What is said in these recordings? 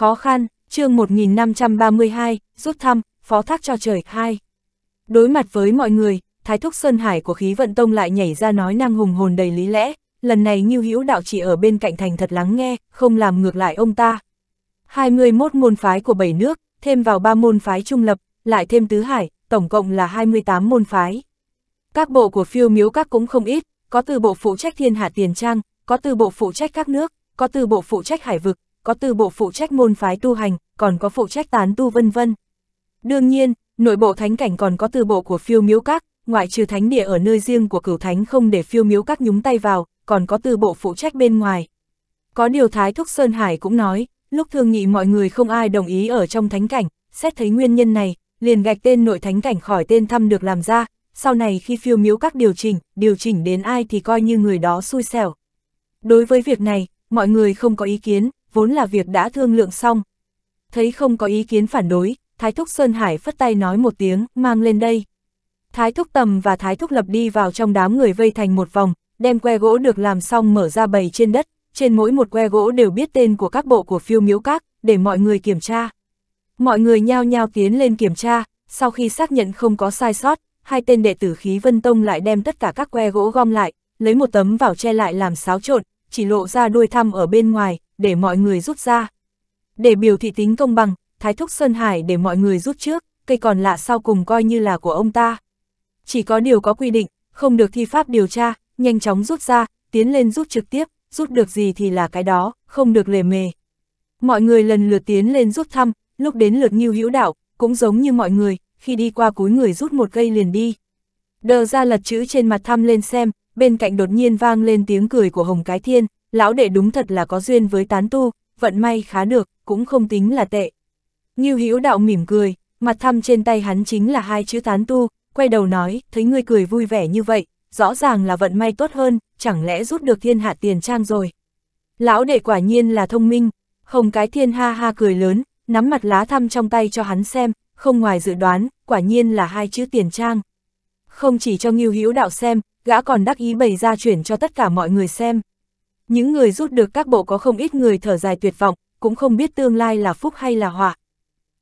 Khó khăn, chương 1532, rút thăm, phó thác cho trời, hai. Đối mặt với mọi người, Thái Thúc Sơn Hải của khí vận tông lại nhảy ra nói năng hùng hồn đầy lý lẽ, lần này Ngưu Hữu đạo chỉ ở bên cạnh thành thật lắng nghe, không làm ngược lại ông ta. 21 môn phái của bảy nước, thêm vào 3 môn phái trung lập, lại thêm tứ hải, tổng cộng là 28 môn phái. Các bộ của phiêu miếu các cũng không ít, có từ bộ phụ trách thiên hạ tiền trang, có từ bộ phụ trách các nước, có từ bộ phụ trách hải vực, có từ bộ phụ trách môn phái tu hành, còn có phụ trách tán tu vân vân. Đương nhiên, nội bộ thánh cảnh còn có từ bộ của phiêu miếu các, ngoại trừ thánh địa ở nơi riêng của cửu thánh không để phiêu miếu các nhúng tay vào, còn có từ bộ phụ trách bên ngoài. Có điều Thái Thúc Sơn Hải cũng nói, lúc thương nghị mọi người không ai đồng ý ở trong thánh cảnh, xét thấy nguyên nhân này, liền gạch tên nội thánh cảnh khỏi tên thăm được làm ra, sau này khi phiêu miếu các điều chỉnh, điều chỉnh đến ai thì coi như người đó xui xẻo. Đối với việc này, mọi người không có ý kiến, vốn là việc đã thương lượng xong. Thấy không có ý kiến phản đối, Thái Thúc Sơn Hải phất tay nói một tiếng, mang lên đây. Thái Thúc Tầm và Thái Thúc Lập đi vào trong đám người vây thành một vòng, đem que gỗ được làm xong mở ra bầy trên đất, trên mỗi một que gỗ đều biết tên của các bộ của phiêu miếu các, để mọi người kiểm tra. Mọi người nhao nhao tiến lên kiểm tra, sau khi xác nhận không có sai sót, hai tên đệ tử khí Vân Tông lại đem tất cả các que gỗ gom lại, lấy một tấm vào che lại làm xáo trộn, chỉ lộ ra đuôi thăm ở bên ngoài, để mọi người rút ra. Để biểu thị tính công bằng, Thái Thúc Sơn Hải để mọi người rút trước, cây còn lạ sau cùng coi như là của ông ta. Chỉ có điều có quy định, không được thi pháp điều tra, nhanh chóng rút ra, tiến lên rút trực tiếp, rút được gì thì là cái đó, không được lề mề. Mọi người lần lượt tiến lên rút thăm, lúc đến lượt Nhiêu Hữu Đạo, cũng giống như mọi người, khi đi qua cúi người rút một cây liền đi. Đờ ra lật chữ trên mặt thăm lên xem, bên cạnh đột nhiên vang lên tiếng cười của Hồng Cái Thiên, lão đệ đúng thật là có duyên với tán tu, vận may khá được, cũng không tính là tệ. Nghiêu Hữu đạo mỉm cười, mặt thăm trên tay hắn chính là hai chữ tán tu, quay đầu nói, thấy ngươi cười vui vẻ như vậy, rõ ràng là vận may tốt hơn, chẳng lẽ rút được thiên hạ tiền trang rồi. Lão đệ quả nhiên là thông minh, hồng cái thiên ha ha cười lớn, nắm mặt lá thăm trong tay cho hắn xem, không ngoài dự đoán, quả nhiên là hai chữ tiền trang. Không chỉ cho Nghiêu Hữu đạo xem, gã còn đắc ý bày ra chuyển cho tất cả mọi người xem. Những người rút được các bộ có không ít người thở dài tuyệt vọng, cũng không biết tương lai là phúc hay là họa.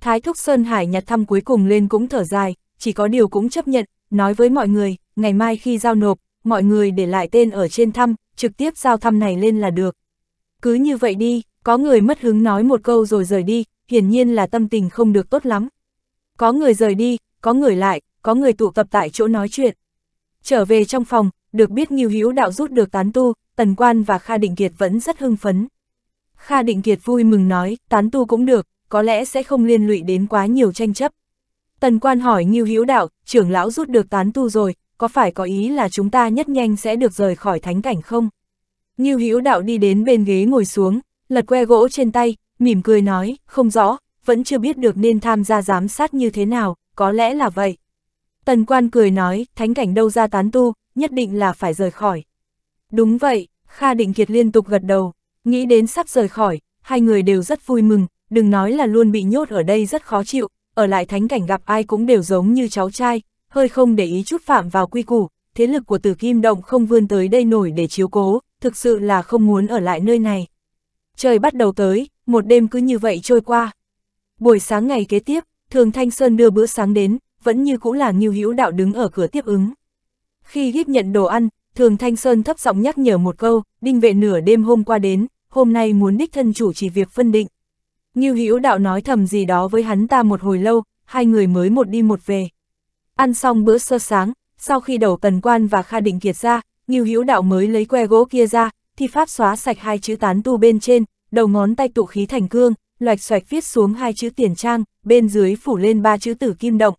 Thái Thúc Sơn Hải nhặt thăm cuối cùng lên cũng thở dài, chỉ có điều cũng chấp nhận, nói với mọi người, ngày mai khi giao nộp, mọi người để lại tên ở trên thăm, trực tiếp giao thăm này lên là được. Cứ như vậy đi, có người mất hứng nói một câu rồi rời đi, hiển nhiên là tâm tình không được tốt lắm. Có người rời đi, có người lại, có người tụ tập tại chỗ nói chuyện. Trở về trong phòng, được biết Nghiêu Hữu Đạo rút được tán tu, Tần Quan và Kha Định Kiệt vẫn rất hưng phấn. Kha Định Kiệt vui mừng nói, tán tu cũng được, có lẽ sẽ không liên lụy đến quá nhiều tranh chấp. Tần Quan hỏi Nghiêu Hữu Đạo, trưởng lão rút được tán tu rồi, có phải có ý là chúng ta nhất nhanh sẽ được rời khỏi thánh cảnh không? Nghiêu Hữu Đạo đi đến bên ghế ngồi xuống, lật que gỗ trên tay, mỉm cười nói, không rõ, vẫn chưa biết được nên tham gia giám sát như thế nào, có lẽ là vậy. Tần quan cười nói, thánh cảnh đâu ra tán tu, nhất định là phải rời khỏi. Đúng vậy, Kha Định Kiệt liên tục gật đầu, nghĩ đến sắp rời khỏi, hai người đều rất vui mừng, đừng nói là luôn bị nhốt ở đây rất khó chịu, ở lại thánh cảnh gặp ai cũng đều giống như cháu trai, hơi không để ý chút phạm vào quy củ, thế lực của tử kim động không vươn tới đây nổi để chiếu cố, thực sự là không muốn ở lại nơi này. Trời bắt đầu tới, một đêm cứ như vậy trôi qua. Buổi sáng ngày kế tiếp, Thường Thanh Sơn đưa bữa sáng đến, vẫn như cũ là Ngưu Hữu Đạo đứng ở cửa tiếp ứng. Khi ghiếp nhận đồ ăn, Thường Thanh Sơn thấp giọng nhắc nhở một câu, đinh vệ nửa đêm hôm qua đến, hôm nay muốn đích thân chủ chỉ việc phân định. Ngưu Hữu Đạo nói thầm gì đó với hắn ta một hồi lâu, hai người mới một đi một về. Ăn xong bữa sơ sáng, sau khi đầu Tần Quan và Kha Định Kiệt ra, Ngưu Hữu Đạo mới lấy que gỗ kia ra, thi pháp xóa sạch hai chữ tán tu bên trên, đầu ngón tay tụ khí thành cương, loạch xoạch viết xuống hai chữ tiền trang, bên dưới phủ lên ba chữ tử kim động.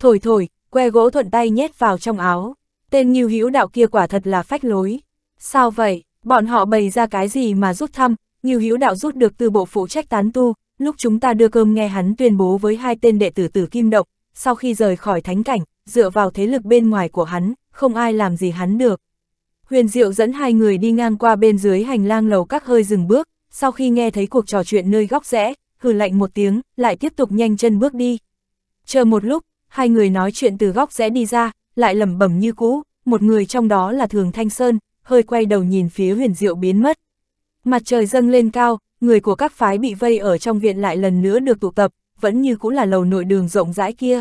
Thổi thổi, que gỗ thuận tay nhét vào trong áo tên nghiêu hữu đạo kia quả thật là phách lối. Sao vậy, bọn họ bày ra cái gì mà rút thăm, nghiêu hữu đạo rút được từ bộ phụ trách tán tu, lúc chúng ta đưa cơm nghe hắn tuyên bố với hai tên đệ tử tử kim độc, sau khi rời khỏi thánh cảnh, dựa vào thế lực bên ngoài của hắn, không ai làm gì hắn được. Huyền Diệu dẫn hai người đi ngang qua bên dưới hành lang lầu các hơi dừng bước, sau khi nghe thấy cuộc trò chuyện nơi góc rẽ, hừ lạnh một tiếng, lại tiếp tục nhanh chân bước đi. Chờ một lúc, hai người nói chuyện từ góc rẽ đi ra, lại lẩm bẩm như cũ, một người trong đó là Thường Thanh Sơn, hơi quay đầu nhìn phía huyền diệu biến mất. Mặt trời dâng lên cao, người của các phái bị vây ở trong viện lại lần nữa được tụ tập, vẫn như cũ là lầu nội đường rộng rãi kia.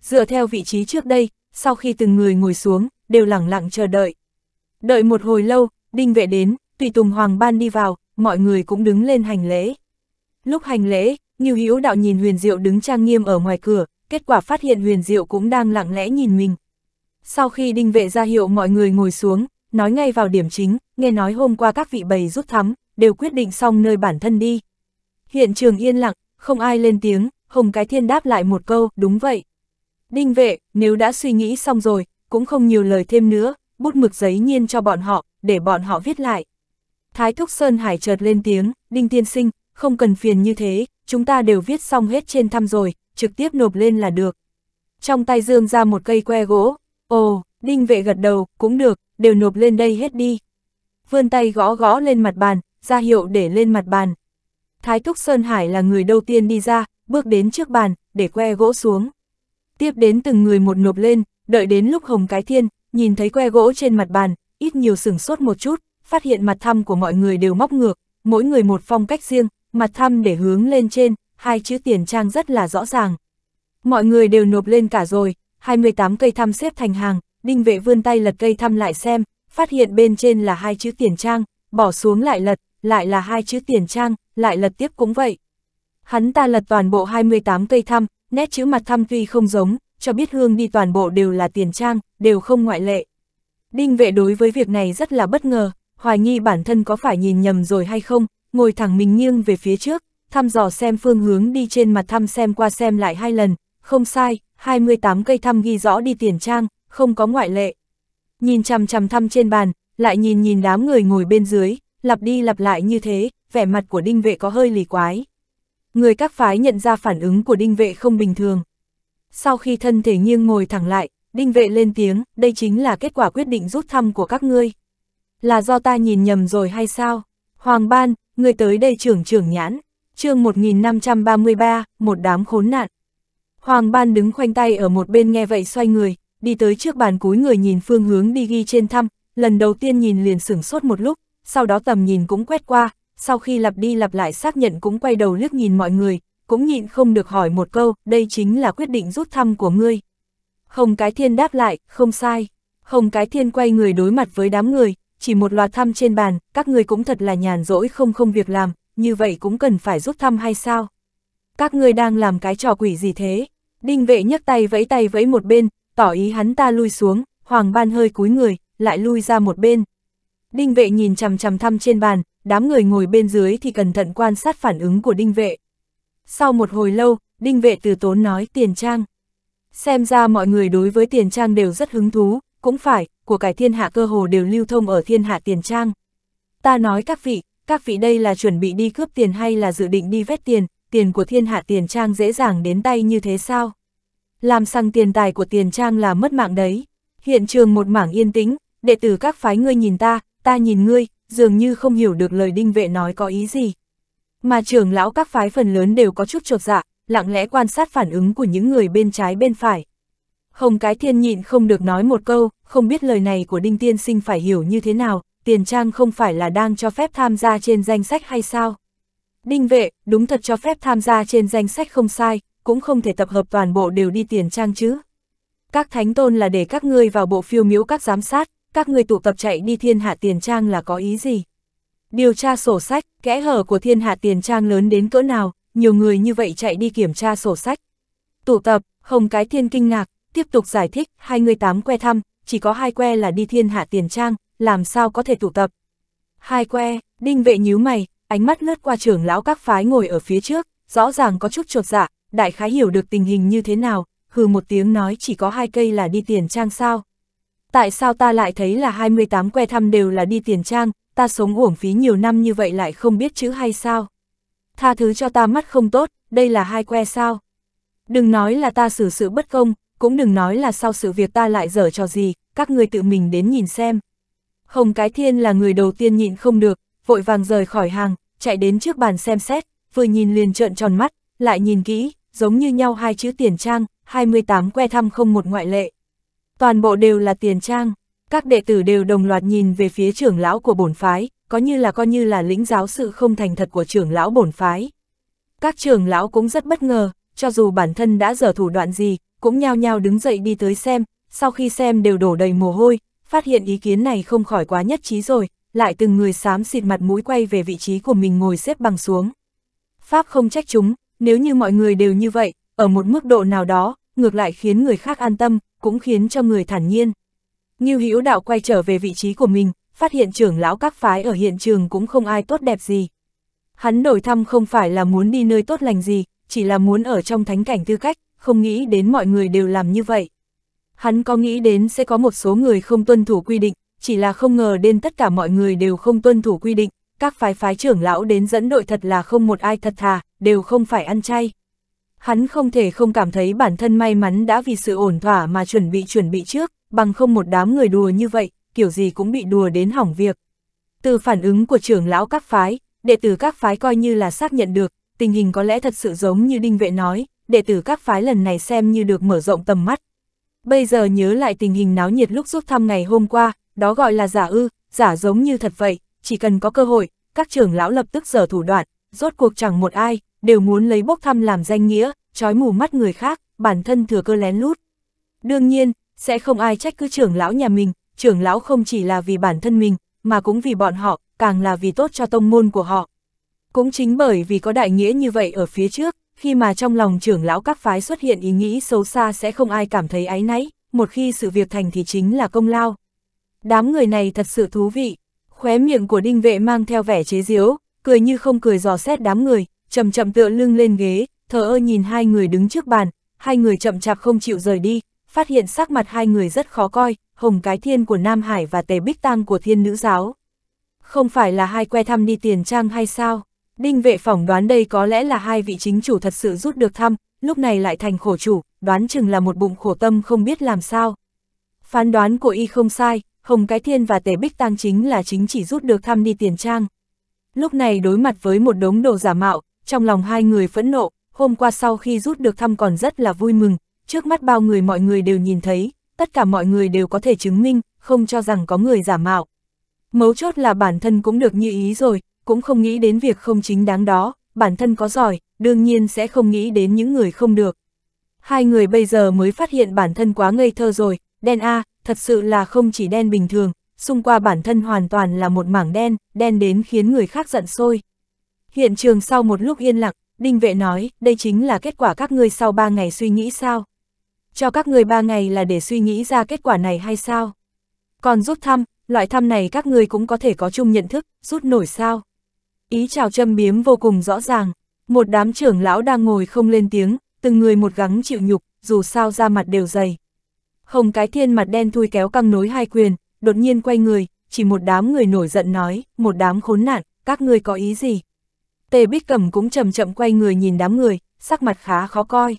Dựa theo vị trí trước đây, sau khi từng người ngồi xuống, đều lặng lặng chờ đợi. Đợi một hồi lâu, đinh vệ đến, tùy tùng hoàng ban đi vào, mọi người cũng đứng lên hành lễ. Lúc hành lễ, Nhiêu hiếu đạo nhìn Huyền Diệu đứng trang nghiêm ở ngoài cửa, kết quả phát hiện Huyền Diệu cũng đang lặng lẽ nhìn mình. Sau khi đinh vệ ra hiệu mọi người ngồi xuống, nói ngay vào điểm chính, nghe nói hôm qua các vị bày rút thắm, đều quyết định xong nơi bản thân đi. Hiện trường yên lặng, không ai lên tiếng, Hồng Cái Thiên đáp lại một câu, đúng vậy. Đinh vệ, nếu đã suy nghĩ xong rồi, cũng không nhiều lời thêm nữa, bút mực giấy nhiên cho bọn họ, để bọn họ viết lại. Thái Thúc Sơn Hải chợt lên tiếng, Đinh Tiên Sinh, không cần phiền như thế, chúng ta đều viết xong hết trên thăm rồi, trực tiếp nộp lên là được. Trong tay dương ra một cây que gỗ, Ồ, đinh vệ gật đầu, cũng được, đều nộp lên đây hết đi. Vươn tay gõ gõ lên mặt bàn, ra hiệu để lên mặt bàn. Thái Thúc Sơn Hải là người đầu tiên đi ra, bước đến trước bàn, để que gỗ xuống. Tiếp đến từng người một nộp lên, đợi đến lúc Hồng Cái Thiên, nhìn thấy que gỗ trên mặt bàn, ít nhiều sửng sốt một chút, phát hiện mặt thăm của mọi người đều móc ngược, mỗi người một phong cách riêng, mặt thăm để hướng lên trên, hai chữ tiền trang rất là rõ ràng. Mọi người đều nộp lên cả rồi, 28 cây thăm xếp thành hàng, đinh vệ vươn tay lật cây thăm lại xem, phát hiện bên trên là hai chữ tiền trang, bỏ xuống lại lật, lại là hai chữ tiền trang, lại lật tiếp cũng vậy. Hắn ta lật toàn bộ 28 cây thăm, nét chữ mặt thăm tuy không giống, cho biết hương đi toàn bộ đều là tiền trang, đều không ngoại lệ. Đinh vệ đối với việc này rất là bất ngờ, hoài nghi bản thân có phải nhìn nhầm rồi hay không, ngồi thẳng mình nghiêng về phía trước, thăm dò xem phương hướng đi trên mặt thăm xem qua xem lại hai lần, không sai, 28 cây thăm ghi rõ đi tiền trang, không có ngoại lệ. Nhìn chằm chằm thăm trên bàn, lại nhìn nhìn đám người ngồi bên dưới, lặp đi lặp lại như thế, vẻ mặt của đinh vệ có hơi lì quái. Người các phái nhận ra phản ứng của đinh vệ không bình thường. Sau khi thân thể nghiêng ngồi thẳng lại, đinh vệ lên tiếng, đây chính là kết quả quyết định rút thăm của các ngươi. Là do ta nhìn nhầm rồi hay sao? Hoàng Ban, người tới đây trưởng trưởng nhãn, chương 1533, một đám khốn nạn. Hoàng Ban đứng khoanh tay ở một bên nghe vậy xoay người, đi tới trước bàn cúi người nhìn phương hướng đi ghi trên thăm, lần đầu tiên nhìn liền sửng sốt một lúc, sau đó tầm nhìn cũng quét qua, sau khi lặp đi lặp lại xác nhận cũng quay đầu liếc nhìn mọi người, cũng nhịn không được hỏi một câu, đây chính là quyết định rút thăm của ngươi. Không cái thiên đáp lại, không sai. Không cái thiên quay người đối mặt với đám người, chỉ một loạt thăm trên bàn, các người cũng thật là nhàn rỗi không không việc làm, như vậy cũng cần phải rút thăm hay sao? Các người đang làm cái trò quỷ gì thế? Đinh vệ nhấc tay vẫy tay vẫy một bên, tỏ ý hắn ta lui xuống, hoàng ban hơi cúi người, lại lui ra một bên. Đinh vệ nhìn chằm chằm thăm trên bàn, đám người ngồi bên dưới thì cẩn thận quan sát phản ứng của đinh vệ. Sau một hồi lâu, đinh vệ từ tốn nói tiền trang. Xem ra mọi người đối với tiền trang đều rất hứng thú, cũng phải, của cải thiên hạ cơ hồ đều lưu thông ở thiên hạ tiền trang. Ta nói các vị, các vị đây là chuẩn bị đi cướp tiền hay là dự định đi vét tiền, tiền của thiên hạ tiền trang dễ dàng đến tay như thế sao? Làm sang tiền tài của tiền trang là mất mạng đấy. Hiện trường một mảng yên tĩnh, đệ tử các phái ngươi nhìn ta, ta nhìn ngươi, dường như không hiểu được lời đinh vệ nói có ý gì. Mà trưởng lão các phái phần lớn đều có chút trột dạ, lặng lẽ quan sát phản ứng của những người bên trái bên phải. không cái thiên nhịn không được nói một câu, không biết lời này của đinh tiên sinh phải hiểu như thế nào, tiền trang không phải là đang cho phép tham gia trên danh sách hay sao? Đinh vệ, đúng thật cho phép tham gia trên danh sách không sai, cũng không thể tập hợp toàn bộ đều đi tiền trang chứ. Các thánh tôn là để các ngươi vào bộ phiêu miếu các giám sát, các ngươi tụ tập chạy đi thiên hạ tiền trang là có ý gì? Điều tra sổ sách, kẽ hở của thiên hạ tiền trang lớn đến cỡ nào, nhiều người như vậy chạy đi kiểm tra sổ sách. Tụ tập, không Cái Thiên kinh ngạc, tiếp tục giải thích, hai người tám que thăm, chỉ có hai que là đi thiên hạ tiền trang, làm sao có thể tụ tập. Hai que, đinh vệ nhíu mày, ánh mắt lướt qua trưởng lão các phái ngồi ở phía trước, rõ ràng có chút trột dạ, đại khái hiểu được tình hình như thế nào, hừ một tiếng nói chỉ có hai cây là đi tiền trang sao. Tại sao ta lại thấy là 28 que thăm đều là đi tiền trang, ta sống uổng phí nhiều năm như vậy lại không biết chữ hay sao? Tha thứ cho ta mắt không tốt, đây là hai que sao? Đừng nói là ta xử sự bất công, cũng đừng nói là sau sự việc ta lại dở trò gì, các người tự mình đến nhìn xem. Hồng Cái Thiên là người đầu tiên nhịn không được, vội vàng rời khỏi hàng, chạy đến trước bàn xem xét, vừa nhìn liền trợn tròn mắt, lại nhìn kỹ, giống như nhau hai chữ tiền trang, 28 que thăm không một ngoại lệ. Toàn bộ đều là tiền trang, các đệ tử đều đồng loạt nhìn về phía trưởng lão của bổn phái, có như là coi như là lĩnh giáo sự không thành thật của trưởng lão bổn phái. Các trưởng lão cũng rất bất ngờ, cho dù bản thân đã dở thủ đoạn gì, cũng nhao nhao đứng dậy đi tới xem, sau khi xem đều đổ đầy mồ hôi, phát hiện ý kiến này không khỏi quá nhất trí rồi, lại từng người xám xịt mặt mũi quay về vị trí của mình ngồi xếp bằng xuống. Pháp không trách chúng, nếu như mọi người đều như vậy, ở một mức độ nào đó, ngược lại khiến người khác an tâm, cũng khiến cho người thản nhiên. Như hữu đạo quay trở về vị trí của mình, phát hiện trưởng lão các phái ở hiện trường cũng không ai tốt đẹp gì. Hắn đổi thăm không phải là muốn đi nơi tốt lành gì, chỉ là muốn ở trong thánh cảnh tư cách, không nghĩ đến mọi người đều làm như vậy. Hắn có nghĩ đến sẽ có một số người không tuân thủ quy định, chỉ là không ngờ đến tất cả mọi người đều không tuân thủ quy định, các phái phái trưởng lão đến dẫn đội thật là không một ai thật thà, đều không phải ăn chay. Hắn không thể không cảm thấy bản thân may mắn đã vì sự ổn thỏa mà chuẩn bị chuẩn bị trước, bằng không một đám người đùa như vậy, kiểu gì cũng bị đùa đến hỏng việc. Từ phản ứng của trưởng lão các phái, đệ tử các phái coi như là xác nhận được, tình hình có lẽ thật sự giống như Đinh Vệ nói, đệ tử các phái lần này xem như được mở rộng tầm mắt. Bây giờ nhớ lại tình hình náo nhiệt lúc rút thăm ngày hôm qua, đó gọi là giả ư, giả giống như thật vậy, chỉ cần có cơ hội, các trưởng lão lập tức giở thủ đoạn, rốt cuộc chẳng một ai, đều muốn lấy bốc thăm làm danh nghĩa, trói mù mắt người khác, bản thân thừa cơ lén lút. Đương nhiên, sẽ không ai trách cứ trưởng lão nhà mình, trưởng lão không chỉ là vì bản thân mình, mà cũng vì bọn họ, càng là vì tốt cho tông môn của họ. Cũng chính bởi vì có đại nghĩa như vậy ở phía trước, khi mà trong lòng trưởng lão các phái xuất hiện ý nghĩ xấu xa sẽ không ai cảm thấy áy náy, một khi sự việc thành thì chính là công lao đám người này thật sự thú vị. Khóe miệng của đinh vệ mang theo vẻ chế giễu, cười như không cười dò xét đám người, chậm chậm tựa lưng lên ghế, thờ ơ nhìn hai người đứng trước bàn, hai người chậm chạp không chịu rời đi, phát hiện sắc mặt hai người rất khó coi, hồng cái thiên của Nam Hải và tề bích tăng của thiên nữ giáo. Không phải là hai que thăm đi tiền trang hay sao? Đinh vệ phỏng đoán đây có lẽ là hai vị chính chủ thật sự rút được thăm, lúc này lại thành khổ chủ, đoán chừng là một bụng khổ tâm không biết làm sao. Phán đoán của y không sai, Hồng Cái Thiên và Tề Bích Tăng chính là chính chỉ rút được thăm đi tiền trang. Lúc này đối mặt với một đống đồ giả mạo, trong lòng hai người phẫn nộ, hôm qua sau khi rút được thăm còn rất là vui mừng, trước mắt bao người mọi người đều nhìn thấy, tất cả mọi người đều có thể chứng minh, không cho rằng có người giả mạo. Mấu chốt là bản thân cũng được như ý rồi, cũng không nghĩ đến việc không chính đáng đó, bản thân có giỏi, đương nhiên sẽ không nghĩ đến những người không được. Hai người bây giờ mới phát hiện bản thân quá ngây thơ rồi, đen A, à, thật sự là không chỉ đen bình thường, xung qua bản thân hoàn toàn là một mảng đen, đen đến khiến người khác giận sôi. Hiện trường sau một lúc yên lặng, đinh vệ nói, đây chính là kết quả các ngươi sau ba ngày suy nghĩ sao? Cho các ngươi ba ngày là để suy nghĩ ra kết quả này hay sao? Còn rút thăm, loại thăm này các ngươi cũng có thể có chung nhận thức, rút nổi sao? Ý chào châm biếm vô cùng rõ ràng, một đám trưởng lão đang ngồi không lên tiếng, từng người một gắng chịu nhục, dù sao ra mặt đều dày. Hồng cái thiên mặt đen thui kéo căng nối hai quyền, đột nhiên quay người, chỉ một đám người nổi giận nói, một đám khốn nạn, các ngươi có ý gì? Tề Bích Cẩm cũng chậm chậm quay người nhìn đám người, sắc mặt khá khó coi.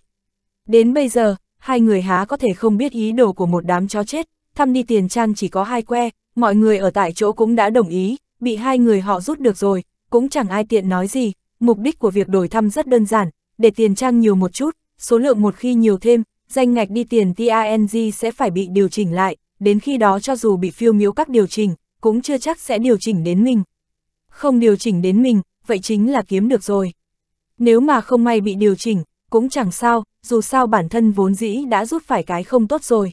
Đến bây giờ, hai người há có thể không biết ý đồ của một đám chó chết, thăm đi tiền trang chỉ có hai que, mọi người ở tại chỗ cũng đã đồng ý, bị hai người họ rút được rồi, cũng chẳng ai tiện nói gì, mục đích của việc đổi thăm rất đơn giản, để tiền trang nhiều một chút, số lượng một khi nhiều thêm, danh ngạch đi tiền TANG sẽ phải bị điều chỉnh lại, đến khi đó cho dù bị phiêu miếu các điều chỉnh, cũng chưa chắc sẽ điều chỉnh đến mình. Không điều chỉnh đến mình, vậy chính là kiếm được rồi. Nếu mà không may bị điều chỉnh, cũng chẳng sao, dù sao bản thân vốn dĩ đã rút phải cái không tốt rồi.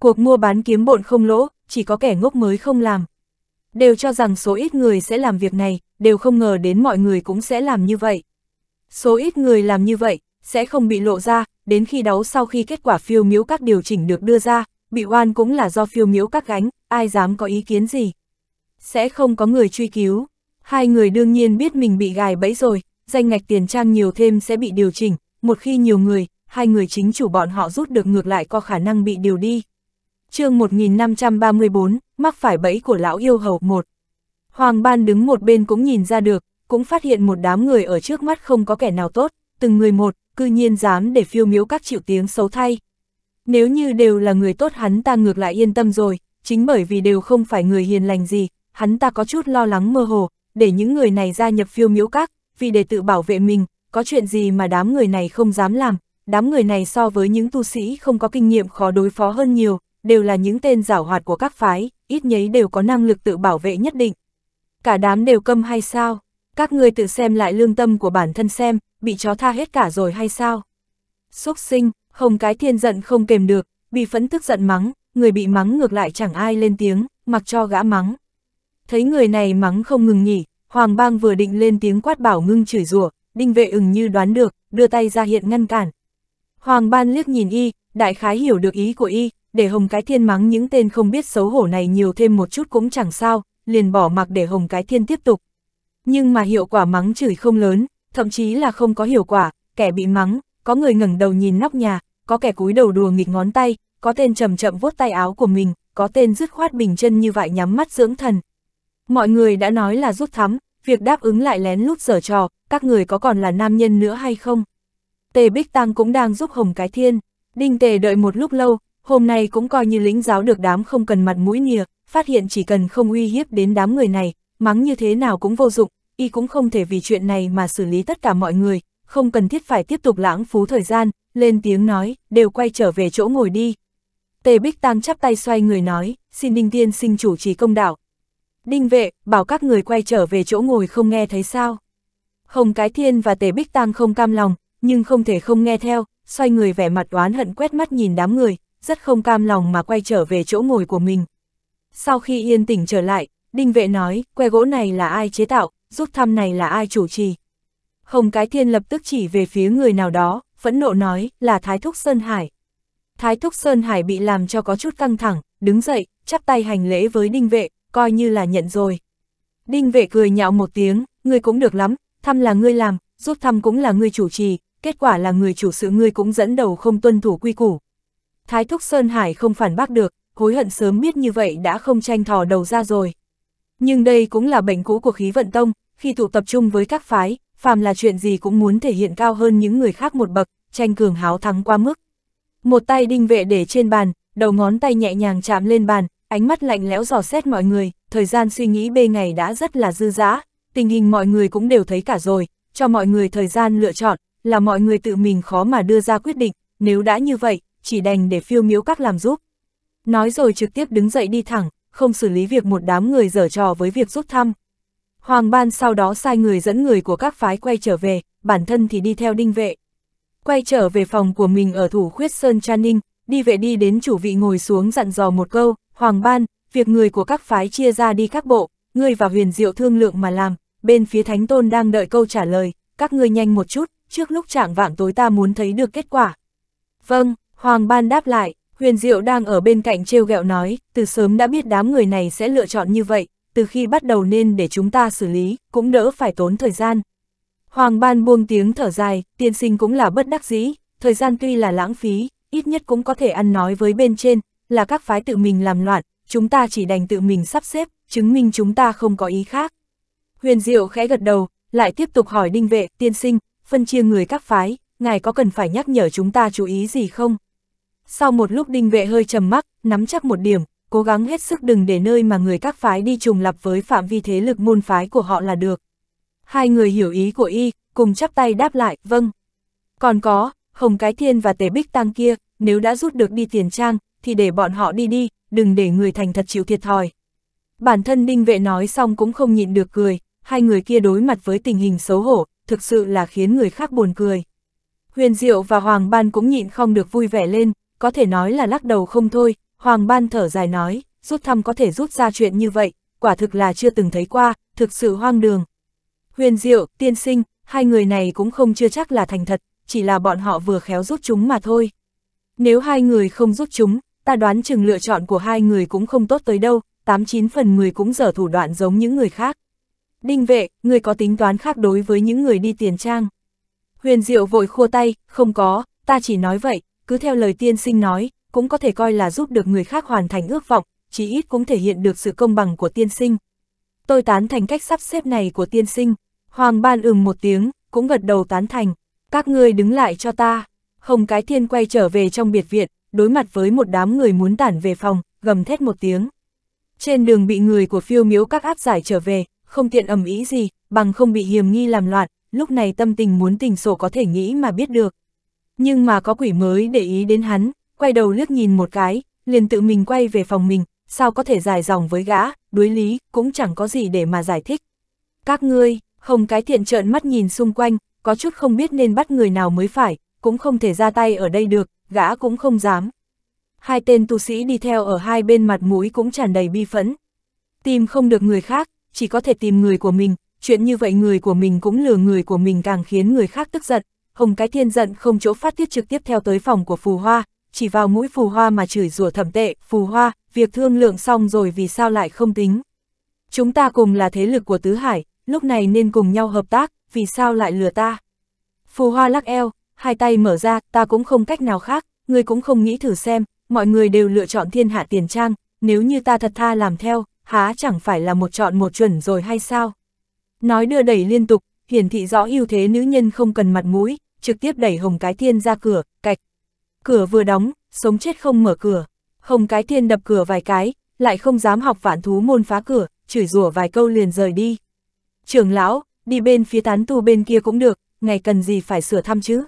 Cuộc mua bán kiếm bộn không lỗ, chỉ có kẻ ngốc mới không làm. Đều cho rằng số ít người sẽ làm việc này, đều không ngờ đến mọi người cũng sẽ làm như vậy. Số ít người làm như vậy, sẽ không bị lộ ra, đến khi đấu sau khi kết quả phiêu miếu các điều chỉnh được đưa ra, bị oan cũng là do phiêu miếu các gánh, ai dám có ý kiến gì. Sẽ không có người truy cứu, hai người đương nhiên biết mình bị gài bẫy rồi, danh ngạch tiền trang nhiều thêm sẽ bị điều chỉnh, một khi nhiều người, hai người chính chủ bọn họ rút được ngược lại có khả năng bị điều đi. chương 1534, mắc phải bẫy của lão yêu hầu một Hoàng Ban đứng một bên cũng nhìn ra được, cũng phát hiện một đám người ở trước mắt không có kẻ nào tốt, từng người một, cư nhiên dám để phiêu miếu các chịu tiếng xấu thay. Nếu như đều là người tốt hắn ta ngược lại yên tâm rồi, chính bởi vì đều không phải người hiền lành gì, hắn ta có chút lo lắng mơ hồ, để những người này gia nhập phiêu miếu các, vì để tự bảo vệ mình, có chuyện gì mà đám người này không dám làm, đám người này so với những tu sĩ không có kinh nghiệm khó đối phó hơn nhiều, đều là những tên giảo hoạt của các phái, ít nhấy đều có năng lực tự bảo vệ nhất định. Cả đám đều câm hay sao? các ngươi tự xem lại lương tâm của bản thân xem, bị chó tha hết cả rồi hay sao? Xúc sinh, hồng cái thiên giận không kềm được, bị phẫn tức giận mắng, người bị mắng ngược lại chẳng ai lên tiếng, mặc cho gã mắng. Thấy người này mắng không ngừng nghỉ, Hoàng bang vừa định lên tiếng quát bảo ngưng chửi rủa, đinh vệ ừng như đoán được, đưa tay ra hiện ngăn cản. Hoàng ban liếc nhìn y, đại khái hiểu được ý của y, để hồng cái thiên mắng những tên không biết xấu hổ này nhiều thêm một chút cũng chẳng sao, liền bỏ mặc để hồng cái thiên tiếp tục, nhưng mà hiệu quả mắng chửi không lớn, thậm chí là không có hiệu quả, kẻ bị mắng, có người ngẩng đầu nhìn nóc nhà, có kẻ cúi đầu đùa nghịch ngón tay, có tên chậm chậm vuốt tay áo của mình, có tên dứt khoát bình chân như vậy nhắm mắt dưỡng thần. Mọi người đã nói là rút thắm, việc đáp ứng lại lén lút giở trò, các người có còn là nam nhân nữa hay không? Tề Bích Tăng cũng đang giúp Hồng Cái Thiên. Đinh Tề đợi một lúc lâu, hôm nay cũng coi như lính giáo được đám không cần mặt mũi nìa, phát hiện chỉ cần không uy hiếp đến đám người này, mắng như thế nào cũng vô dụng, y cũng không thể vì chuyện này mà xử lý tất cả mọi người, không cần thiết phải tiếp tục lãng phú thời gian, lên tiếng nói, đều quay trở về chỗ ngồi đi. Tề Bích Tăng chắp tay xoay người nói, xin Đinh Tiên xin chủ trì công đạo. Đinh vệ, bảo các người quay trở về chỗ ngồi không nghe thấy sao. Hồng Cái Thiên và Tề Bích Tăng không cam lòng, nhưng không thể không nghe theo, xoay người vẻ mặt oán hận quét mắt nhìn đám người, rất không cam lòng mà quay trở về chỗ ngồi của mình. Sau khi yên tĩnh trở lại, Đinh vệ nói, que gỗ này là ai chế tạo, giúp thăm này là ai chủ trì. Hồng Cái Thiên lập tức chỉ về phía người nào đó, phẫn nộ nói, là Thái Thúc Sơn Hải. Thái Thúc Sơn Hải bị làm cho có chút căng thẳng, đứng dậy, chắp tay hành lễ với đinh vệ, coi như là nhận rồi. Đinh vệ cười nhạo một tiếng, ngươi cũng được lắm, thăm là ngươi làm, giúp thăm cũng là ngươi chủ trì, kết quả là người chủ sự ngươi cũng dẫn đầu không tuân thủ quy củ. Thái Thúc Sơn Hải không phản bác được, hối hận sớm biết như vậy đã không tranh thò đầu ra rồi. Nhưng đây cũng là bệnh cũ của khí vận tông, khi tụ tập trung với các phái, phàm là chuyện gì cũng muốn thể hiện cao hơn những người khác một bậc, tranh cường háo thắng qua mức. Một tay đinh vệ để trên bàn, đầu ngón tay nhẹ nhàng chạm lên bàn, ánh mắt lạnh lẽo dò xét mọi người, thời gian suy nghĩ bê ngày đã rất là dư dã, tình hình mọi người cũng đều thấy cả rồi, cho mọi người thời gian lựa chọn, là mọi người tự mình khó mà đưa ra quyết định, nếu đã như vậy, chỉ đành để phiêu miếu các làm giúp. Nói rồi trực tiếp đứng dậy đi thẳng, không xử lý việc một đám người dở trò với việc rút thăm. Hoàng Ban sau đó sai người dẫn người của các phái quay trở về, bản thân thì đi theo đinh vệ. Quay trở về phòng của mình ở thủ khuyết Sơn Cha Ninh, đi vệ đi đến chủ vị ngồi xuống dặn dò một câu, Hoàng Ban, việc người của các phái chia ra đi các bộ, ngươi và huyền diệu thương lượng mà làm, bên phía Thánh Tôn đang đợi câu trả lời, các ngươi nhanh một chút, trước lúc trạng vạng tối ta muốn thấy được kết quả. Vâng, Hoàng Ban đáp lại. Huyền Diệu đang ở bên cạnh trêu ghẹo nói, từ sớm đã biết đám người này sẽ lựa chọn như vậy, từ khi bắt đầu nên để chúng ta xử lý, cũng đỡ phải tốn thời gian. Hoàng Ban buông tiếng thở dài, tiên sinh cũng là bất đắc dĩ, thời gian tuy là lãng phí, ít nhất cũng có thể ăn nói với bên trên, là các phái tự mình làm loạn, chúng ta chỉ đành tự mình sắp xếp, chứng minh chúng ta không có ý khác. Huyền Diệu khẽ gật đầu, lại tiếp tục hỏi đinh vệ, tiên sinh, phân chia người các phái, ngài có cần phải nhắc nhở chúng ta chú ý gì không? Sau một lúc đinh vệ hơi trầm mắc, nắm chắc một điểm, cố gắng hết sức đừng để nơi mà người các phái đi trùng lập với phạm vi thế lực môn phái của họ là được. Hai người hiểu ý của y, cùng chắp tay đáp lại, vâng. Còn có, Hồng Cái Thiên và Tề Bích Tăng kia, nếu đã rút được đi tiền trang, thì để bọn họ đi đi, đừng để người thành thật chịu thiệt thòi. Bản thân Đinh Vệ nói xong cũng không nhịn được cười, hai người kia đối mặt với tình hình xấu hổ, thực sự là khiến người khác buồn cười. Huyền Diệu và Hoàng Ban cũng nhịn không được vui vẻ lên, có thể nói là lắc đầu không thôi, Hoàng Ban thở dài nói, rút thăm có thể rút ra chuyện như vậy, quả thực là chưa từng thấy qua, thực sự hoang đường. Huyền Diệu, Tiên Sinh, hai người này cũng không chưa chắc là thành thật, chỉ là bọn họ vừa khéo rút chúng mà thôi. Nếu hai người không rút chúng, ta đoán chừng lựa chọn của hai người cũng không tốt tới đâu, 89 phần 10 cũng dở thủ đoạn giống những người khác. Đinh vệ, người có tính toán khác đối với những người đi tiền trang. Huyền Diệu vội khua tay, không có, ta chỉ nói vậy, cứ theo lời tiên sinh nói, cũng có thể coi là giúp được người khác hoàn thành ước vọng, chí ít cũng thể hiện được sự công bằng của tiên sinh. Tôi tán thành cách sắp xếp này của tiên sinh, Hoàng Ban ừm một tiếng, cũng gật đầu tán thành, các ngươi đứng lại cho ta. Hồng Cái Thiên quay trở về trong biệt viện, đối mặt với một đám người muốn tản về phòng, gầm thét một tiếng. Trên đường bị người của phiêu miếu các áp giải trở về, không tiện ầm ý gì, bằng không bị hiềm nghi làm loạn, lúc này tâm tình muốn tình sổ có thể nghĩ mà biết được nhưng mà có quỷ mới để ý đến hắn, quay đầu liếc nhìn một cái, liền tự mình quay về phòng mình, sao có thể dài dòng với gã, Đuối lý, cũng chẳng có gì để mà giải thích. Các ngươi, hồng cái thiện trợn mắt nhìn xung quanh, có chút không biết nên bắt người nào mới phải, cũng không thể ra tay ở đây được, gã cũng không dám. Hai tên tu sĩ đi theo ở hai bên mặt mũi cũng tràn đầy bi phẫn. Tìm không được người khác, chỉ có thể tìm người của mình, chuyện như vậy người của mình cũng lừa người của mình càng khiến người khác tức giận, hồng cái thiên giận không chỗ phát tiết trực tiếp theo tới phòng của phù hoa, chỉ vào mũi phù hoa mà chửi rủa thẩm tệ, phù hoa, việc thương lượng xong rồi vì sao lại không tính. Chúng ta cùng là thế lực của Tứ Hải, lúc này nên cùng nhau hợp tác, vì sao lại lừa ta. Phù hoa lắc eo, hai tay mở ra, ta cũng không cách nào khác, người cũng không nghĩ thử xem, mọi người đều lựa chọn thiên hạ tiền trang, nếu như ta thật tha làm theo, há chẳng phải là một chọn một chuẩn rồi hay sao. Nói đưa đẩy liên tục, hiển thị rõ ưu thế nữ nhân không cần mặt mũi, trực tiếp đẩy Hồng Cái Thiên ra cửa, cạch. Cửa vừa đóng, sống chết không mở cửa. Hồng Cái Thiên đập cửa vài cái, lại không dám học vạn thú môn phá cửa, chửi rủa vài câu liền rời đi. Trưởng lão, đi bên phía tán tu bên kia cũng được, ngày cần gì phải sửa thăm chứ.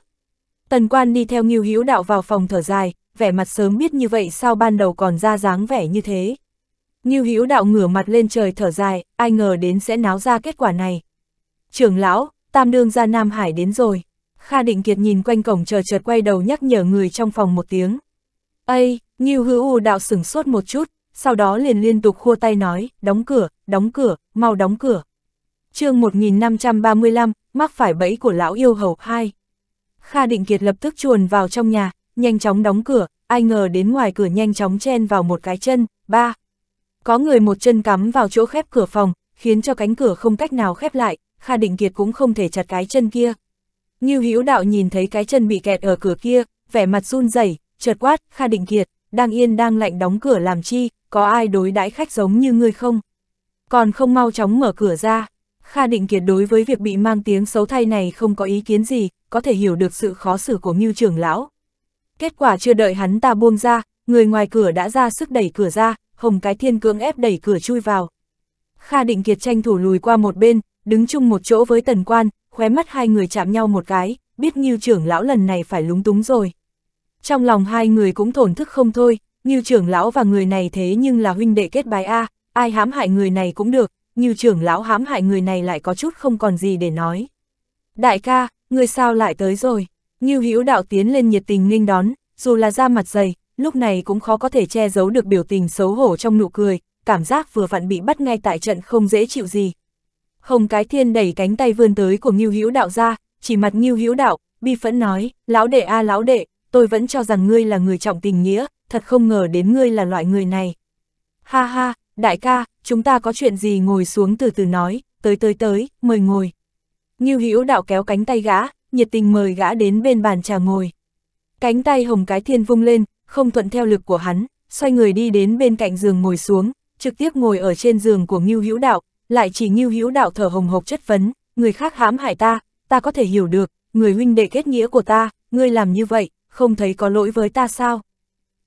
Tần quan đi theo nghiêu hữu đạo vào phòng thở dài, vẻ mặt sớm biết như vậy sao ban đầu còn ra dáng vẻ như thế. Nghiêu hữu đạo ngửa mặt lên trời thở dài, ai ngờ đến sẽ náo ra kết quả này trưởng lão, tam đương ra Nam Hải đến rồi. Kha Định Kiệt nhìn quanh cổng chờ chợt quay đầu nhắc nhở người trong phòng một tiếng. Ây, Ngưu Hữu U đạo sửng sốt một chút, sau đó liền liên tục khua tay nói, đóng cửa, đóng cửa, mau đóng cửa. chương 1535, mắc phải bẫy của lão yêu hầu 2. Kha Định Kiệt lập tức chuồn vào trong nhà, nhanh chóng đóng cửa, ai ngờ đến ngoài cửa nhanh chóng chen vào một cái chân, ba. Có người một chân cắm vào chỗ khép cửa phòng, khiến cho cánh cửa không cách nào khép lại, Kha Định Kiệt cũng không thể chặt cái chân kia. Như Hữu Đạo nhìn thấy cái chân bị kẹt ở cửa kia, vẻ mặt run rẩy, chợt quát, "Kha Định Kiệt, đang yên đang lạnh đóng cửa làm chi, có ai đối đãi khách giống như ngươi không? Còn không mau chóng mở cửa ra." Kha Định Kiệt đối với việc bị mang tiếng xấu thay này không có ý kiến gì, có thể hiểu được sự khó xử của Ngưu trưởng lão. Kết quả chưa đợi hắn ta buông ra, người ngoài cửa đã ra sức đẩy cửa ra, Hồng Cái Thiên cưỡng ép đẩy cửa chui vào. Kha Định Kiệt tranh thủ lùi qua một bên, đứng chung một chỗ với tần quan, khóe mắt hai người chạm nhau một cái, biết Ngưu trưởng lão lần này phải lúng túng rồi. Trong lòng hai người cũng thổn thức không thôi, Ngưu trưởng lão và người này thế nhưng là huynh đệ kết bài A, ai hãm hại người này cũng được, Ngưu trưởng lão hãm hại người này lại có chút không còn gì để nói. Đại ca, người sao lại tới rồi? Ngưu Hữu đạo tiến lên nhiệt tình nghênh đón, dù là da mặt dày, lúc này cũng khó có thể che giấu được biểu tình xấu hổ trong nụ cười, cảm giác vừa vặn bị bắt ngay tại trận không dễ chịu gì, Hồng Cái Thiên đẩy cánh tay vươn tới của Ngưu Hữu Đạo ra, chỉ mặt Ngưu Hữu Đạo, bi phẫn nói, lão đệ a à, lão đệ, tôi vẫn cho rằng ngươi là người trọng tình nghĩa, thật không ngờ đến ngươi là loại người này. Ha ha, đại ca, chúng ta có chuyện gì ngồi xuống từ từ nói, tới tới tới, mời ngồi. Ngưu Hữu Đạo kéo cánh tay gã, nhiệt tình mời gã đến bên bàn trà ngồi. Cánh tay Hồng Cái Thiên vung lên, không thuận theo lực của hắn, xoay người đi đến bên cạnh giường ngồi xuống, trực tiếp ngồi ở trên giường của Ngưu Hữu Đạo, lại chỉ như hữu đạo thở hồng hộc chất vấn, người khác hãm hại ta, ta có thể hiểu được, người huynh đệ kết nghĩa của ta, ngươi làm như vậy, không thấy có lỗi với ta sao?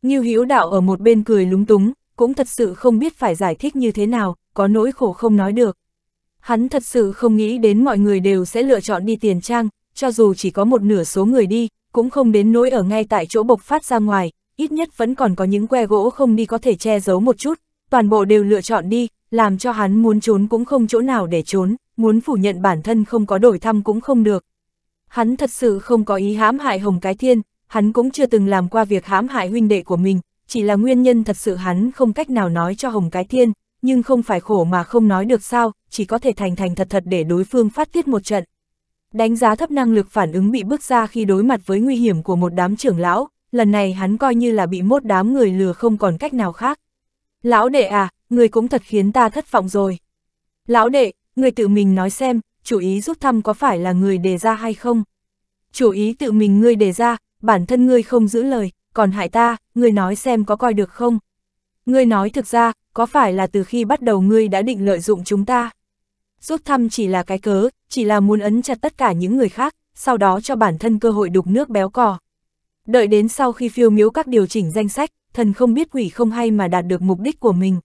như hữu đạo ở một bên cười lúng túng, cũng thật sự không biết phải giải thích như thế nào, có nỗi khổ không nói được. Hắn thật sự không nghĩ đến mọi người đều sẽ lựa chọn đi tiền trang, cho dù chỉ có một nửa số người đi, cũng không đến nỗi ở ngay tại chỗ bộc phát ra ngoài, ít nhất vẫn còn có những que gỗ không đi có thể che giấu một chút, toàn bộ đều lựa chọn đi, làm cho hắn muốn trốn cũng không chỗ nào để trốn, muốn phủ nhận bản thân không có đổi thăm cũng không được. Hắn thật sự không có ý hãm hại Hồng Cái Thiên, hắn cũng chưa từng làm qua việc hãm hại huynh đệ của mình, chỉ là nguyên nhân thật sự hắn không cách nào nói cho Hồng Cái Thiên, nhưng không phải khổ mà không nói được sao, chỉ có thể thành thành thật thật để đối phương phát tiết một trận. Đánh giá thấp năng lực phản ứng bị bước ra khi đối mặt với nguy hiểm của một đám trưởng lão, lần này hắn coi như là bị mốt đám người lừa không còn cách nào khác. Lão đệ à, người cũng thật khiến ta thất vọng rồi. Lão đệ, người tự mình nói xem, chủ ý giúp thăm có phải là người đề ra hay không? Chủ ý tự mình ngươi đề ra, bản thân ngươi không giữ lời, còn hại ta, ngươi nói xem có coi được không? Ngươi nói thực ra, có phải là từ khi bắt đầu ngươi đã định lợi dụng chúng ta? Rút thăm chỉ là cái cớ, chỉ là muốn ấn chặt tất cả những người khác, sau đó cho bản thân cơ hội đục nước béo cò. Đợi đến sau khi phiêu miếu các điều chỉnh danh sách, thần không biết quỷ không hay mà đạt được mục đích của mình.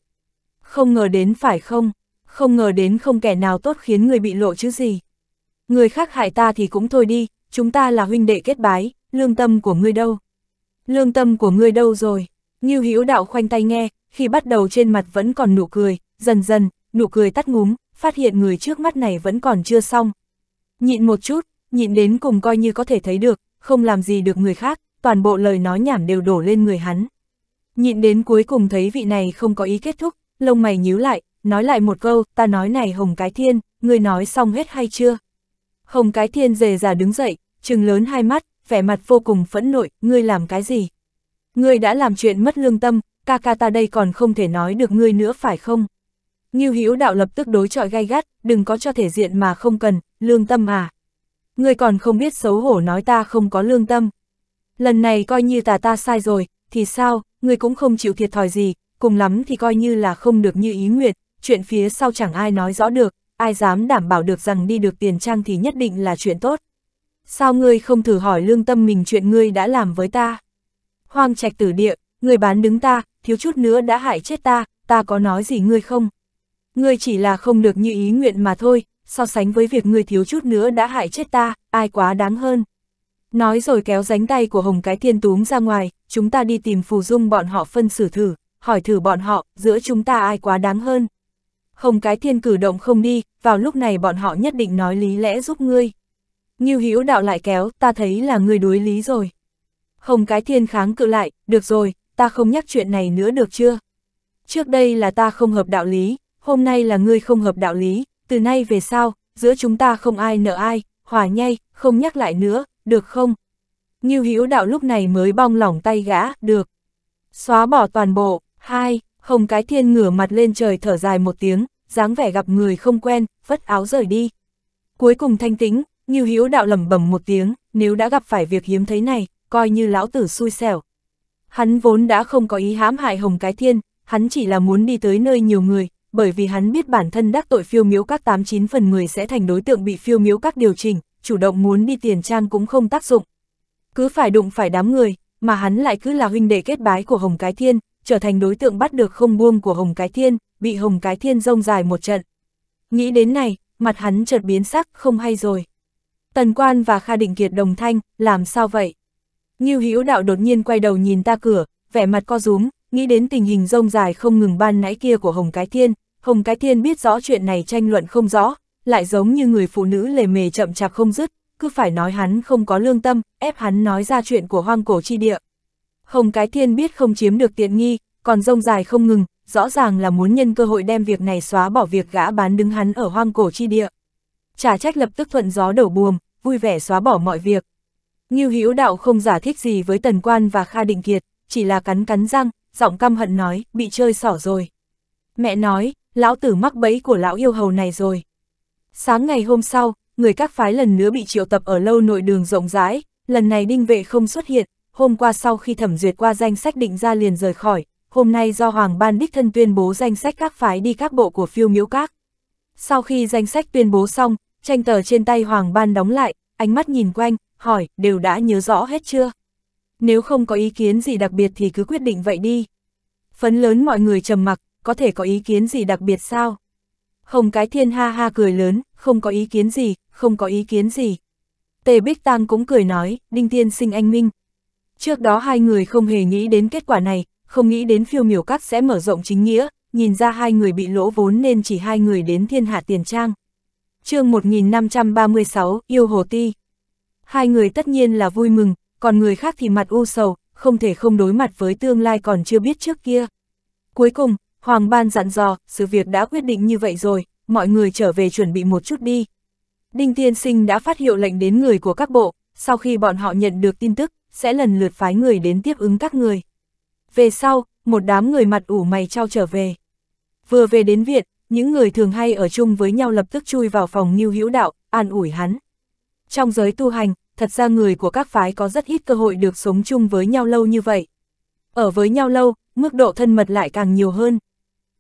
Không ngờ đến phải không? Không ngờ đến không kẻ nào tốt khiến người bị lộ chứ gì. Người khác hại ta thì cũng thôi đi, chúng ta là huynh đệ kết bái, lương tâm của ngươi đâu? Lương tâm của ngươi đâu rồi? như Hữu Đạo khoanh tay nghe, khi bắt đầu trên mặt vẫn còn nụ cười, dần dần, nụ cười tắt ngúm, phát hiện người trước mắt này vẫn còn chưa xong. Nhịn một chút, nhịn đến cùng coi như có thể thấy được, không làm gì được người khác, toàn bộ lời nói nhảm đều đổ lên người hắn. Nhịn đến cuối cùng thấy vị này không có ý kết thúc, lông mày nhíu lại, nói lại một câu, ta nói này Hồng Cái Thiên, ngươi nói xong hết hay chưa? Hồng Cái Thiên dề già đứng dậy, trừng lớn hai mắt, vẻ mặt vô cùng phẫn nộ, ngươi làm cái gì? Ngươi đã làm chuyện mất lương tâm, ca ca ta đây còn không thể nói được ngươi nữa phải không? Ngưu Hữu Đạo lập tức đối chọi gay gắt, đừng có cho thể diện mà không cần, lương tâm à? Ngươi còn không biết xấu hổ nói ta không có lương tâm. Lần này coi như tà ta sai rồi, thì sao, ngươi cũng không chịu thiệt thòi gì, cùng lắm thì coi như là không được như ý nguyện, chuyện phía sau chẳng ai nói rõ được, ai dám đảm bảo được rằng đi được tiền trang thì nhất định là chuyện tốt. Sao ngươi không thử hỏi lương tâm mình chuyện ngươi đã làm với ta? Hoang trạch tử địa, người bán đứng ta, thiếu chút nữa đã hại chết ta, ta có nói gì ngươi không? Ngươi chỉ là không được như ý nguyện mà thôi, so sánh với việc ngươi thiếu chút nữa đã hại chết ta, ai quá đáng hơn. Nói rồi kéo ránh tay của Hồng Cái Thiên Túm ra ngoài, chúng ta đi tìm Phù Dung bọn họ phân xử thử hỏi thử bọn họ, giữa chúng ta ai quá đáng hơn. Không cái thiên cử động không đi, vào lúc này bọn họ nhất định nói lý lẽ giúp ngươi. Nghiêu hữu đạo lại kéo, ta thấy là ngươi đối lý rồi. Không cái thiên kháng cự lại, được rồi, ta không nhắc chuyện này nữa được chưa? Trước đây là ta không hợp đạo lý, hôm nay là ngươi không hợp đạo lý, từ nay về sau, giữa chúng ta không ai nợ ai, hòa nhay, không nhắc lại nữa, được không? Nghiêu hữu đạo lúc này mới bong lỏng tay gã, được. Xóa bỏ toàn bộ, Hai, hồng cái thiên ngửa mặt lên trời thở dài một tiếng, dáng vẻ gặp người không quen, vất áo rời đi. Cuối cùng thanh tĩnh, như hiếu đạo lẩm bẩm một tiếng, nếu đã gặp phải việc hiếm thấy này, coi như lão tử xui xẻo. Hắn vốn đã không có ý hãm hại hồng cái thiên, hắn chỉ là muốn đi tới nơi nhiều người, bởi vì hắn biết bản thân đắc tội phiêu miếu các 89 phần 10 sẽ thành đối tượng bị phiêu miếu các điều chỉnh, chủ động muốn đi tiền trang cũng không tác dụng. Cứ phải đụng phải đám người, mà hắn lại cứ là huynh đệ kết bái của Hồng Cái Thiên, trở thành đối tượng bắt được không buông của Hồng Cái Thiên, bị Hồng Cái Thiên rông dài một trận. Nghĩ đến này, mặt hắn chợt biến sắc, không hay rồi. Tần Quan và Kha Định Kiệt đồng thanh, làm sao vậy? Ngưu Hữu Đạo đột nhiên quay đầu nhìn ta cửa, vẻ mặt co rúm, nghĩ đến tình hình rông dài không ngừng ban nãy kia của Hồng Cái Thiên, Hồng Cái Thiên biết rõ chuyện này tranh luận không rõ, lại giống như người phụ nữ lề mề chậm chạp không dứt, cứ phải nói hắn không có lương tâm, ép hắn nói ra chuyện của hoang cổ chi địa. Không cái thiên biết không chiếm được tiện nghi, còn rông dài không ngừng, rõ ràng là muốn nhân cơ hội đem việc này xóa bỏ việc gã bán đứng hắn ở hoang cổ chi địa. Trả trách lập tức thuận gió đổ buồm, vui vẻ xóa bỏ mọi việc. Ngưu Hữu Đạo không giả thích gì với Tần Quan và Kha Định Kiệt, chỉ là cắn cắn răng, giọng căm hận nói, bị chơi xỏ rồi. Mẹ nói, lão tử mắc bẫy của lão yêu hầu này rồi. Sáng ngày hôm sau, người các phái lần nữa bị triệu tập ở lâu nội đường rộng rãi, lần này đinh vệ không xuất hiện, hôm qua sau khi thẩm duyệt qua danh sách định ra liền rời khỏi, hôm nay do Hoàng Ban Đích Thân tuyên bố danh sách các phái đi các bộ của phiêu miễu các. Sau khi danh sách tuyên bố xong, tranh tờ trên tay Hoàng Ban đóng lại, ánh mắt nhìn quanh, hỏi, đều đã nhớ rõ hết chưa? Nếu không có ý kiến gì đặc biệt thì cứ quyết định vậy đi. Phấn lớn mọi người trầm mặc, có thể có ý kiến gì đặc biệt sao? Hồng cái thiên ha ha cười lớn, không có ý kiến gì, không có ý kiến gì. Tề Bích Tăng cũng cười nói, Đinh Tiên sinh anh minh, Trước đó hai người không hề nghĩ đến kết quả này, không nghĩ đến phiêu miểu các sẽ mở rộng chính nghĩa, nhìn ra hai người bị lỗ vốn nên chỉ hai người đến thiên hạ tiền trang. chương 1536, Yêu Hồ Ti Hai người tất nhiên là vui mừng, còn người khác thì mặt u sầu, không thể không đối mặt với tương lai còn chưa biết trước kia. Cuối cùng, Hoàng Ban dặn dò, sự việc đã quyết định như vậy rồi, mọi người trở về chuẩn bị một chút đi. Đinh Tiên Sinh đã phát hiệu lệnh đến người của các bộ, sau khi bọn họ nhận được tin tức, sẽ lần lượt phái người đến tiếp ứng các người. Về sau, một đám người mặt ủ mày trao trở về. Vừa về đến viện, những người thường hay ở chung với nhau lập tức chui vào phòng Ngưu Hữu Đạo, an ủi hắn. Trong giới tu hành, thật ra người của các phái có rất ít cơ hội được sống chung với nhau lâu như vậy. Ở với nhau lâu, mức độ thân mật lại càng nhiều hơn.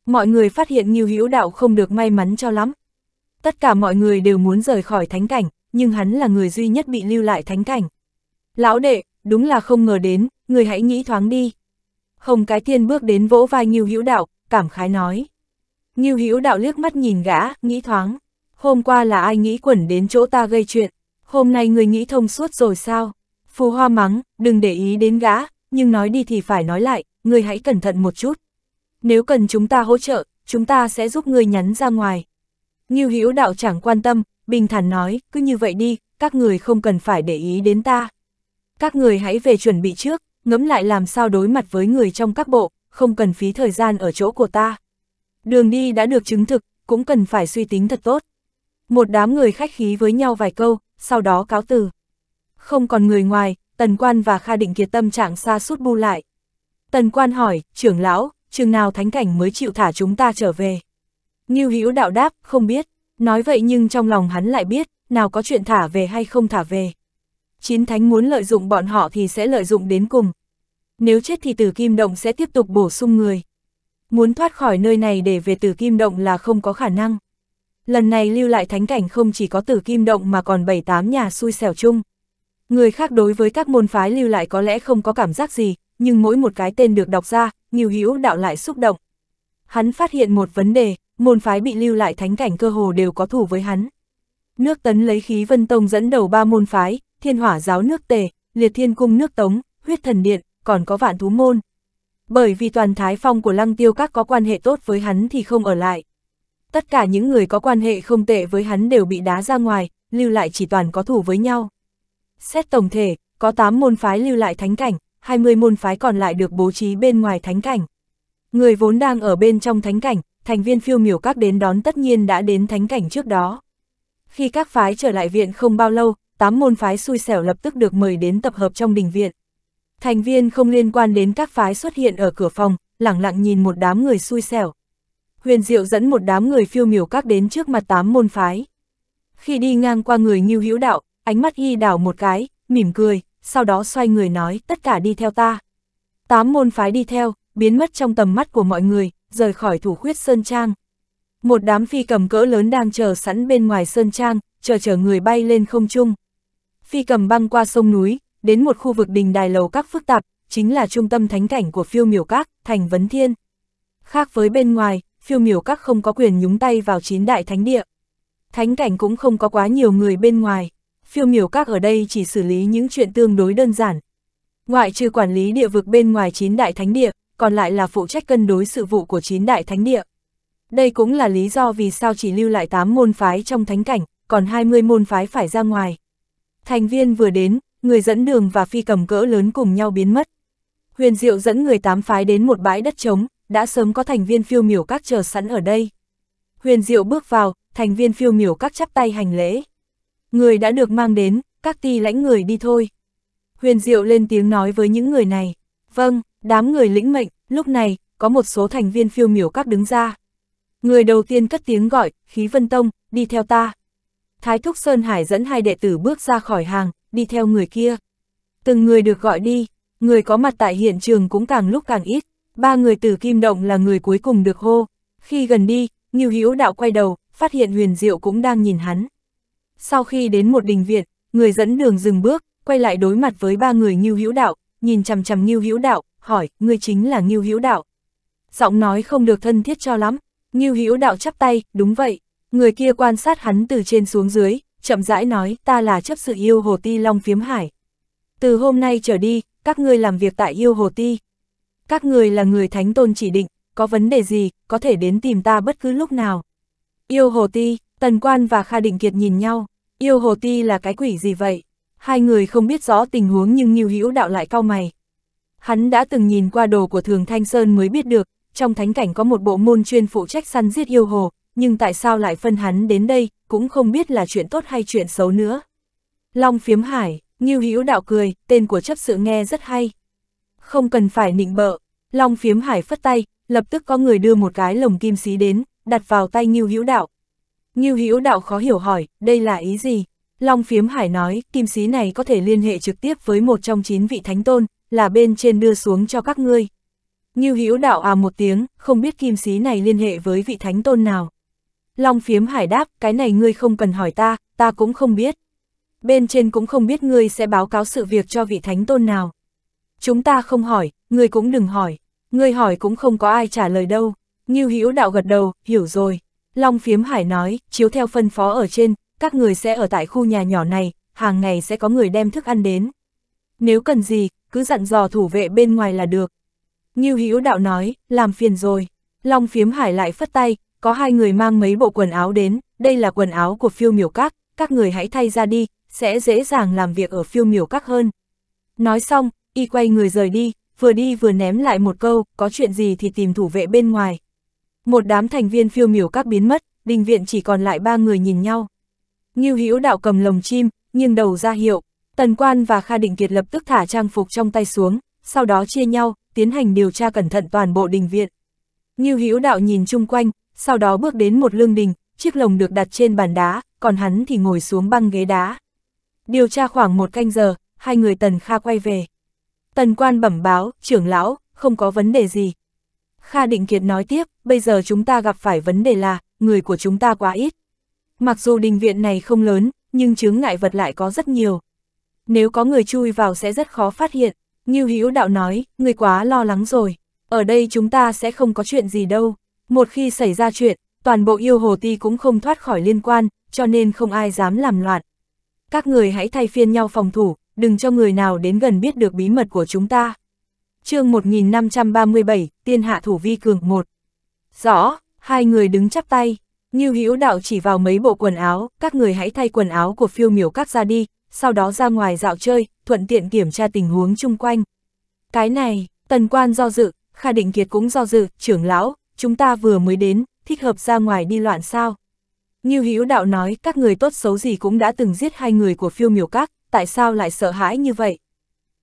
Mọi người phát hiện Ngưu Hữu Đạo không được may mắn cho lắm. Tất cả mọi người đều muốn rời khỏi thánh cảnh, nhưng hắn là người duy nhất bị lưu lại thánh cảnh. Lão đệ, đúng là không ngờ đến, người hãy nghĩ thoáng đi. Hồng cái thiên bước đến vỗ vai Nghiêu Hữu Đạo, cảm khái nói. Nghiêu Hữu Đạo liếc mắt nhìn gã, nghĩ thoáng. Hôm qua là ai nghĩ quẩn đến chỗ ta gây chuyện, hôm nay người nghĩ thông suốt rồi sao? Phù hoa mắng, đừng để ý đến gã, nhưng nói đi thì phải nói lại, người hãy cẩn thận một chút. Nếu cần chúng ta hỗ trợ, chúng ta sẽ giúp người nhắn ra ngoài. Nghiêu Hữu Đạo chẳng quan tâm, bình thản nói, cứ như vậy đi, các người không cần phải để ý đến ta. Các người hãy về chuẩn bị trước, ngẫm lại làm sao đối mặt với người trong các bộ, không cần phí thời gian ở chỗ của ta. Đường đi đã được chứng thực, cũng cần phải suy tính thật tốt. Một đám người khách khí với nhau vài câu, sau đó cáo từ. Không còn người ngoài, Tần Quan và Kha Định Kiệt tâm trạng xa suốt bu lại. Tần Quan hỏi, trưởng lão, chừng nào thánh cảnh mới chịu thả chúng ta trở về? Ngưu Hữu đạo đáp, không biết. Nói vậy nhưng trong lòng hắn lại biết, nào có chuyện thả về hay không thả về chín thánh muốn lợi dụng bọn họ thì sẽ lợi dụng đến cùng. Nếu chết thì tử kim động sẽ tiếp tục bổ sung người. Muốn thoát khỏi nơi này để về tử kim động là không có khả năng. Lần này lưu lại thánh cảnh không chỉ có tử kim động mà còn bảy tám nhà xui xẻo chung. Người khác đối với các môn phái lưu lại có lẽ không có cảm giác gì, nhưng mỗi một cái tên được đọc ra, nhiều hữu đạo lại xúc động. Hắn phát hiện một vấn đề, môn phái bị lưu lại thánh cảnh cơ hồ đều có thủ với hắn. Nước tấn lấy khí vân tông dẫn đầu ba môn phái, thiên hỏa giáo nước tề, liệt thiên cung nước tống, huyết thần điện, còn có vạn thú môn. Bởi vì toàn thái phong của lăng tiêu các có quan hệ tốt với hắn thì không ở lại. Tất cả những người có quan hệ không tệ với hắn đều bị đá ra ngoài, lưu lại chỉ toàn có thủ với nhau. Xét tổng thể, có 8 môn phái lưu lại thánh cảnh, 20 môn phái còn lại được bố trí bên ngoài thánh cảnh. Người vốn đang ở bên trong thánh cảnh, thành viên phiêu miểu các đến đón tất nhiên đã đến thánh cảnh trước đó. Khi các phái trở lại viện không bao lâu, tám môn phái xui xẻo lập tức được mời đến tập hợp trong đình viện. Thành viên không liên quan đến các phái xuất hiện ở cửa phòng, lẳng lặng nhìn một đám người xui xẻo. Huyền Diệu dẫn một đám người phiêu miểu các đến trước mặt tám môn phái. Khi đi ngang qua người Ngưu Hữu Đạo, ánh mắt y đảo một cái, mỉm cười, sau đó xoay người nói tất cả đi theo ta. Tám môn phái đi theo, biến mất trong tầm mắt của mọi người, rời khỏi thủ khuyết Sơn Trang. Một đám phi cầm cỡ lớn đang chờ sẵn bên ngoài Sơn Trang, chờ chờ người bay lên không trung. Phi cầm băng qua sông núi, đến một khu vực đình đài lầu các phức tạp, chính là trung tâm thánh cảnh của phiêu miểu các, thành vấn thiên. Khác với bên ngoài, phiêu miểu các không có quyền nhúng tay vào chín đại thánh địa. Thánh cảnh cũng không có quá nhiều người bên ngoài, phiêu miểu các ở đây chỉ xử lý những chuyện tương đối đơn giản. Ngoại trừ quản lý địa vực bên ngoài chín đại thánh địa, còn lại là phụ trách cân đối sự vụ của chín đại thánh địa. Đây cũng là lý do vì sao chỉ lưu lại 8 môn phái trong thánh cảnh, còn 20 môn phái phải ra ngoài. Thành viên vừa đến, người dẫn đường và phi cầm cỡ lớn cùng nhau biến mất. Huyền Diệu dẫn người tám phái đến một bãi đất trống, đã sớm có thành viên phiêu miểu các chờ sẵn ở đây. Huyền Diệu bước vào, thành viên phiêu miểu các chắp tay hành lễ. Người đã được mang đến, các ti lãnh người đi thôi. Huyền Diệu lên tiếng nói với những người này. Vâng, đám người lĩnh mệnh, lúc này, có một số thành viên phiêu miểu các đứng ra. Người đầu tiên cất tiếng gọi, khí vân tông, đi theo ta. Thái Thúc Sơn Hải dẫn hai đệ tử bước ra khỏi hàng, đi theo người kia. Từng người được gọi đi, người có mặt tại hiện trường cũng càng lúc càng ít, ba người từ Kim Động là người cuối cùng được hô. Khi gần đi, Nghiêu Hữu Đạo quay đầu, phát hiện Huyền Diệu cũng đang nhìn hắn. Sau khi đến một đình viện, người dẫn đường dừng bước, quay lại đối mặt với ba người Nghiêu Hữu Đạo, nhìn chằm chằm Nghiêu Hữu Đạo, hỏi, người chính là Nghiêu Hữu Đạo. Giọng nói không được thân thiết cho lắm, Nghiêu Hữu Đạo chắp tay, đúng vậy, Người kia quan sát hắn từ trên xuống dưới, chậm rãi nói, ta là chấp sự yêu hồ ti long phiếm hải. Từ hôm nay trở đi, các ngươi làm việc tại yêu hồ ti. Các người là người thánh tôn chỉ định, có vấn đề gì, có thể đến tìm ta bất cứ lúc nào. Yêu hồ ti, tần quan và Kha Định Kiệt nhìn nhau, yêu hồ ti là cái quỷ gì vậy? Hai người không biết rõ tình huống nhưng Nhiêu Hữu đạo lại cau mày. Hắn đã từng nhìn qua đồ của Thường Thanh Sơn mới biết được, trong thánh cảnh có một bộ môn chuyên phụ trách săn giết yêu hồ, nhưng tại sao lại phân hắn đến đây, cũng không biết là chuyện tốt hay chuyện xấu nữa. Long phiếm hải, Ngưu Hữu đạo cười, tên của chấp sự nghe rất hay. Không cần phải nịnh bợ, Long phiếm hải phất tay, lập tức có người đưa một cái lồng kim xí đến, đặt vào tay Ngưu Hữu đạo. Ngưu Hữu đạo khó hiểu hỏi, đây là ý gì? Long phiếm hải nói, kim xí này có thể liên hệ trực tiếp với một trong chín vị thánh tôn, là bên trên đưa xuống cho các ngươi. Ngưu Hữu đạo à một tiếng, không biết kim xí này liên hệ với vị thánh tôn nào. Long phiếm hải đáp, cái này ngươi không cần hỏi ta, ta cũng không biết. Bên trên cũng không biết ngươi sẽ báo cáo sự việc cho vị thánh tôn nào. Chúng ta không hỏi, ngươi cũng đừng hỏi, ngươi hỏi cũng không có ai trả lời đâu. Ngưu Hữu đạo gật đầu, hiểu rồi. Long phiếm hải nói, chiếu theo phân phó ở trên, các người sẽ ở tại khu nhà nhỏ này, hàng ngày sẽ có người đem thức ăn đến. Nếu cần gì, cứ dặn dò thủ vệ bên ngoài là được. Ngưu Hữu đạo nói, làm phiền rồi. Long phiếm hải lại phất tay, có hai người mang mấy bộ quần áo đến, đây là quần áo của phiêu miểu các, các người hãy thay ra đi, sẽ dễ dàng làm việc ở phiêu miểu các hơn. Nói xong, y quay người rời đi, vừa đi vừa ném lại một câu, có chuyện gì thì tìm thủ vệ bên ngoài. Một đám thành viên phiêu miểu các biến mất, đình viện chỉ còn lại ba người nhìn nhau. Nghiêu hữu đạo cầm lồng chim, nghiêng đầu ra hiệu, tần quan và Kha Định Kiệt lập tức thả trang phục trong tay xuống, sau đó chia nhau, tiến hành điều tra cẩn thận toàn bộ đình viện. Nghiêu hữu đạo nhìn chung quanh, sau đó bước đến một lương đình, chiếc lồng được đặt trên bàn đá, còn hắn thì ngồi xuống băng ghế đá. Điều tra khoảng một canh giờ, hai người Tần Kha quay về. Tần quan bẩm báo, trưởng lão, không có vấn đề gì. Kha Định Kiệt nói tiếp, bây giờ chúng ta gặp phải vấn đề là, người của chúng ta quá ít. Mặc dù đình viện này không lớn, nhưng chứng ngại vật lại có rất nhiều. Nếu có người chui vào sẽ rất khó phát hiện. Như Hữu Đạo nói, người quá lo lắng rồi. Ở đây chúng ta sẽ không có chuyện gì đâu. Một khi xảy ra chuyện, toàn bộ yêu hồ ti cũng không thoát khỏi liên quan, cho nên không ai dám làm loạn. Các người hãy thay phiên nhau phòng thủ, đừng cho người nào đến gần biết được bí mật của chúng ta. chương 1537, Tiên Hạ Thủ Vi Cường 1 Rõ, hai người đứng chắp tay, như Hữu Đạo chỉ vào mấy bộ quần áo, các người hãy thay quần áo của phiêu miểu các ra đi, sau đó ra ngoài dạo chơi, thuận tiện kiểm tra tình huống chung quanh. Cái này, tần quan do dự, Kha Định Kiệt cũng do dự, trưởng lão, chúng ta vừa mới đến, thích hợp ra ngoài đi loạn sao. Như Hữu Đạo nói các người tốt xấu gì cũng đã từng giết hai người của phiêu miểu các, tại sao lại sợ hãi như vậy?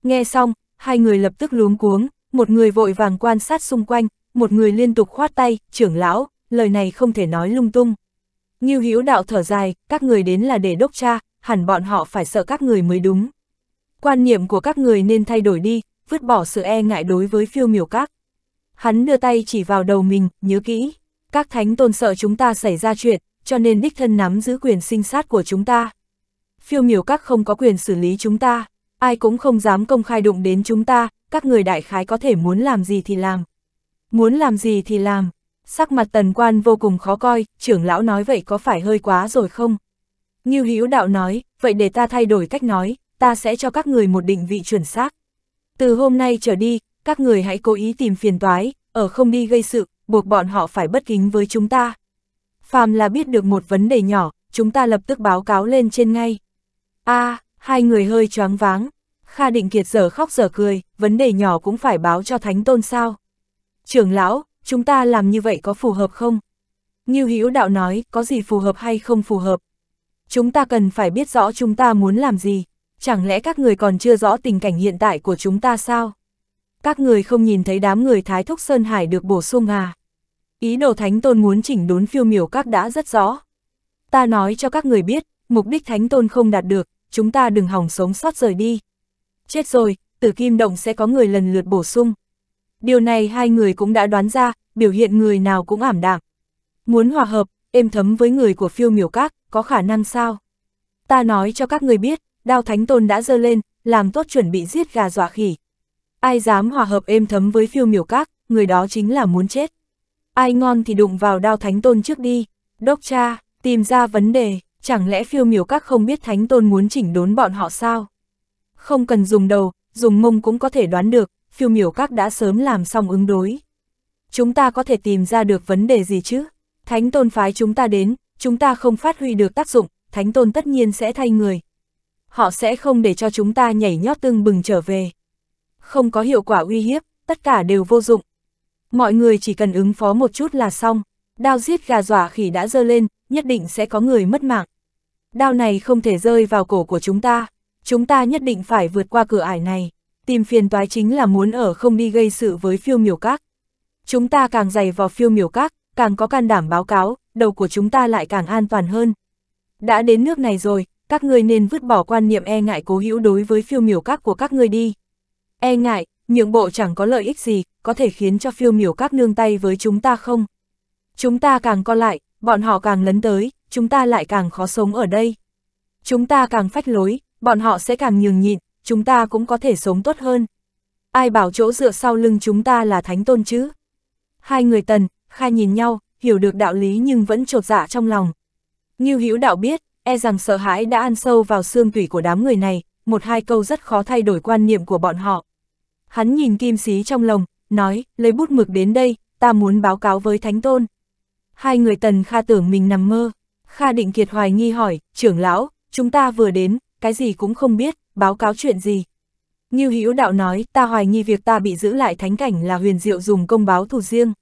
Nghe xong, hai người lập tức luống cuống, một người vội vàng quan sát xung quanh, một người liên tục khoát tay, trưởng lão, lời này không thể nói lung tung. Như Hữu Đạo thở dài, các người đến là để đốc tra, hẳn bọn họ phải sợ các người mới đúng. Quan niệm của các người nên thay đổi đi, vứt bỏ sự e ngại đối với phiêu miểu các. Hắn đưa tay chỉ vào đầu mình, nhớ kỹ. Các thánh tôn sợ chúng ta xảy ra chuyện, cho nên đích thân nắm giữ quyền sinh sát của chúng ta. Phiêu miểu các không có quyền xử lý chúng ta, ai cũng không dám công khai đụng đến chúng ta, các người đại khái có thể muốn làm gì thì làm. Muốn làm gì thì làm. Sắc mặt tần quan vô cùng khó coi, trưởng lão nói vậy có phải hơi quá rồi không? Như hữu đạo nói, vậy để ta thay đổi cách nói, ta sẽ cho các người một định vị chuẩn xác. Từ hôm nay trở đi, các người hãy cố ý tìm phiền toái, ở không đi gây sự, buộc bọn họ phải bất kính với chúng ta. Phàm là biết được một vấn đề nhỏ, chúng ta lập tức báo cáo lên trên ngay. a à, hai người hơi choáng váng. Kha Định Kiệt giờ khóc giờ cười, vấn đề nhỏ cũng phải báo cho Thánh Tôn sao. Trưởng lão, chúng ta làm như vậy có phù hợp không? Như Hữu Đạo nói, có gì phù hợp hay không phù hợp? Chúng ta cần phải biết rõ chúng ta muốn làm gì. Chẳng lẽ các người còn chưa rõ tình cảnh hiện tại của chúng ta sao? các người không nhìn thấy đám người Thái Thúc Sơn Hải được bổ sung à. Ý đồ Thánh Tôn muốn chỉnh đốn phiêu miểu các đã rất rõ. Ta nói cho các người biết, mục đích Thánh Tôn không đạt được, chúng ta đừng hỏng sống sót rời đi. Chết rồi, từ kim động sẽ có người lần lượt bổ sung. Điều này hai người cũng đã đoán ra, biểu hiện người nào cũng ảm đạm. Muốn hòa hợp, êm thấm với người của phiêu miểu các, có khả năng sao? Ta nói cho các người biết, đao thánh tôn đã dơ lên, làm tốt chuẩn bị giết gà dọa khỉ. Ai dám hòa hợp êm thấm với phiêu miểu các, người đó chính là muốn chết. Ai ngon thì đụng vào đao thánh tôn trước đi. Đốc cha, tìm ra vấn đề, chẳng lẽ phiêu miểu các không biết thánh tôn muốn chỉnh đốn bọn họ sao? Không cần dùng đầu, dùng mông cũng có thể đoán được, phiêu miểu các đã sớm làm xong ứng đối. Chúng ta có thể tìm ra được vấn đề gì chứ? Thánh tôn phái chúng ta đến, chúng ta không phát huy được tác dụng, thánh tôn tất nhiên sẽ thay người. Họ sẽ không để cho chúng ta nhảy nhót tương bừng trở về không có hiệu quả uy hiếp, tất cả đều vô dụng. Mọi người chỉ cần ứng phó một chút là xong, đao giết gà dọa khỉ đã dơ lên, nhất định sẽ có người mất mạng. Đao này không thể rơi vào cổ của chúng ta, chúng ta nhất định phải vượt qua cửa ải này, tìm phiền toái chính là muốn ở không đi gây sự với phiêu miểu các. Chúng ta càng dày vào phiêu miểu các, càng có can đảm báo cáo, đầu của chúng ta lại càng an toàn hơn. Đã đến nước này rồi, các ngươi nên vứt bỏ quan niệm e ngại cố hữu đối với phiêu miểu các của các ngươi đi. E ngại, nhượng bộ chẳng có lợi ích gì, có thể khiến cho phiêu miểu các nương tay với chúng ta không? Chúng ta càng co lại, bọn họ càng lấn tới, chúng ta lại càng khó sống ở đây. Chúng ta càng phách lối, bọn họ sẽ càng nhường nhịn, chúng ta cũng có thể sống tốt hơn. Ai bảo chỗ dựa sau lưng chúng ta là thánh tôn chứ? Hai người tần, khai nhìn nhau, hiểu được đạo lý nhưng vẫn trột dạ trong lòng. Như Hữu đạo biết, e rằng sợ hãi đã ăn sâu vào xương tủy của đám người này, một hai câu rất khó thay đổi quan niệm của bọn họ hắn nhìn kim sĩ trong lồng, nói, lấy bút mực đến đây, ta muốn báo cáo với Thánh Tôn. Hai người tần Kha tưởng mình nằm mơ, Kha Định Kiệt hoài nghi hỏi, trưởng lão, chúng ta vừa đến, cái gì cũng không biết, báo cáo chuyện gì. Nghiêu Hữu Đạo nói, ta hoài nghi việc ta bị giữ lại thánh cảnh là huyền diệu dùng công báo thủ riêng.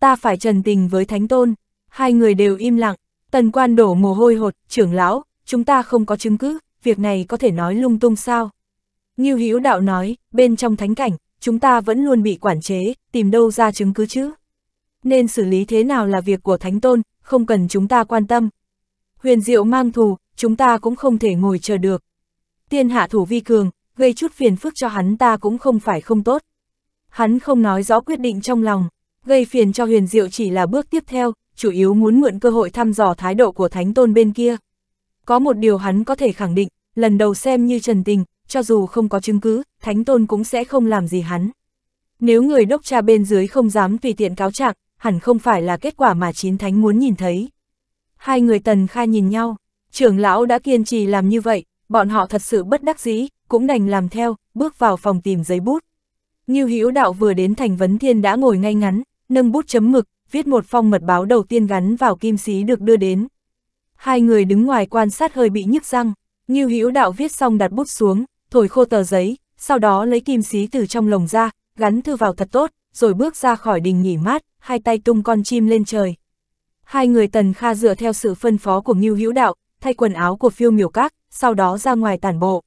Ta phải trần tình với Thánh Tôn, hai người đều im lặng, tần quan đổ mồ hôi hột, trưởng lão, chúng ta không có chứng cứ, việc này có thể nói lung tung sao. Ngưu Hữu Đạo nói, bên trong thánh cảnh, chúng ta vẫn luôn bị quản chế, tìm đâu ra chứng cứ chứ. Nên xử lý thế nào là việc của thánh tôn, không cần chúng ta quan tâm. Huyền diệu mang thù, chúng ta cũng không thể ngồi chờ được. Tiên hạ thủ vi cường, gây chút phiền phức cho hắn ta cũng không phải không tốt. Hắn không nói rõ quyết định trong lòng, gây phiền cho huyền diệu chỉ là bước tiếp theo, chủ yếu muốn mượn cơ hội thăm dò thái độ của thánh tôn bên kia. Có một điều hắn có thể khẳng định, lần đầu xem như trần tình, cho dù không có chứng cứ, Thánh Tôn cũng sẽ không làm gì hắn. Nếu người đốc cha bên dưới không dám tùy tiện cáo trạng, hẳn không phải là kết quả mà chín thánh muốn nhìn thấy. Hai người tần kha nhìn nhau, trưởng lão đã kiên trì làm như vậy, bọn họ thật sự bất đắc dĩ, cũng đành làm theo, bước vào phòng tìm giấy bút. Như Hữu Đạo vừa đến thành vấn thiên đã ngồi ngay ngắn, nâng bút chấm mực, viết một phong mật báo đầu tiên gắn vào kim xí được đưa đến. Hai người đứng ngoài quan sát hơi bị nhức răng, Như Hữu Đạo viết xong đặt bút xuống, thổi khô tờ giấy, sau đó lấy kim xí từ trong lồng ra, gắn thư vào thật tốt, rồi bước ra khỏi đình nghỉ mát, hai tay tung con chim lên trời. Hai người Tần Kha dựa theo sự phân phó của Ngưu Hữu Đạo, thay quần áo của phiêu miểu các, sau đó ra ngoài tản bộ.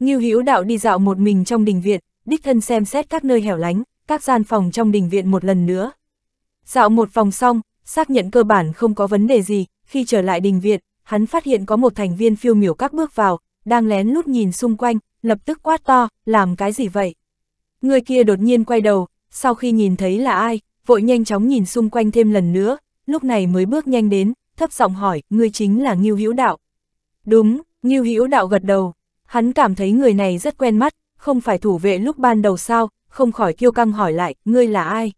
Ngưu Hữu Đạo đi dạo một mình trong đình viện, đích thân xem xét các nơi hẻo lánh, các gian phòng trong đình viện một lần nữa. Dạo một phòng xong, xác nhận cơ bản không có vấn đề gì, khi trở lại đình viện, hắn phát hiện có một thành viên phiêu miểu các bước vào, đang lén lút nhìn xung quanh, lập tức quát to, làm cái gì vậy? Người kia đột nhiên quay đầu, sau khi nhìn thấy là ai, vội nhanh chóng nhìn xung quanh thêm lần nữa, lúc này mới bước nhanh đến, thấp giọng hỏi, người chính là Ngưu Hữu Đạo. Đúng, Ngưu Hữu Đạo gật đầu, hắn cảm thấy người này rất quen mắt, không phải thủ vệ lúc ban đầu sao, không khỏi kiêu căng hỏi lại, ngươi là ai?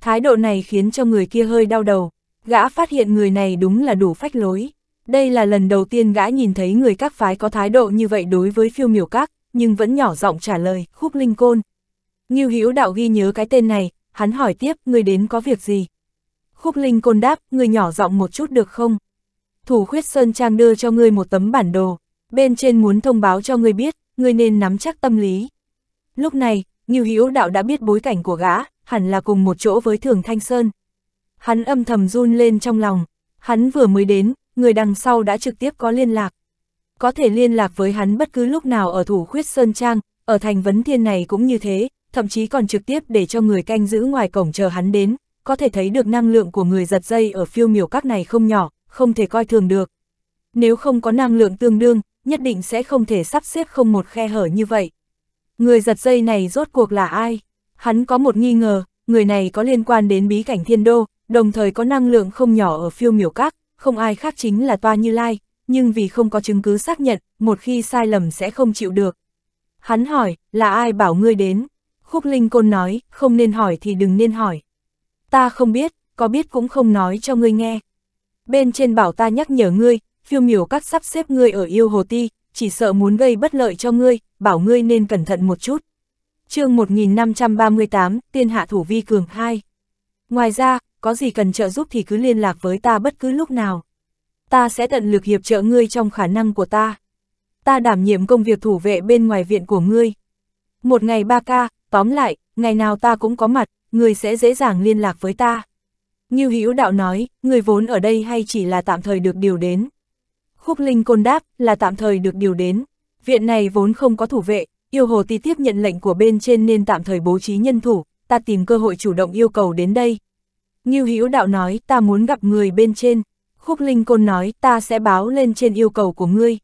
Thái độ này khiến cho người kia hơi đau đầu, gã phát hiện người này đúng là đủ phách lối. Đây là lần đầu tiên gã nhìn thấy người các phái có thái độ như vậy đối với phiêu miểu các, nhưng vẫn nhỏ giọng trả lời, khúc linh côn. Ngưu Hữu đạo ghi nhớ cái tên này, hắn hỏi tiếp, người đến có việc gì? Khúc linh côn đáp, người nhỏ giọng một chút được không? Thủ khuyết Sơn Trang đưa cho ngươi một tấm bản đồ, bên trên muốn thông báo cho ngươi biết, ngươi nên nắm chắc tâm lý. Lúc này, Ngưu Hữu đạo đã biết bối cảnh của gã, hẳn là cùng một chỗ với Thường Thanh Sơn. Hắn âm thầm run lên trong lòng, hắn vừa mới đến, người đằng sau đã trực tiếp có liên lạc. Có thể liên lạc với hắn bất cứ lúc nào ở thủ khuyết Sơn Trang, ở thành vấn thiên này cũng như thế, thậm chí còn trực tiếp để cho người canh giữ ngoài cổng chờ hắn đến, có thể thấy được năng lượng của người giật dây ở phiêu miểu các này không nhỏ, không thể coi thường được. Nếu không có năng lượng tương đương, nhất định sẽ không thể sắp xếp không một khe hở như vậy. Người giật dây này rốt cuộc là ai? Hắn có một nghi ngờ, người này có liên quan đến bí cảnh thiên đô, đồng thời có năng lượng không nhỏ ở phiêu miểu các, không ai khác chính là Toa Như Lai, nhưng vì không có chứng cứ xác nhận, một khi sai lầm sẽ không chịu được. Hắn hỏi, là ai bảo ngươi đến? Khúc Linh Côn nói, không nên hỏi thì đừng nên hỏi. Ta không biết, có biết cũng không nói cho ngươi nghe. Bên trên bảo ta nhắc nhở ngươi, phiêu miểu cắt sắp xếp ngươi ở yêu hồ ti, chỉ sợ muốn gây bất lợi cho ngươi, bảo ngươi nên cẩn thận một chút. chương 1538, Tiên Hạ Thủ Vi Cường 2 Ngoài ra, có gì cần trợ giúp thì cứ liên lạc với ta bất cứ lúc nào. Ta sẽ tận lực hiệp trợ ngươi trong khả năng của ta. Ta đảm nhiệm công việc thủ vệ bên ngoài viện của ngươi. Một ngày ba ca, tóm lại, ngày nào ta cũng có mặt, ngươi sẽ dễ dàng liên lạc với ta. Như Hữu Đạo nói, ngươi vốn ở đây hay chỉ là tạm thời được điều đến? Khúc Linh Côn đáp, là tạm thời được điều đến. Viện này vốn không có thủ vệ, yêu hồ ti tiếp nhận lệnh của bên trên nên tạm thời bố trí nhân thủ, ta tìm cơ hội chủ động yêu cầu đến đây, Ngưu Hữu Đạo nói ta muốn gặp người bên trên, Khúc Linh Côn nói ta sẽ báo lên trên yêu cầu của ngươi.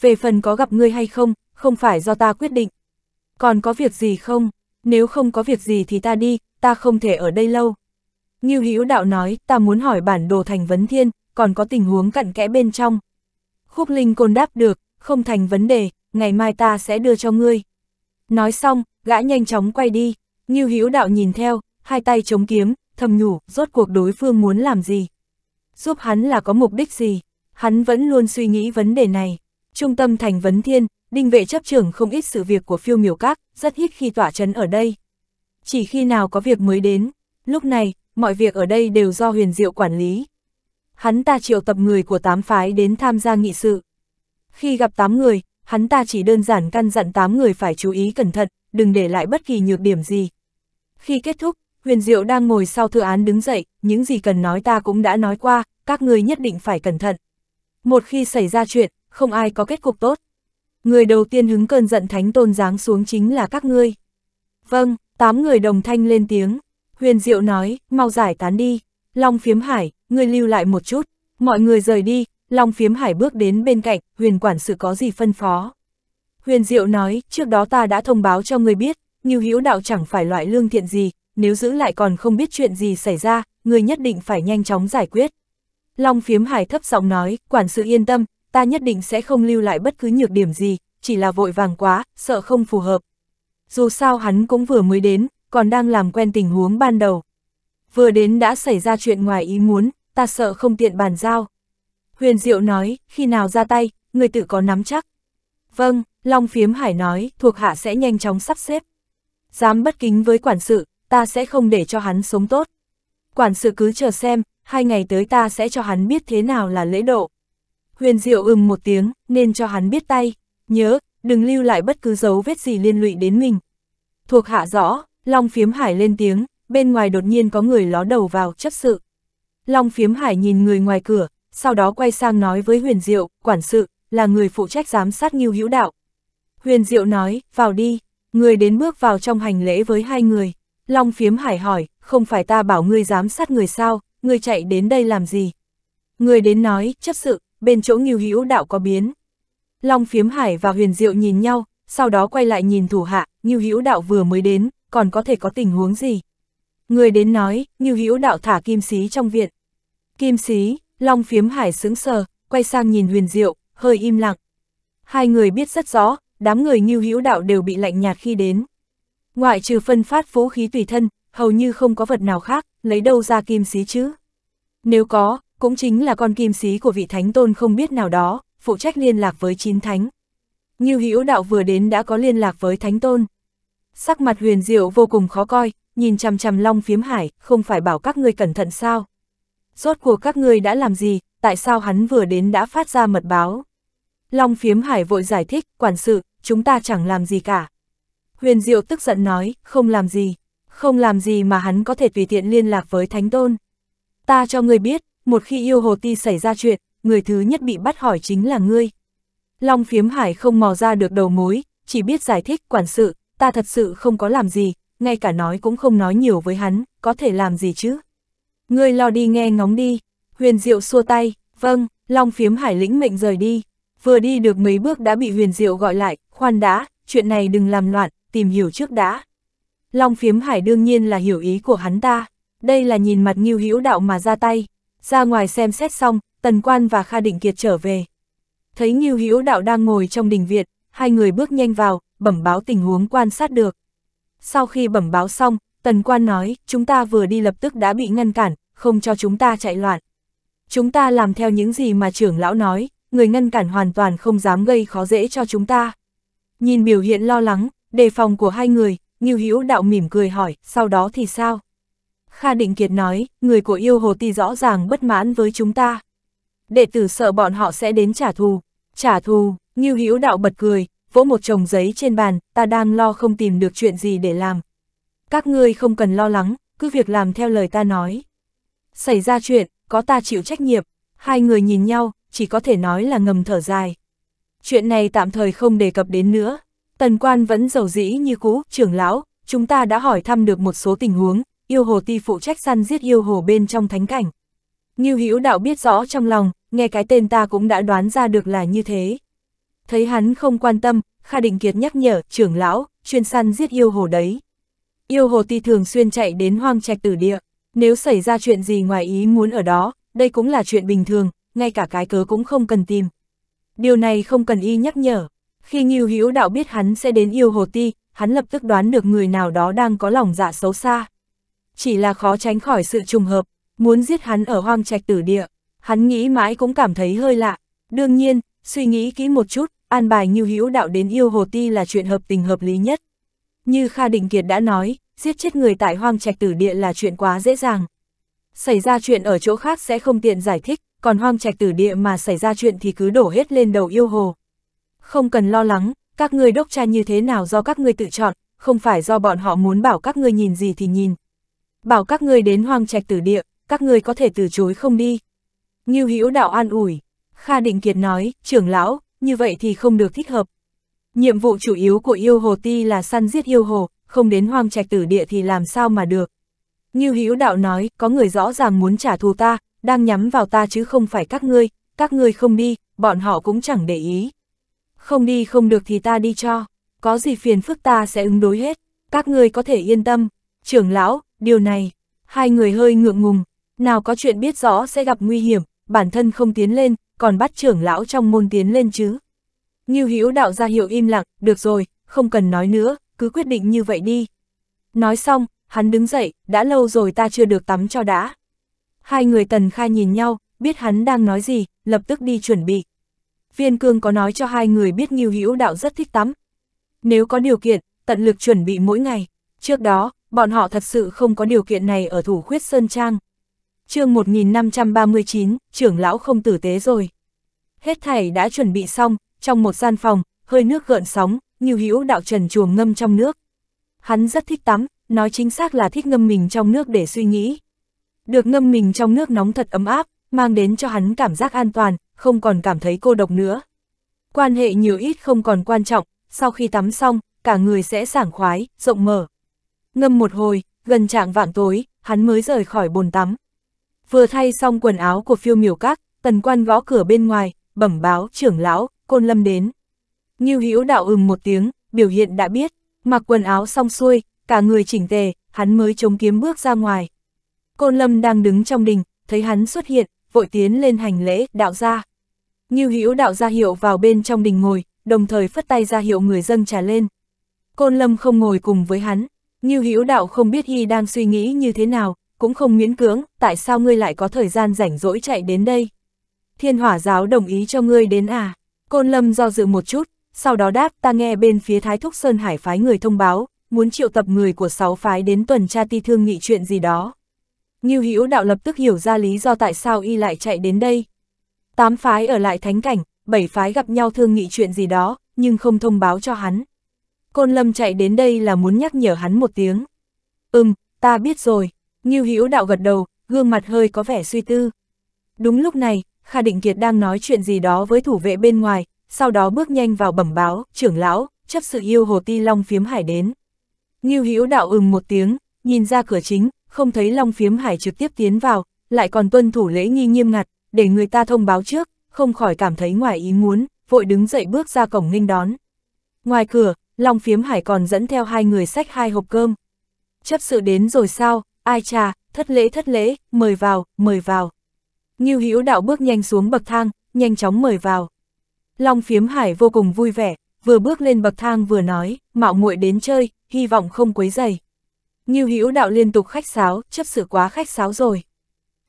Về phần có gặp ngươi hay không, không phải do ta quyết định. Còn có việc gì không? Nếu không có việc gì thì ta đi, ta không thể ở đây lâu. Ngưu Hữu Đạo nói ta muốn hỏi bản đồ thành vấn thiên, còn có tình huống cặn kẽ bên trong. Khúc Linh Côn đáp được, không thành vấn đề, ngày mai ta sẽ đưa cho ngươi. Nói xong, gã nhanh chóng quay đi, Ngưu Hữu Đạo nhìn theo, hai tay chống kiếm, thầm nhủ, rốt cuộc đối phương muốn làm gì? Giúp hắn là có mục đích gì? Hắn vẫn luôn suy nghĩ vấn đề này. Trung tâm thành vấn thiên, đinh vệ chấp trưởng không ít sự việc của phiêu miểu các, rất ít khi tỏa chấn ở đây. Chỉ khi nào có việc mới đến, lúc này, mọi việc ở đây đều do huyền diệu quản lý. Hắn ta triệu tập người của tám phái đến tham gia nghị sự. Khi gặp tám người, hắn ta chỉ đơn giản căn dặn tám người phải chú ý cẩn thận, đừng để lại bất kỳ nhược điểm gì. Khi kết thúc, huyền diệu đang ngồi sau thư án đứng dậy, những gì cần nói ta cũng đã nói qua, các người nhất định phải cẩn thận. Một khi xảy ra chuyện, không ai có kết cục tốt. Người đầu tiên hứng cơn giận thánh tôn giáng xuống chính là các ngươi. Vâng, tám người đồng thanh lên tiếng. Huyền Diệu nói, mau giải tán đi. Long phiếm hải, ngươi lưu lại một chút. Mọi người rời đi, Long phiếm hải bước đến bên cạnh, huyền quản sự có gì phân phó. Huyền Diệu nói, trước đó ta đã thông báo cho ngươi biết, như hữu đạo chẳng phải loại lương thiện gì, nếu giữ lại còn không biết chuyện gì xảy ra, người nhất định phải nhanh chóng giải quyết. Long phiếm hải thấp giọng nói, quản sự yên tâm, ta nhất định sẽ không lưu lại bất cứ nhược điểm gì, chỉ là vội vàng quá, sợ không phù hợp. Dù sao hắn cũng vừa mới đến, còn đang làm quen tình huống ban đầu. Vừa đến đã xảy ra chuyện ngoài ý muốn, ta sợ không tiện bàn giao. Huyền Diệu nói, khi nào ra tay, người tự có nắm chắc. Vâng, Long Phiếm Hải nói, thuộc hạ sẽ nhanh chóng sắp xếp. Dám bất kính với quản sự, ta sẽ không để cho hắn sống tốt. Quản sự cứ chờ xem, hai ngày tới ta sẽ cho hắn biết thế nào là lễ độ. Huyền Diệu ừm một tiếng, nên cho hắn biết tay, nhớ, đừng lưu lại bất cứ dấu vết gì liên lụy đến mình. Thuộc hạ rõ, Long phiếm hải lên tiếng, bên ngoài đột nhiên có người ló đầu vào chấp sự. Long phiếm hải nhìn người ngoài cửa, sau đó quay sang nói với Huyền Diệu, quản sự, là người phụ trách giám sát nghiêu hữu đạo. Huyền Diệu nói, vào đi, người đến bước vào trong hành lễ với hai người. Long phiếm hải hỏi, không phải ta bảo ngươi giám sát người sao, ngươi chạy đến đây làm gì? Ngươi đến nói, chấp sự, bên chỗ nghiêu hữu đạo có biến. Long phiếm hải và huyền diệu nhìn nhau, sau đó quay lại nhìn thủ hạ, nghiêu hữu đạo vừa mới đến, còn có thể có tình huống gì? Ngươi đến nói, nghiêu hữu đạo thả kim xí trong viện. Kim xí, long phiếm hải sững sờ, quay sang nhìn huyền diệu, hơi im lặng. Hai người biết rất rõ, đám người nghiêu hữu đạo đều bị lạnh nhạt khi đến. Ngoại trừ phân phát vũ khí tùy thân, hầu như không có vật nào khác, lấy đâu ra kim xí chứ? Nếu có, cũng chính là con kim xí của vị thánh tôn không biết nào đó, phụ trách liên lạc với chín thánh. Như hữu đạo vừa đến đã có liên lạc với thánh tôn. Sắc mặt huyền diệu vô cùng khó coi, nhìn chằm chằm long phiếm hải, không phải bảo các ngươi cẩn thận sao? Rốt cuộc các ngươi đã làm gì, tại sao hắn vừa đến đã phát ra mật báo? Long phiếm hải vội giải thích, quản sự, chúng ta chẳng làm gì cả. Huyền Diệu tức giận nói, không làm gì, không làm gì mà hắn có thể tùy tiện liên lạc với Thánh Tôn. Ta cho ngươi biết, một khi yêu hồ ti xảy ra chuyện, người thứ nhất bị bắt hỏi chính là ngươi. Long phiếm hải không mò ra được đầu mối, chỉ biết giải thích quản sự, ta thật sự không có làm gì, ngay cả nói cũng không nói nhiều với hắn, có thể làm gì chứ. Ngươi lo đi nghe ngóng đi, huyền diệu xua tay, vâng, long phiếm hải lĩnh mệnh rời đi. Vừa đi được mấy bước đã bị huyền diệu gọi lại, khoan đã, chuyện này đừng làm loạn, tìm hiểu trước đã. Long phiếm hải đương nhiên là hiểu ý của hắn ta, đây là nhìn mặt nghiêu hữu đạo mà ra tay, ra ngoài xem xét xong, tần quan và Kha Định Kiệt trở về. Thấy nghiêu hữu đạo đang ngồi trong đình viện hai người bước nhanh vào, bẩm báo tình huống quan sát được. Sau khi bẩm báo xong, tần quan nói, chúng ta vừa đi lập tức đã bị ngăn cản, không cho chúng ta chạy loạn. Chúng ta làm theo những gì mà trưởng lão nói, người ngăn cản hoàn toàn không dám gây khó dễ cho chúng ta. Nhìn biểu hiện lo lắng, Đề phòng của hai người, Ngưu Hữu đạo mỉm cười hỏi, sau đó thì sao? Kha Định Kiệt nói, người của yêu hồ ti rõ ràng bất mãn với chúng ta. Đệ tử sợ bọn họ sẽ đến trả thù. Trả thù, Ngưu Hữu đạo bật cười, vỗ một chồng giấy trên bàn, ta đang lo không tìm được chuyện gì để làm. Các ngươi không cần lo lắng, cứ việc làm theo lời ta nói. Xảy ra chuyện, có ta chịu trách nhiệm, hai người nhìn nhau, chỉ có thể nói là ngầm thở dài. Chuyện này tạm thời không đề cập đến nữa, Tần quan vẫn giàu dĩ như cũ, trưởng lão, chúng ta đã hỏi thăm được một số tình huống, yêu hồ ti phụ trách săn giết yêu hồ bên trong thánh cảnh. Ngưu Hữu đạo biết rõ trong lòng, nghe cái tên ta cũng đã đoán ra được là như thế. Thấy hắn không quan tâm, Kha Định Kiệt nhắc nhở, trưởng lão, chuyên săn giết yêu hồ đấy. Yêu hồ ti thường xuyên chạy đến hoang trạch tử địa, nếu xảy ra chuyện gì ngoài ý muốn ở đó, đây cũng là chuyện bình thường, ngay cả cái cớ cũng không cần tìm. Điều này không cần y nhắc nhở, khi Ngưu Hữu Đạo biết hắn sẽ đến yêu Hồ Ti, hắn lập tức đoán được người nào đó đang có lòng dạ xấu xa. Chỉ là khó tránh khỏi sự trùng hợp, muốn giết hắn ở hoang trạch tử địa, hắn nghĩ mãi cũng cảm thấy hơi lạ. Đương nhiên, suy nghĩ kỹ một chút, an bài Ngưu Hữu Đạo đến yêu Hồ Ti là chuyện hợp tình hợp lý nhất. Như Kha Định Kiệt đã nói, giết chết người tại hoang trạch tử địa là chuyện quá dễ dàng. Xảy ra chuyện ở chỗ khác sẽ không tiện giải thích, còn hoang trạch tử địa mà xảy ra chuyện thì cứ đổ hết lên đầu yêu hồ. Không cần lo lắng, các ngươi đốc cha như thế nào do các ngươi tự chọn, không phải do bọn họ muốn bảo các ngươi nhìn gì thì nhìn. Bảo các ngươi đến hoang trạch tử địa, các ngươi có thể từ chối không đi. Ngưu Hữu đạo an ủi, Kha Định Kiệt nói, trưởng lão, như vậy thì không được thích hợp. Nhiệm vụ chủ yếu của yêu hồ ti là săn giết yêu hồ, không đến hoang trạch tử địa thì làm sao mà được. Ngưu Hữu đạo nói, có người rõ ràng muốn trả thù ta, đang nhắm vào ta chứ không phải các ngươi, các ngươi không đi, bọn họ cũng chẳng để ý không đi không được thì ta đi cho, có gì phiền phức ta sẽ ứng đối hết, các người có thể yên tâm, trưởng lão, điều này, hai người hơi ngượng ngùng, nào có chuyện biết rõ sẽ gặp nguy hiểm, bản thân không tiến lên, còn bắt trưởng lão trong môn tiến lên chứ. Nghiêu Hữu đạo ra hiệu im lặng, được rồi, không cần nói nữa, cứ quyết định như vậy đi. Nói xong, hắn đứng dậy, đã lâu rồi ta chưa được tắm cho đã. Hai người tần khai nhìn nhau, biết hắn đang nói gì, lập tức đi chuẩn bị. Viên Cương có nói cho hai người biết Ngưu Hữu Đạo rất thích tắm. Nếu có điều kiện, tận lực chuẩn bị mỗi ngày. Trước đó, bọn họ thật sự không có điều kiện này ở thủ khuyết Sơn Trang. chương 1539, trưởng lão không tử tế rồi. Hết thảy đã chuẩn bị xong, trong một gian phòng, hơi nước gợn sóng, Ngưu Hữu Đạo trần chuồng ngâm trong nước. Hắn rất thích tắm, nói chính xác là thích ngâm mình trong nước để suy nghĩ. Được ngâm mình trong nước nóng thật ấm áp, mang đến cho hắn cảm giác an toàn, không còn cảm thấy cô độc nữa. Quan hệ nhiều ít không còn quan trọng, sau khi tắm xong, cả người sẽ sảng khoái, rộng mở. Ngâm một hồi, gần trạng vạng tối, hắn mới rời khỏi bồn tắm. Vừa thay xong quần áo của phiêu miểu các, tần quan gõ cửa bên ngoài, bẩm báo trưởng lão, côn lâm đến. Nghiêu hữu đạo ừm một tiếng, biểu hiện đã biết, mặc quần áo xong xuôi, cả người chỉnh tề, hắn mới chống kiếm bước ra ngoài. Côn lâm đang đứng trong đình, thấy hắn xuất hiện, vội tiến lên hành lễ, đạo ra. Ngưu Hữu đạo ra hiệu vào bên trong đình ngồi, đồng thời phất tay ra hiệu người dân trà lên. Côn Lâm không ngồi cùng với hắn, Ngưu Hữu đạo không biết y đang suy nghĩ như thế nào, cũng không miễn cưỡng, tại sao ngươi lại có thời gian rảnh rỗi chạy đến đây? Thiên Hỏa giáo đồng ý cho ngươi đến à? Côn Lâm do dự một chút, sau đó đáp ta nghe bên phía Thái Thúc Sơn Hải phái người thông báo, muốn triệu tập người của sáu phái đến tuần tra ti thương nghị chuyện gì đó. Ngưu Hữu đạo lập tức hiểu ra lý do tại sao y lại chạy đến đây, Tám phái ở lại thánh cảnh, bảy phái gặp nhau thương nghị chuyện gì đó, nhưng không thông báo cho hắn. Côn Lâm chạy đến đây là muốn nhắc nhở hắn một tiếng. Ừm, ta biết rồi. Ngưu Hữu đạo gật đầu, gương mặt hơi có vẻ suy tư. Đúng lúc này, Kha Định Kiệt đang nói chuyện gì đó với thủ vệ bên ngoài, sau đó bước nhanh vào bẩm báo, trưởng lão, chấp sự yêu hồ ti Long Phiếm Hải đến. Ngưu Hữu đạo ừm một tiếng, nhìn ra cửa chính, không thấy Long Phiếm Hải trực tiếp tiến vào, lại còn tuân thủ lễ nghi nghiêm ngặt, để người ta thông báo trước, không khỏi cảm thấy ngoài ý muốn, vội đứng dậy bước ra cổng nghênh đón. Ngoài cửa, Long phiếm hải còn dẫn theo hai người sách hai hộp cơm. Chấp sự đến rồi sao, ai trà, thất lễ thất lễ, mời vào, mời vào. Nghiêu Hữu đạo bước nhanh xuống bậc thang, nhanh chóng mời vào. Long phiếm hải vô cùng vui vẻ, vừa bước lên bậc thang vừa nói, mạo muội đến chơi, hy vọng không quấy rầy. Nghiêu Hữu đạo liên tục khách sáo, chấp sự quá khách sáo rồi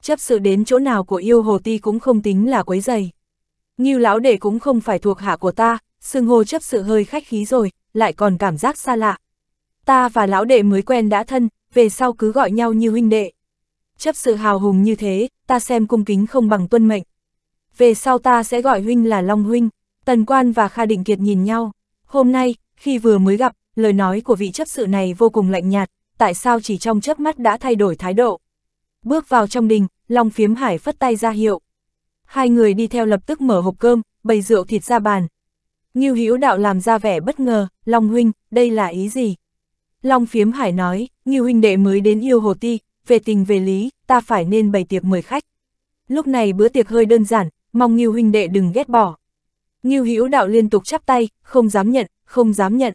chấp sự đến chỗ nào của yêu hồ ti cũng không tính là quấy dày. Nghiêu lão đệ cũng không phải thuộc hạ của ta, xưng hô chấp sự hơi khách khí rồi, lại còn cảm giác xa lạ. Ta và lão đệ mới quen đã thân, về sau cứ gọi nhau như huynh đệ. Chấp sự hào hùng như thế, ta xem cung kính không bằng tuân mệnh. Về sau ta sẽ gọi huynh là Long Huynh, Tần Quan và Kha Định Kiệt nhìn nhau. Hôm nay, khi vừa mới gặp, lời nói của vị chấp sự này vô cùng lạnh nhạt, tại sao chỉ trong chớp mắt đã thay đổi thái độ. Bước vào trong đình, Long phiếm hải phất tay ra hiệu. Hai người đi theo lập tức mở hộp cơm, bày rượu thịt ra bàn. Ngưu Hữu đạo làm ra vẻ bất ngờ, Long huynh, đây là ý gì? Long phiếm hải nói, Ngưu huynh đệ mới đến yêu hồ ti, về tình về lý, ta phải nên bày tiệc mời khách. Lúc này bữa tiệc hơi đơn giản, mong Ngưu huynh đệ đừng ghét bỏ. Ngưu Hữu đạo liên tục chắp tay, không dám nhận, không dám nhận.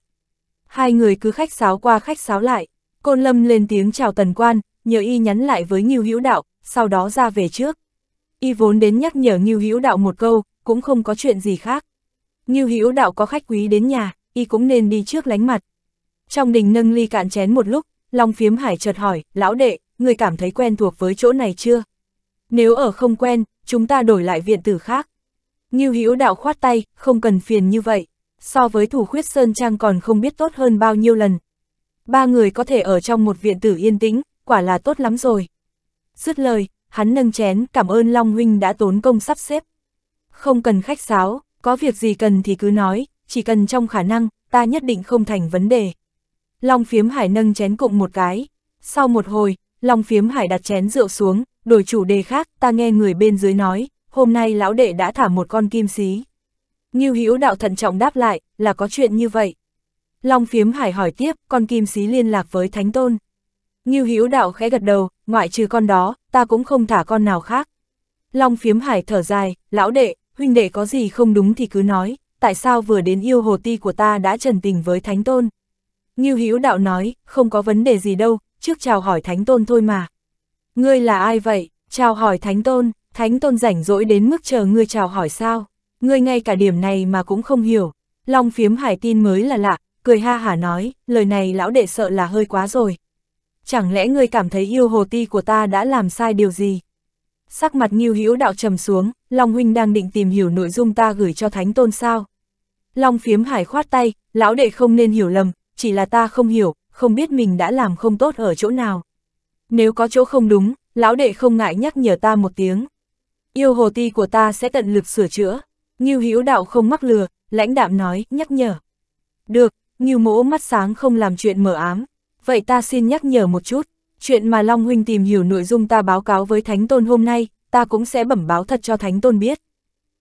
Hai người cứ khách sáo qua khách sáo lại. Côn Lâm lên tiếng chào Tần Quan, nhờ y nhắn lại với Ngưu Hữu Đạo, sau đó ra về trước. Y vốn đến nhắc nhở Ngưu Hữu Đạo một câu, cũng không có chuyện gì khác. Ngưu Hữu Đạo có khách quý đến nhà, y cũng nên đi trước lánh mặt. Trong đình nâng ly cạn chén một lúc, Long Phiếm Hải chợt hỏi, lão đệ, người cảm thấy quen thuộc với chỗ này chưa? Nếu ở không quen, chúng ta đổi lại viện tử khác. Ngưu Hữu Đạo khoát tay, không cần phiền như vậy. So với thủ khuyết Sơn Trang còn không biết tốt hơn bao nhiêu lần. Ba người có thể ở trong một viện tử yên tĩnh, quả là tốt lắm rồi. Dứt lời, hắn nâng chén cảm ơn Long Huynh đã tốn công sắp xếp. Không cần khách sáo, có việc gì cần thì cứ nói, chỉ cần trong khả năng, ta nhất định không thành vấn đề. Long phiếm hải nâng chén cụng một cái. Sau một hồi, Long phiếm hải đặt chén rượu xuống, đổi chủ đề khác, ta nghe người bên dưới nói, hôm nay lão đệ đã thả một con kim xí. Nghiêu hữu đạo thận trọng đáp lại, là có chuyện như vậy. Long phiếm hải hỏi tiếp, con kim xí liên lạc với Thánh Tôn. Ngưu Hữu Đạo khẽ gật đầu, ngoại trừ con đó, ta cũng không thả con nào khác. Long phiếm hải thở dài, lão đệ, huynh đệ có gì không đúng thì cứ nói, tại sao vừa đến yêu hồ ti của ta đã trần tình với Thánh Tôn. Ngưu Hữu Đạo nói, không có vấn đề gì đâu, trước chào hỏi Thánh Tôn thôi mà. Ngươi là ai vậy? Chào hỏi Thánh Tôn, Thánh Tôn rảnh rỗi đến mức chờ ngươi chào hỏi sao? Ngươi ngay cả điểm này mà cũng không hiểu. Long phiếm hải tin mới là lạ, cười ha hả nói, lời này lão đệ sợ là hơi quá rồi chẳng lẽ ngươi cảm thấy yêu hồ ti của ta đã làm sai điều gì? Sắc mặt Ngưu Hữu đạo trầm xuống, Long huynh đang định tìm hiểu nội dung ta gửi cho Thánh Tôn sao? Long phiếm hải khoát tay, lão đệ không nên hiểu lầm, chỉ là ta không hiểu, không biết mình đã làm không tốt ở chỗ nào. Nếu có chỗ không đúng, lão đệ không ngại nhắc nhở ta một tiếng. Yêu hồ ti của ta sẽ tận lực sửa chữa. Ngưu Hữu đạo không mắc lừa, lãnh đạm nói, nhắc nhở. Được, Ngưu mỗ mắt sáng không làm chuyện mờ ám, vậy ta xin nhắc nhở một chút, chuyện mà Long Huynh tìm hiểu nội dung ta báo cáo với Thánh Tôn hôm nay, ta cũng sẽ bẩm báo thật cho Thánh Tôn biết.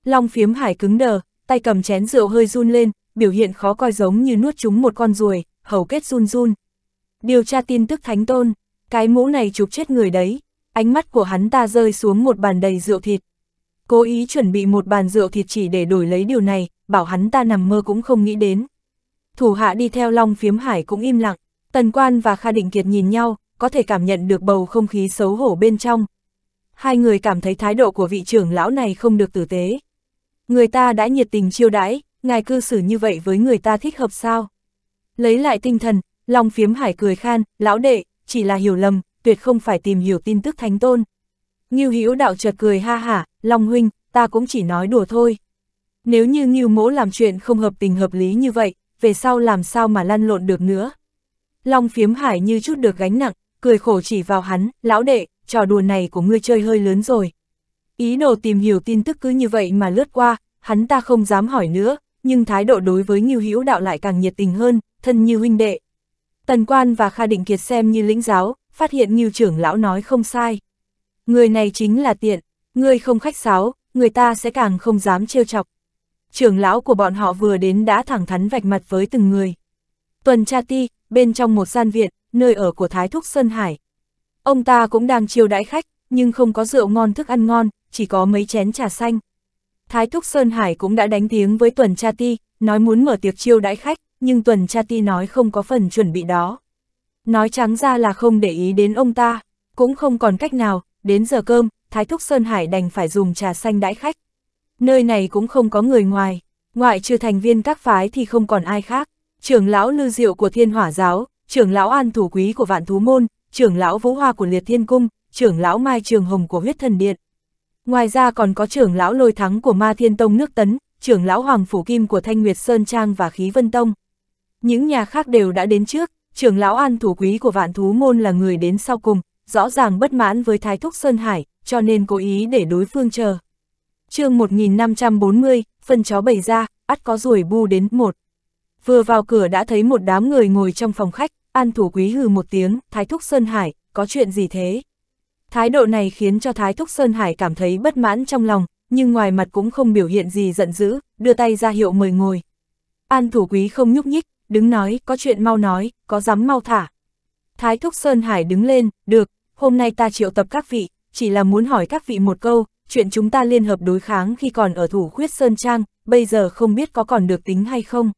Long phiếm hải cứng đờ, tay cầm chén rượu hơi run lên, biểu hiện khó coi giống như nuốt chúng một con ruồi, hầu kết run run. Điều tra tin tức Thánh Tôn, cái mũ này chụp chết người đấy, ánh mắt của hắn ta rơi xuống một bàn đầy rượu thịt. Cố ý chuẩn bị một bàn rượu thịt chỉ để đổi lấy điều này, bảo hắn ta nằm mơ cũng không nghĩ đến. Thủ hạ đi theo Long phiếm hải cũng im lặng. Tần Quan và Kha Định Kiệt nhìn nhau, có thể cảm nhận được bầu không khí xấu hổ bên trong. Hai người cảm thấy thái độ của vị trưởng lão này không được tử tế. Người ta đã nhiệt tình chiêu đãi, ngài cư xử như vậy với người ta thích hợp sao? Lấy lại tinh thần, Long phiếm hải cười khan, lão đệ, chỉ là hiểu lầm, tuyệt không phải tìm hiểu tin tức thánh tôn. Ngưu Hữu đạo chợt cười ha hả, Long huynh, ta cũng chỉ nói đùa thôi. Nếu như Ngưu Mỗ làm chuyện không hợp tình hợp lý như vậy, về sau làm sao mà lăn lộn được nữa? Long phiếm hải như chút được gánh nặng, cười khổ chỉ vào hắn, lão đệ, trò đùa này của ngươi chơi hơi lớn rồi. Ý đồ tìm hiểu tin tức cứ như vậy mà lướt qua, hắn ta không dám hỏi nữa, nhưng thái độ đối với Ngưu Hữu Đạo lại càng nhiệt tình hơn, thân như huynh đệ. Tần Quan và Kha Định Kiệt xem như lĩnh giáo, phát hiện Ngưu trưởng lão nói không sai. Người này chính là tiện, người không khách sáo, người ta sẽ càng không dám trêu chọc. Trưởng lão của bọn họ vừa đến đã thẳng thắn vạch mặt với từng người. Tuần tra ti, bên trong một gian viện, nơi ở của Thái Thúc Sơn Hải. Ông ta cũng đang chiêu đãi khách, nhưng không có rượu ngon thức ăn ngon, chỉ có mấy chén trà xanh. Thái Thúc Sơn Hải cũng đã đánh tiếng với Tuần Cha Ti, nói muốn mở tiệc chiêu đãi khách, nhưng Tuần Cha Ti nói không có phần chuẩn bị đó. Nói trắng ra là không để ý đến ông ta, cũng không còn cách nào, đến giờ cơm, Thái Thúc Sơn Hải đành phải dùng trà xanh đãi khách. Nơi này cũng không có người ngoài, ngoại trừ thành viên các phái thì không còn ai khác trưởng lão Lư Diệu của Thiên Hỏa Giáo, trưởng lão An Thủ Quý của Vạn Thú Môn, trưởng lão Vũ Hoa của Liệt Thiên Cung, trưởng lão Mai Trường Hồng của Huyết Thần Điện. Ngoài ra còn có trưởng lão Lôi Thắng của Ma Thiên Tông nước Tấn, trưởng lão Hoàng Phủ Kim của Thanh Nguyệt Sơn Trang và Khí Vân Tông. Những nhà khác đều đã đến trước, trưởng lão An Thủ Quý của Vạn Thú Môn là người đến sau cùng, rõ ràng bất mãn với Thái Thúc Sơn Hải, cho nên cố ý để đối phương chờ. chương 1540, phân chó bày ra, ắt có ruồi bu đến một. Vừa vào cửa đã thấy một đám người ngồi trong phòng khách, An Thủ Quý hừ một tiếng, Thái Thúc Sơn Hải, có chuyện gì thế? Thái độ này khiến cho Thái Thúc Sơn Hải cảm thấy bất mãn trong lòng, nhưng ngoài mặt cũng không biểu hiện gì giận dữ, đưa tay ra hiệu mời ngồi. An Thủ Quý không nhúc nhích, đứng nói, có chuyện mau nói, có dám mau thả. Thái Thúc Sơn Hải đứng lên, được, hôm nay ta triệu tập các vị, chỉ là muốn hỏi các vị một câu, chuyện chúng ta liên hợp đối kháng khi còn ở thủ khuyết Sơn Trang, bây giờ không biết có còn được tính hay không.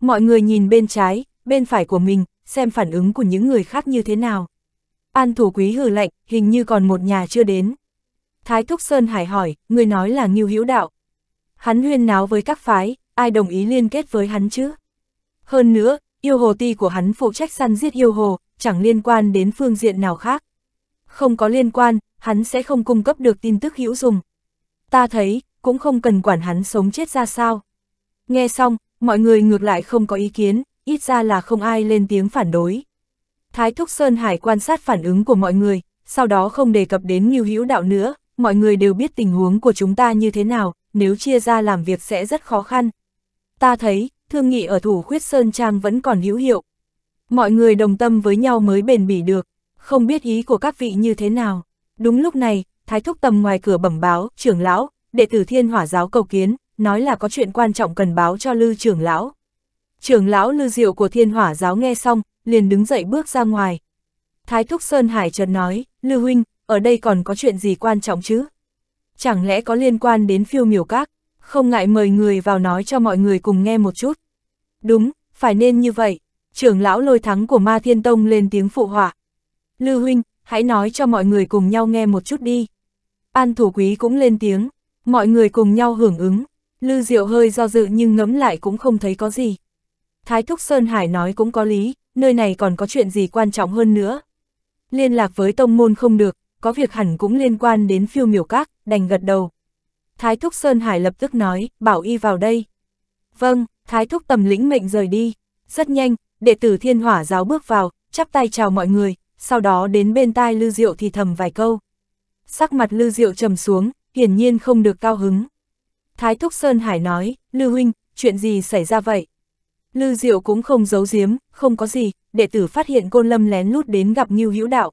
Mọi người nhìn bên trái, bên phải của mình, xem phản ứng của những người khác như thế nào. An thủ quý hừ lạnh, hình như còn một nhà chưa đến. Thái Thúc Sơn Hải hỏi, người nói là Ngưu Hữu Đạo. Hắn huyên náo với các phái, ai đồng ý liên kết với hắn chứ? Hơn nữa, yêu hồ ti của hắn phụ trách săn giết yêu hồ, chẳng liên quan đến phương diện nào khác. Không có liên quan, hắn sẽ không cung cấp được tin tức hữu dùng. Ta thấy, cũng không cần quản hắn sống chết ra sao. Nghe xong, mọi người ngược lại không có ý kiến, ít ra là không ai lên tiếng phản đối. Thái Thúc Sơn Hải quan sát phản ứng của mọi người, sau đó không đề cập đến Ngưu Hữu Đạo nữa, mọi người đều biết tình huống của chúng ta như thế nào, nếu chia ra làm việc sẽ rất khó khăn. Ta thấy, thương nghị ở thủ khuyết Sơn Trang vẫn còn hữu hiệu. Mọi người đồng tâm với nhau mới bền bỉ được, không biết ý của các vị như thế nào. Đúng lúc này, Thái Thúc Tầm ngoài cửa bẩm báo, trưởng lão, đệ tử thiên hỏa giáo cầu kiến, nói là có chuyện quan trọng cần báo cho Lư trưởng lão. Trưởng lão Lư Diệu của Thiên Hỏa giáo nghe xong, liền đứng dậy bước ra ngoài. Thái Thúc Sơn Hải chợt nói, Lư Huynh, ở đây còn có chuyện gì quan trọng chứ? Chẳng lẽ có liên quan đến phiêu miểu các? Không ngại mời người vào nói cho mọi người cùng nghe một chút. Đúng, phải nên như vậy. Trưởng lão lôi thắng của Ma Thiên Tông lên tiếng phụ họa. Lư Huynh, hãy nói cho mọi người cùng nhau nghe một chút đi. An Thủ Quý cũng lên tiếng, mọi người cùng nhau hưởng ứng. Lư Diệu hơi do dự nhưng ngẫm lại cũng không thấy có gì. Thái Thúc Sơn Hải nói cũng có lý, nơi này còn có chuyện gì quan trọng hơn nữa. Liên lạc với tông môn không được, có việc hẳn cũng liên quan đến phiêu miểu các, đành gật đầu. Thái Thúc Sơn Hải lập tức nói, bảo y vào đây. Vâng, Thái Thúc tầm lĩnh mệnh rời đi. Rất nhanh, đệ tử thiên hỏa giáo bước vào, chắp tay chào mọi người, sau đó đến bên tai Lư Diệu thì thầm vài câu. Sắc mặt Lư Diệu trầm xuống, hiển nhiên không được cao hứng. Thái Thúc Sơn Hải nói, Lư Huynh, chuyện gì xảy ra vậy? Lư Diệu cũng không giấu giếm, không có gì, đệ tử phát hiện Côn Lâm lén lút đến gặp Ngưu Hữu Đạo.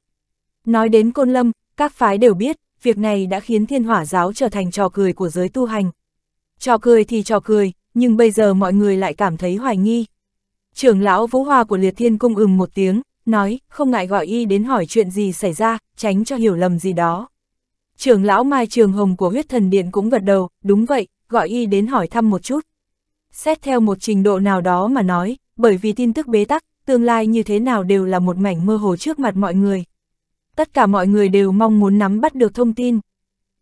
Nói đến Côn Lâm, các phái đều biết, việc này đã khiến thiên hỏa giáo trở thành trò cười của giới tu hành. Trò cười thì trò cười, nhưng bây giờ mọi người lại cảm thấy hoài nghi. Trưởng lão Vũ Hoa của Liệt Thiên Cung ừm một tiếng, nói, không ngại gọi y đến hỏi chuyện gì xảy ra, tránh cho hiểu lầm gì đó. Trưởng lão Mai Trường Hồng của huyết thần điện cũng gật đầu, đúng vậy, gọi y đến hỏi thăm một chút. Xét theo một trình độ nào đó mà nói, bởi vì tin tức bế tắc, tương lai như thế nào đều là một mảnh mơ hồ trước mặt mọi người. Tất cả mọi người đều mong muốn nắm bắt được thông tin.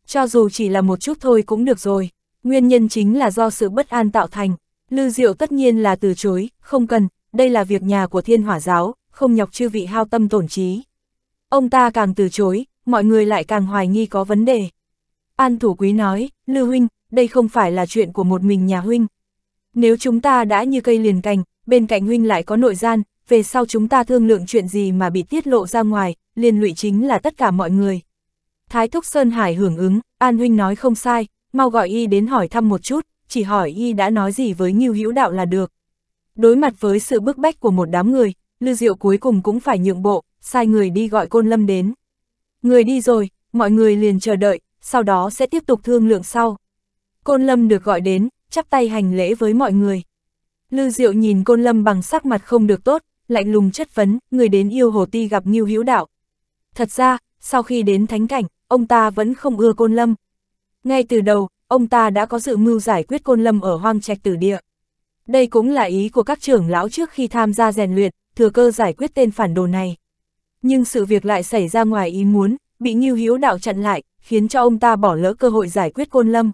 Cho dù chỉ là một chút thôi cũng được rồi, nguyên nhân chính là do sự bất an tạo thành. Lư Diệu tất nhiên là từ chối, không cần, đây là việc nhà của thiên hỏa giáo, không nhọc chư vị hao tâm tổn trí. Ông ta càng từ chối, mọi người lại càng hoài nghi có vấn đề. An thủ quý nói, Lư Huynh, đây không phải là chuyện của một mình nhà huynh. Nếu chúng ta đã như cây liền cành, bên cạnh huynh lại có nội gian, về sau chúng ta thương lượng chuyện gì mà bị tiết lộ ra ngoài, liên lụy chính là tất cả mọi người. Thái Thúc Sơn Hải hưởng ứng, An Huynh nói không sai, mau gọi y đến hỏi thăm một chút, chỉ hỏi y đã nói gì với Ngưu Hữu Đạo là được. Đối mặt với sự bức bách của một đám người, Lư Diệu cuối cùng cũng phải nhượng bộ, sai người đi gọi Côn Lâm đến. Người đi rồi, mọi người liền chờ đợi, sau đó sẽ tiếp tục thương lượng sau. Côn Lâm được gọi đến, chắp tay hành lễ với mọi người. Lư Diệu nhìn Côn Lâm bằng sắc mặt không được tốt, lạnh lùng chất vấn, người đến yêu hồ ti gặp Ngưu Hữu Đạo. Thật ra, sau khi đến thánh cảnh, ông ta vẫn không ưa Côn Lâm. Ngay từ đầu, ông ta đã có dự mưu giải quyết Côn Lâm ở hoang trạch tử địa. Đây cũng là ý của các trưởng lão trước khi tham gia rèn luyện, thừa cơ giải quyết tên phản đồ này. Nhưng sự việc lại xảy ra ngoài ý muốn, bị Ngưu Hữu Đạo chặn lại, khiến cho ông ta bỏ lỡ cơ hội giải quyết Côn Lâm.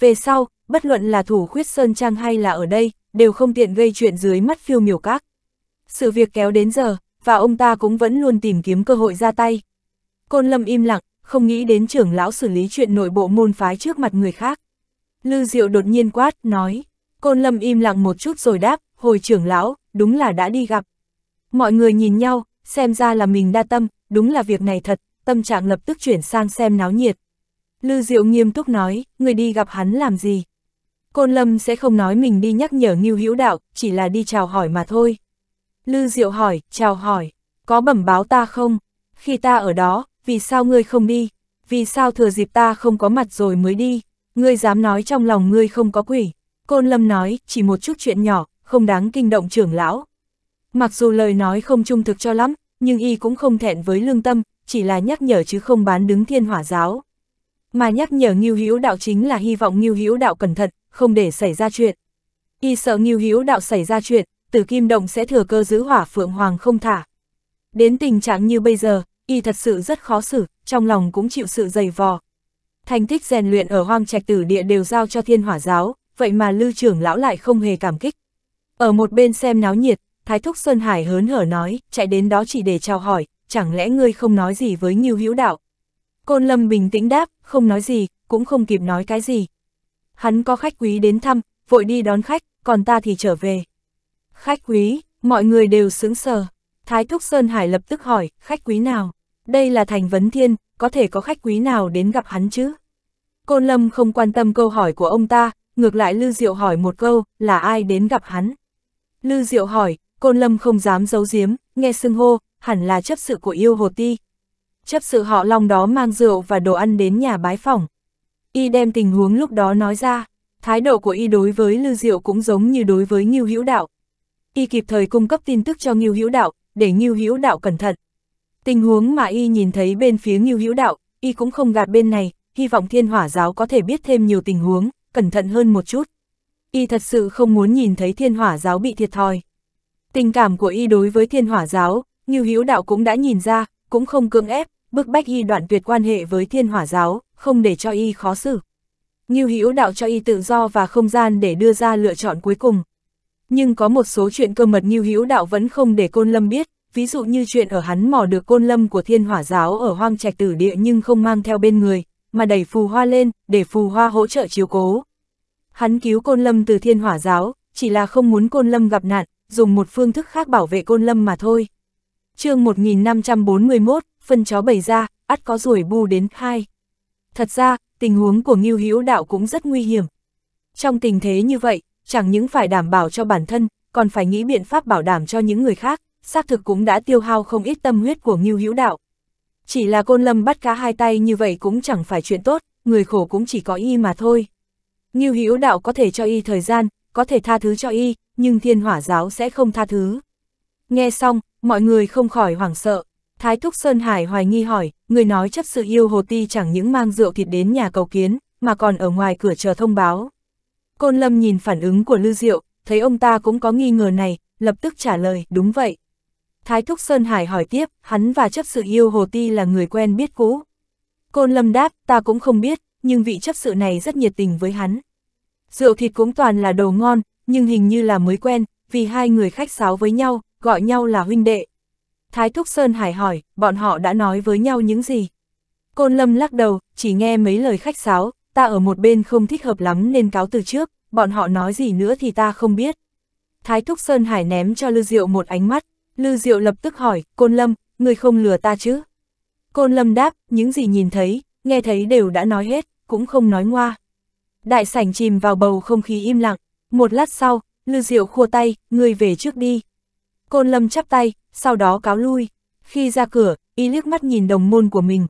Về sau, bất luận là thủ khuyết Sơn Trang hay là ở đây, đều không tiện gây chuyện dưới mắt phiêu miểu các. Sự việc kéo đến giờ, và ông ta cũng vẫn luôn tìm kiếm cơ hội ra tay. Côn Lâm im lặng, không nghĩ đến trưởng lão xử lý chuyện nội bộ môn phái trước mặt người khác. Lư Diệu đột nhiên quát, nói. Côn Lâm im lặng một chút rồi đáp, hồi trưởng lão, đúng là đã đi gặp. Mọi người nhìn nhau, xem ra là mình đa tâm, đúng là việc này thật, tâm trạng lập tức chuyển sang xem náo nhiệt. Lư Diệu nghiêm túc nói, người đi gặp hắn làm gì? Côn Lâm sẽ không nói mình đi nhắc nhở Ngưu Hữu Đạo, chỉ là đi chào hỏi mà thôi. Lư Diệu hỏi, chào hỏi, có bẩm báo ta không? Khi ta ở đó, vì sao ngươi không đi? Vì sao thừa dịp ta không có mặt rồi mới đi? Ngươi dám nói trong lòng ngươi không có quỷ. Côn Lâm nói, chỉ một chút chuyện nhỏ, không đáng kinh động trưởng lão. Mặc dù lời nói không trung thực cho lắm, nhưng y cũng không thẹn với lương tâm, chỉ là nhắc nhở chứ không bán đứng thiên hỏa giáo mà nhắc nhở Ngưu Hữu Đạo chính là hy vọng Ngưu Hữu Đạo cẩn thận, không để xảy ra chuyện. Y sợ Ngưu Hữu Đạo xảy ra chuyện, Tử Kim Động sẽ thừa cơ giữ hỏa Phượng Hoàng không thả. Đến tình trạng như bây giờ, y thật sự rất khó xử, trong lòng cũng chịu sự dày vò. Thành tích rèn luyện ở Hoang Trạch Tử Địa đều giao cho Thiên Hỏa giáo, vậy mà Lưu trưởng lão lại không hề cảm kích. Ở một bên xem náo nhiệt, Thái Thúc Sơn Hải hớn hở nói, chạy đến đó chỉ để chào hỏi, chẳng lẽ ngươi không nói gì với Ngưu Hữu Đạo? Côn Lâm bình tĩnh đáp, không nói gì, cũng không kịp nói cái gì. Hắn có khách quý đến thăm, vội đi đón khách, còn ta thì trở về. Khách quý, mọi người đều sướng sờ. Thái Thúc Sơn Hải lập tức hỏi, khách quý nào? Đây là Thành Vấn Thiên, có thể có khách quý nào đến gặp hắn chứ? Côn Lâm không quan tâm câu hỏi của ông ta, ngược lại Lư Diệu hỏi một câu, là ai đến gặp hắn? Lư Diệu hỏi, Côn Lâm không dám giấu giếm, nghe xưng hô, hẳn là chấp sự của yêu hồ ti, chấp sự họ long đó mang rượu và đồ ăn đến nhà bái phỏng. Y đem tình huống lúc đó nói ra, thái độ của Y đối với Lư Diệu cũng giống như đối với Ngưu Hữu Đạo. Y kịp thời cung cấp tin tức cho Ngưu Hữu Đạo, để Ngưu Hữu Đạo cẩn thận. Tình huống mà Y nhìn thấy bên phía Ngưu Hữu Đạo, Y cũng không gạt bên này, hy vọng thiên hỏa giáo có thể biết thêm nhiều tình huống, cẩn thận hơn một chút. Y thật sự không muốn nhìn thấy thiên hỏa giáo bị thiệt thòi. Tình cảm của Y đối với thiên hỏa giáo, Ngưu Hữu Đạo cũng đã nhìn ra, cũng không cưỡng ép, bức bách y đoạn tuyệt quan hệ với thiên hỏa giáo, không để cho y khó xử. Ngưu Hữu đạo cho y tự do và không gian để đưa ra lựa chọn cuối cùng. Nhưng có một số chuyện cơ mật Ngưu Hữu đạo vẫn không để Côn Lâm biết, ví dụ như chuyện ở hắn mò được Côn Lâm của Thiên Hỏa giáo ở Hoang Trạch Tử Địa nhưng không mang theo bên người, mà đẩy phù hoa lên để phù hoa hỗ trợ chiếu cố. Hắn cứu Côn Lâm từ Thiên Hỏa giáo, chỉ là không muốn Côn Lâm gặp nạn, dùng một phương thức khác bảo vệ Côn Lâm mà thôi. Chương 1541, phân chó bày ra, ắt có ruồi bu đến hai. Thật ra, tình huống của Ngưu Hữu Đạo cũng rất nguy hiểm. Trong tình thế như vậy, chẳng những phải đảm bảo cho bản thân, còn phải nghĩ biện pháp bảo đảm cho những người khác, xác thực cũng đã tiêu hao không ít tâm huyết của Ngưu Hữu Đạo. Chỉ là côn lâm bắt cá hai tay như vậy cũng chẳng phải chuyện tốt, người khổ cũng chỉ có y mà thôi. Ngưu Hữu Đạo có thể cho y thời gian, có thể tha thứ cho y, nhưng thiên hỏa giáo sẽ không tha thứ. Nghe xong, mọi người không khỏi hoảng sợ. Thái Thúc Sơn Hải hoài nghi hỏi, người nói chấp sự yêu Hồ Ti chẳng những mang rượu thịt đến nhà cầu kiến, mà còn ở ngoài cửa chờ thông báo. Côn Lâm nhìn phản ứng của Lư Diệu, thấy ông ta cũng có nghi ngờ này, lập tức trả lời, đúng vậy. Thái Thúc Sơn Hải hỏi tiếp, hắn và chấp sự yêu Hồ Ti là người quen biết cũ. Côn Lâm đáp, ta cũng không biết, nhưng vị chấp sự này rất nhiệt tình với hắn. Rượu thịt cũng toàn là đồ ngon, nhưng hình như là mới quen, vì hai người khách sáo với nhau, gọi nhau là huynh đệ. Thái Thúc Sơn Hải hỏi, bọn họ đã nói với nhau những gì? Côn Lâm lắc đầu, chỉ nghe mấy lời khách sáo, ta ở một bên không thích hợp lắm nên cáo từ trước, bọn họ nói gì nữa thì ta không biết. Thái Thúc Sơn Hải ném cho Lư Diệu một ánh mắt, Lư Diệu lập tức hỏi, Côn Lâm, người không lừa ta chứ? Côn Lâm đáp, những gì nhìn thấy, nghe thấy đều đã nói hết, cũng không nói ngoa. Đại sảnh chìm vào bầu không khí im lặng, một lát sau, Lư Diệu khua tay, người về trước đi, Côn Lâm chắp tay, sau đó cáo lui. Khi ra cửa, y liếc mắt nhìn đồng môn của mình.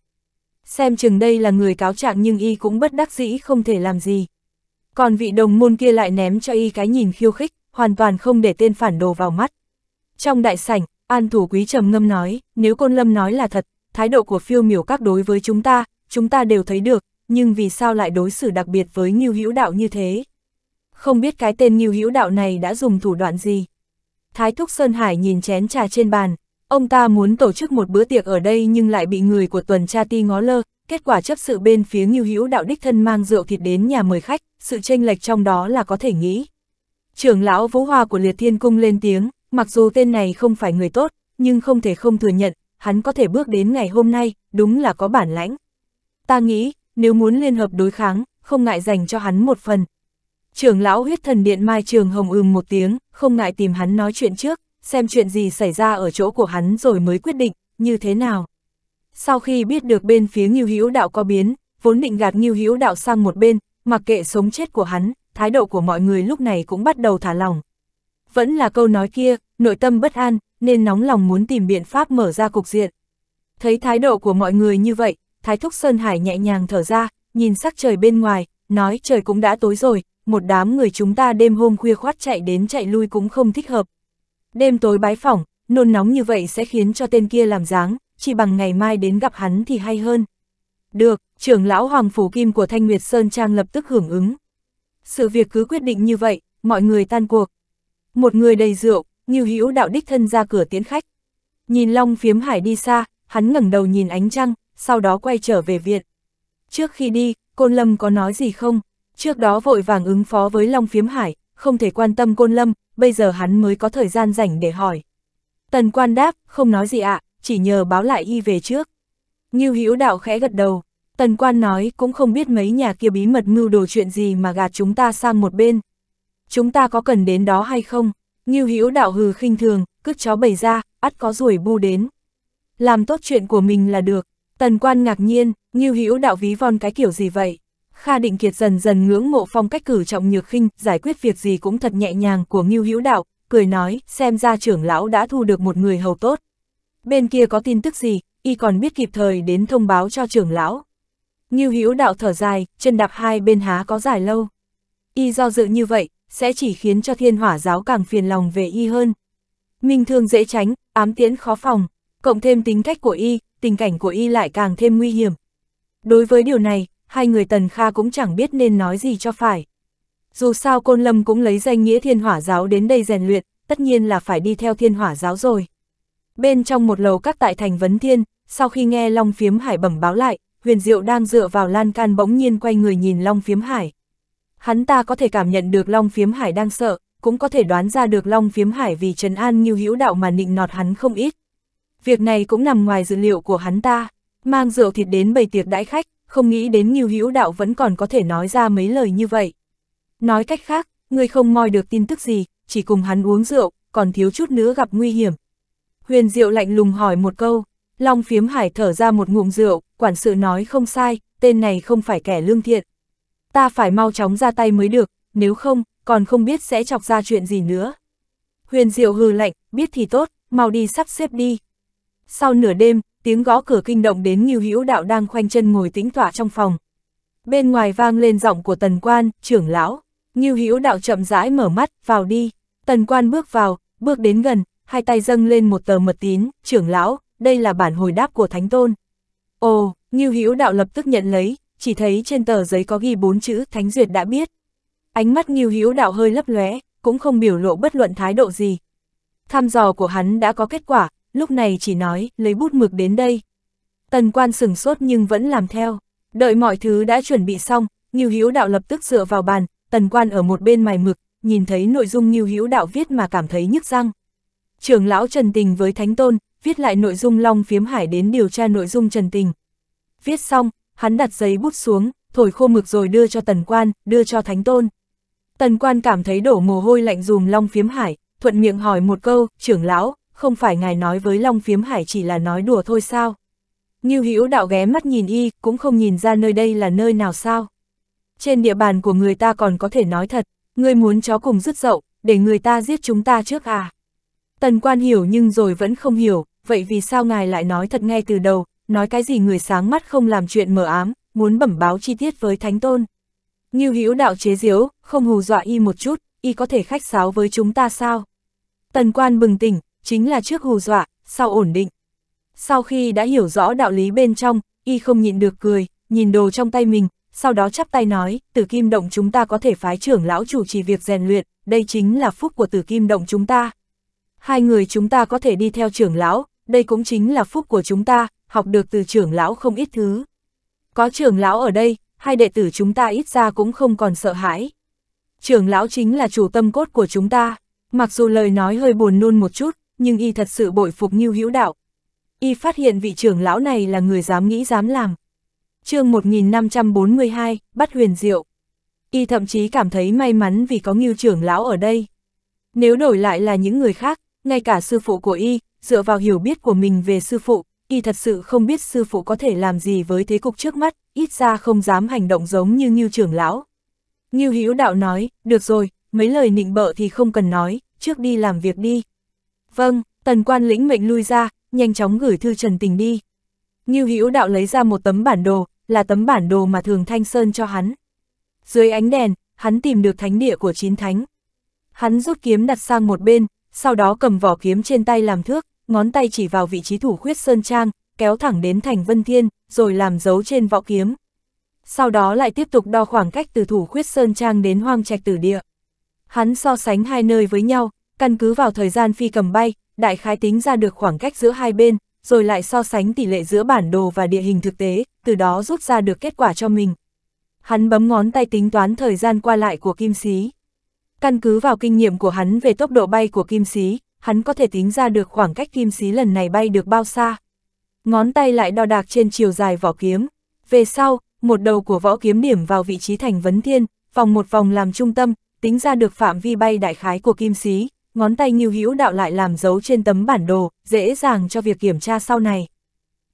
Xem chừng đây là người cáo trạng nhưng y cũng bất đắc dĩ không thể làm gì. Còn vị đồng môn kia lại ném cho y cái nhìn khiêu khích, hoàn toàn không để tên phản đồ vào mắt. Trong đại sảnh, An Thủ Quý trầm ngâm nói, nếu Côn Lâm nói là thật, thái độ của phiêu miểu các đối với chúng ta, chúng ta đều thấy được, nhưng vì sao lại đối xử đặc biệt với Ngưu Hữu Đạo như thế? Không biết cái tên Ngưu Hữu Đạo này đã dùng thủ đoạn gì? Thái Thúc Sơn Hải nhìn chén trà trên bàn, ông ta muốn tổ chức một bữa tiệc ở đây nhưng lại bị người của tuần tra ti ngó lơ, kết quả chấp sự bên phía Ngưu Hữu đạo đích thân mang rượu thịt đến nhà mời khách, sự tranh lệch trong đó là có thể nghĩ. Trưởng lão Vũ Hoa của Liệt Thiên Cung lên tiếng, mặc dù tên này không phải người tốt, nhưng không thể không thừa nhận, hắn có thể bước đến ngày hôm nay, đúng là có bản lãnh. Ta nghĩ, nếu muốn liên hợp đối kháng, không ngại dành cho hắn một phần, Trưởng lão huyết thần điện Mai Trường Hồng ưm một tiếng, không ngại tìm hắn nói chuyện trước, xem chuyện gì xảy ra ở chỗ của hắn rồi mới quyết định, như thế nào. Sau khi biết được bên phía Ngưu Hữu Đạo có biến, vốn định gạt Ngưu Hữu Đạo sang một bên, mặc kệ sống chết của hắn, thái độ của mọi người lúc này cũng bắt đầu thả lỏng. Vẫn là câu nói kia, nội tâm bất an, nên nóng lòng muốn tìm biện pháp mở ra cục diện. Thấy thái độ của mọi người như vậy, Thái Thúc Sơn Hải nhẹ nhàng thở ra, nhìn sắc trời bên ngoài, nói trời cũng đã tối rồi, một đám người chúng ta đêm hôm khuya khoát chạy đến chạy lui cũng không thích hợp. Đêm tối bái phỏng, nôn nóng như vậy sẽ khiến cho tên kia làm dáng, chỉ bằng ngày mai đến gặp hắn thì hay hơn. Được, trưởng lão Hoàng Phủ Kim của Thanh Nguyệt Sơn Trang lập tức hưởng ứng. Sự việc cứ quyết định như vậy, mọi người tan cuộc. Một người đầy rượu, như hữu đạo đích thân ra cửa tiến khách. Nhìn long phiếm hải đi xa, hắn ngẩng đầu nhìn ánh trăng, sau đó quay trở về viện. Trước khi đi, Côn Lâm có nói gì không? Trước đó vội vàng ứng phó với Long Phiếm Hải, không thể quan tâm Côn Lâm, bây giờ hắn mới có thời gian rảnh để hỏi. Tần quan đáp, không nói gì ạ, chỉ nhờ báo lại y về trước. Ngưu Hữu đạo khẽ gật đầu, tần quan nói cũng không biết mấy nhà kia bí mật mưu đồ chuyện gì mà gạt chúng ta sang một bên. Chúng ta có cần đến đó hay không? Ngưu Hữu đạo hừ khinh thường, cướp chó bày ra, ắt có ruồi bu đến. Làm tốt chuyện của mình là được. Tần quan ngạc nhiên, Ngưu Hữu đạo ví von cái kiểu gì vậy? Kha Định Kiệt dần dần ngưỡng mộ phong cách cử trọng nhược khinh, giải quyết việc gì cũng thật nhẹ nhàng của Ngưu Hữu Đạo, cười nói, xem ra trưởng lão đã thu được một người hầu tốt. Bên kia có tin tức gì, y còn biết kịp thời đến thông báo cho trưởng lão. Ngưu Hữu Đạo thở dài, chân đạp hai bên há có dài lâu. Y do dự như vậy, sẽ chỉ khiến cho thiên hỏa giáo càng phiền lòng về y hơn. Minh thương dễ tránh, ám tiễn khó phòng, cộng thêm tính cách của y, tình cảnh của y lại càng thêm nguy hiểm. Đối với điều này, hai người Tần Kha cũng chẳng biết nên nói gì cho phải. Dù sao Côn Lâm cũng lấy danh nghĩa thiên hỏa giáo đến đây rèn luyện, tất nhiên là phải đi theo thiên hỏa giáo rồi. Bên trong một lầu các tại thành Vấn Thiên, sau khi nghe Long Phiếm Hải bẩm báo lại, huyền diệu đang dựa vào lan can bỗng nhiên quay người nhìn Long Phiếm Hải. Hắn ta có thể cảm nhận được Long Phiếm Hải đang sợ, cũng có thể đoán ra được Long Phiếm Hải vì Trần An như hữu đạo mà nịnh nọt hắn không ít. Việc này cũng nằm ngoài dự liệu của hắn ta, mang rượu thịt đến bầy tiệc đãi khách, không nghĩ đến Ngưu Hữu Đạo vẫn còn có thể nói ra mấy lời như vậy. Nói cách khác, người không moi được tin tức gì, chỉ cùng hắn uống rượu, còn thiếu chút nữa gặp nguy hiểm. Huyền Diệu lạnh lùng hỏi một câu, Long phiếm hải thở ra một ngụm rượu, quản sự nói không sai, tên này không phải kẻ lương thiện. Ta phải mau chóng ra tay mới được, nếu không, còn không biết sẽ chọc ra chuyện gì nữa. Huyền Diệu hừ lạnh, biết thì tốt, mau đi sắp xếp đi. Sau nửa đêm, tiếng gõ cửa kinh động đến Ngưu Hữu Đạo đang khoanh chân ngồi tĩnh tọa trong phòng. Bên ngoài vang lên giọng của Tần Quan, trưởng lão. Ngưu Hữu Đạo chậm rãi mở mắt, vào đi. Tần Quan bước vào, bước đến gần, hai tay dâng lên một tờ mật tín, trưởng lão, đây là bản hồi đáp của Thánh Tôn. Ồ, Ngưu Hữu Đạo lập tức nhận lấy, chỉ thấy trên tờ giấy có ghi bốn chữ Thánh Duyệt đã biết. Ánh mắt Ngưu Hữu Đạo hơi lấp lóe, cũng không biểu lộ bất luận thái độ gì. Thăm dò của hắn đã có kết quả, lúc này chỉ nói, lấy bút mực đến đây. Tần quan sửng sốt nhưng vẫn làm theo. Đợi mọi thứ đã chuẩn bị xong, Nghiêu Hữu Đạo lập tức dựa vào bàn, tần quan ở một bên mài mực, nhìn thấy nội dung Nghiêu Hữu Đạo viết mà cảm thấy nhức răng. Trưởng lão Trần Tình với Thánh Tôn, viết lại nội dung Long Phiếm Hải đến điều tra nội dung Trần Tình. Viết xong, hắn đặt giấy bút xuống, thổi khô mực rồi đưa cho tần quan, đưa cho Thánh Tôn. Tần quan cảm thấy đổ mồ hôi lạnh dùm Long Phiếm Hải, thuận miệng hỏi một câu, trưởng lão, không phải ngài nói với Long Phiếm Hải chỉ là nói đùa thôi sao? Như Hữu đạo ghé mắt nhìn y, cũng không nhìn ra nơi đây là nơi nào sao? Trên địa bàn của người ta còn có thể nói thật, ngươi muốn chó cùng rứt dậu, để người ta giết chúng ta trước à? Tần quan hiểu nhưng rồi vẫn không hiểu, vậy vì sao ngài lại nói thật ngay từ đầu, nói cái gì người sáng mắt không làm chuyện mờ ám, muốn bẩm báo chi tiết với Thánh Tôn. Như Hữu đạo chế diếu, không hù dọa y một chút, y có thể khách sáo với chúng ta sao? Tần quan bừng tỉnh, chính là trước hù dọa, sau ổn định. Sau khi đã hiểu rõ đạo lý bên trong, y không nhịn được cười, nhìn đồ trong tay mình, sau đó chắp tay nói, tử kim động chúng ta có thể phái trưởng lão chủ trì việc rèn luyện, đây chính là phúc của tử kim động chúng ta. Hai người chúng ta có thể đi theo trưởng lão, đây cũng chính là phúc của chúng ta, học được từ trưởng lão không ít thứ. Có trưởng lão ở đây, hai đệ tử chúng ta ít ra cũng không còn sợ hãi. Trưởng lão chính là chủ tâm cốt của chúng ta, mặc dù lời nói hơi buồn nôn một chút, nhưng y thật sự bội phục Ngưu Hữu Đạo. Y phát hiện vị trưởng lão này là người dám nghĩ dám làm. chương 1542, bắt huyền diệu. Y thậm chí cảm thấy may mắn vì có Ngưu trưởng lão ở đây. Nếu đổi lại là những người khác, ngay cả sư phụ của Y, dựa vào hiểu biết của mình về sư phụ, Y thật sự không biết sư phụ có thể làm gì với thế cục trước mắt, ít ra không dám hành động giống như Ngưu trưởng lão. Ngưu Hữu Đạo nói, được rồi, mấy lời nịnh bợ thì không cần nói, trước đi làm việc đi, Vâng, tần quan lĩnh mệnh lui ra, nhanh chóng gửi thư Trần Tình đi. Ngưu Hữu Đạo lấy ra một tấm bản đồ, là tấm bản đồ mà Thường Thanh Sơn cho hắn. Dưới ánh đèn, hắn tìm được thánh địa của chín thánh. Hắn rút kiếm đặt sang một bên, sau đó cầm vỏ kiếm trên tay làm thước, ngón tay chỉ vào vị trí thủ khuyết Sơn Trang, kéo thẳng đến thành Vân Thiên, rồi làm dấu trên vỏ kiếm. Sau đó lại tiếp tục đo khoảng cách từ thủ khuyết Sơn Trang đến hoang trạch tử địa. Hắn so sánh hai nơi với nhau, Căn cứ vào thời gian phi cầm bay, đại khái tính ra được khoảng cách giữa hai bên, rồi lại so sánh tỷ lệ giữa bản đồ và địa hình thực tế, từ đó rút ra được kết quả cho mình. Hắn bấm ngón tay tính toán thời gian qua lại của kim sĩ. Căn cứ vào kinh nghiệm của hắn về tốc độ bay của kim sĩ, hắn có thể tính ra được khoảng cách kim sĩ lần này bay được bao xa. Ngón tay lại đo đạc trên chiều dài vỏ kiếm. Về sau, một đầu của võ kiếm điểm vào vị trí thành vấn thiên, vòng một vòng làm trung tâm, tính ra được phạm vi bay đại khái của kim sĩ, ngón tay Ngưu Hữu Đạo lại làm dấu trên tấm bản đồ, dễ dàng cho việc kiểm tra sau này.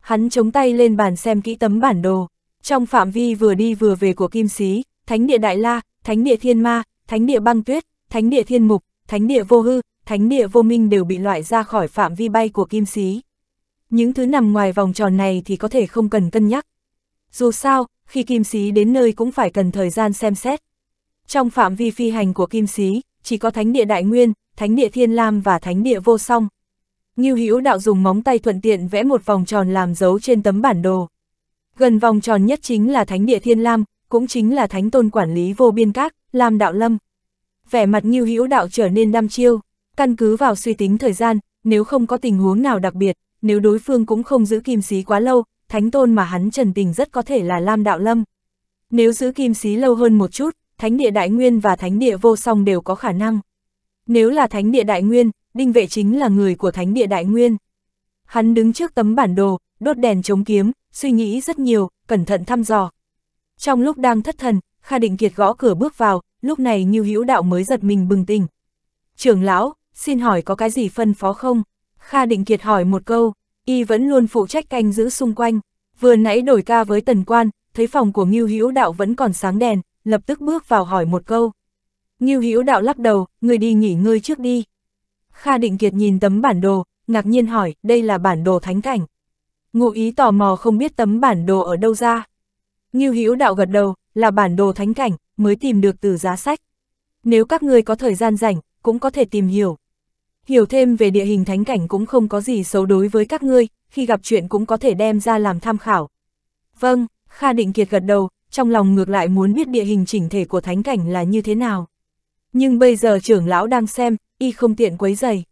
Hắn chống tay lên bàn xem kỹ tấm bản đồ, trong phạm vi vừa đi vừa về của Kim Sĩ, Thánh địa Đại La, Thánh địa Thiên Ma, Thánh địa Băng Tuyết, Thánh địa Thiên Mục, Thánh địa Vô Hư, Thánh địa Vô Minh đều bị loại ra khỏi phạm vi bay của Kim Sĩ. Những thứ nằm ngoài vòng tròn này thì có thể không cần cân nhắc. Dù sao, khi Kim Sĩ đến nơi cũng phải cần thời gian xem xét. Trong phạm vi phi hành của Kim Sĩ, chỉ có Thánh địa Đại Nguyên, thánh địa thiên lam và thánh địa vô song. Ngưu Hữu đạo dùng móng tay thuận tiện vẽ một vòng tròn làm dấu trên tấm bản đồ. Gần vòng tròn nhất chính là thánh địa thiên lam, cũng chính là thánh tôn quản lý vô biên các, lam đạo lâm. Vẻ mặt Ngưu Hữu đạo trở nên đăm chiêu, căn cứ vào suy tính thời gian, nếu không có tình huống nào đặc biệt, nếu đối phương cũng không giữ kim xí quá lâu, thánh tôn mà hắn trần tình rất có thể là lam đạo lâm. Nếu giữ kim xí lâu hơn một chút, thánh địa đại nguyên và thánh địa vô song đều có khả năng. Nếu là Thánh Địa Đại Nguyên, Đinh Vệ chính là người của Thánh Địa Đại Nguyên. Hắn đứng trước tấm bản đồ, đốt đèn chống kiếm, suy nghĩ rất nhiều, cẩn thận thăm dò. Trong lúc đang thất thần, Kha Định Kiệt gõ cửa bước vào, lúc này Như Hữu Đạo mới giật mình bừng tỉnh. Trưởng lão, xin hỏi có cái gì phân phó không? Kha Định Kiệt hỏi một câu, y vẫn luôn phụ trách canh giữ xung quanh. Vừa nãy đổi ca với Tần Quan, thấy phòng của Ngưu Hữu Đạo vẫn còn sáng đèn, lập tức bước vào hỏi một câu. Ngưu Hữu Đạo lắc đầu, người đi nghỉ ngơi trước đi. Kha Định Kiệt nhìn tấm bản đồ, ngạc nhiên hỏi, đây là bản đồ thánh cảnh. Ngụ ý tò mò không biết tấm bản đồ ở đâu ra. Ngưu Hữu Đạo gật đầu, là bản đồ thánh cảnh, mới tìm được từ giá sách. Nếu các ngươi có thời gian rảnh, cũng có thể tìm hiểu. Hiểu thêm về địa hình thánh cảnh cũng không có gì xấu đối với các ngươi, khi gặp chuyện cũng có thể đem ra làm tham khảo. Vâng, Kha Định Kiệt gật đầu, trong lòng ngược lại muốn biết địa hình chỉnh thể của thánh cảnh là như thế nào nhưng bây giờ trưởng lão đang xem, y không tiện quấy giày.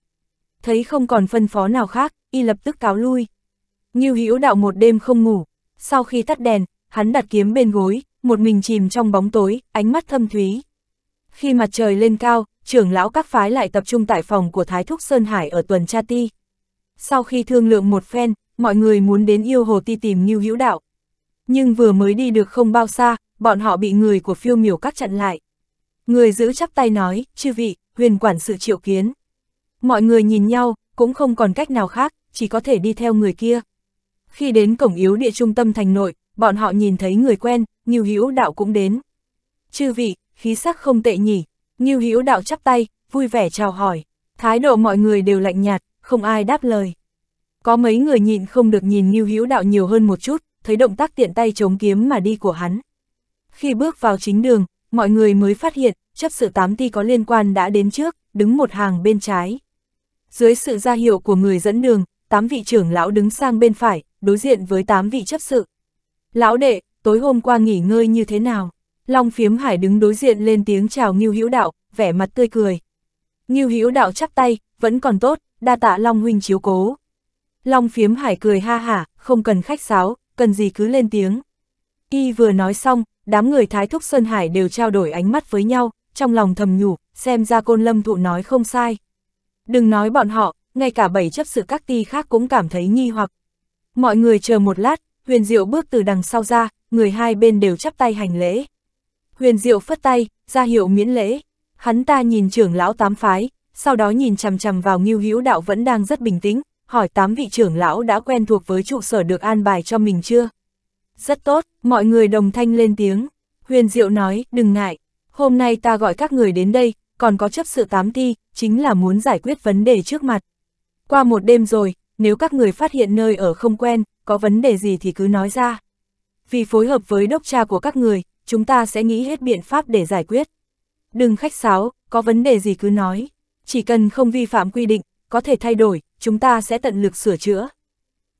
Thấy không còn phân phó nào khác, y lập tức cáo lui. Ngưu Hữu đạo một đêm không ngủ, sau khi tắt đèn, hắn đặt kiếm bên gối, một mình chìm trong bóng tối, ánh mắt thâm thúy. Khi mặt trời lên cao, trưởng lão các phái lại tập trung tại phòng của Thái Thúc Sơn Hải ở tuần tra ti. Sau khi thương lượng một phen, mọi người muốn đến yêu hồ ti tìm Ngưu Hữu đạo. Nhưng vừa mới đi được không bao xa, bọn họ bị người của phiêu miểu các chặn lại. Người giữ chắp tay nói, chư vị, huyền quản sự triệu kiến. Mọi người nhìn nhau, cũng không còn cách nào khác, chỉ có thể đi theo người kia. Khi đến cổng yếu địa trung tâm thành nội, bọn họ nhìn thấy người quen, Nghiêu Hữu Đạo cũng đến. Chư vị, khí sắc không tệ nhỉ, Nghiêu Hữu Đạo chắp tay, vui vẻ chào hỏi. Thái độ mọi người đều lạnh nhạt, không ai đáp lời. Có mấy người nhìn không được nhìn Nghiêu Hữu Đạo nhiều hơn một chút, thấy động tác tiện tay chống kiếm mà đi của hắn. Khi bước vào chính đường, mọi người mới phát hiện, chấp sự tám ti có liên quan đã đến trước, đứng một hàng bên trái. Dưới sự ra hiệu của người dẫn đường, tám vị trưởng lão đứng sang bên phải, đối diện với tám vị chấp sự. Lão đệ, tối hôm qua nghỉ ngơi như thế nào? Long phiếm hải đứng đối diện lên tiếng chào Ngưu Hữu Đạo, vẻ mặt tươi cười. Ngưu Hữu Đạo chắp tay, vẫn còn tốt, đa tạ Long huynh chiếu cố. Long phiếm hải cười ha hả, không cần khách sáo, cần gì cứ lên tiếng. Y vừa nói xong, đám người Thái Thúc Sơn Hải đều trao đổi ánh mắt với nhau, trong lòng thầm nhủ, xem ra côn lâm thụ nói không sai. Đừng nói bọn họ, ngay cả bảy chấp sự các ti khác cũng cảm thấy nghi hoặc. Mọi người chờ một lát, huyền diệu bước từ đằng sau ra, người hai bên đều chắp tay hành lễ. Huyền diệu phất tay, ra hiệu miễn lễ. Hắn ta nhìn trưởng lão tám phái, sau đó nhìn chằm chằm vào Ngưu hữu đạo vẫn đang rất bình tĩnh, hỏi tám vị trưởng lão đã quen thuộc với trụ sở được an bài cho mình chưa? Rất tốt, mọi người đồng thanh lên tiếng. Huyền Diệu nói, đừng ngại, hôm nay ta gọi các người đến đây, còn có chấp sự tám ti, chính là muốn giải quyết vấn đề trước mặt. Qua một đêm rồi, nếu các người phát hiện nơi ở không quen, có vấn đề gì thì cứ nói ra. Vì phối hợp với đốc cha của các người, chúng ta sẽ nghĩ hết biện pháp để giải quyết. Đừng khách sáo, có vấn đề gì cứ nói. Chỉ cần không vi phạm quy định, có thể thay đổi, chúng ta sẽ tận lực sửa chữa.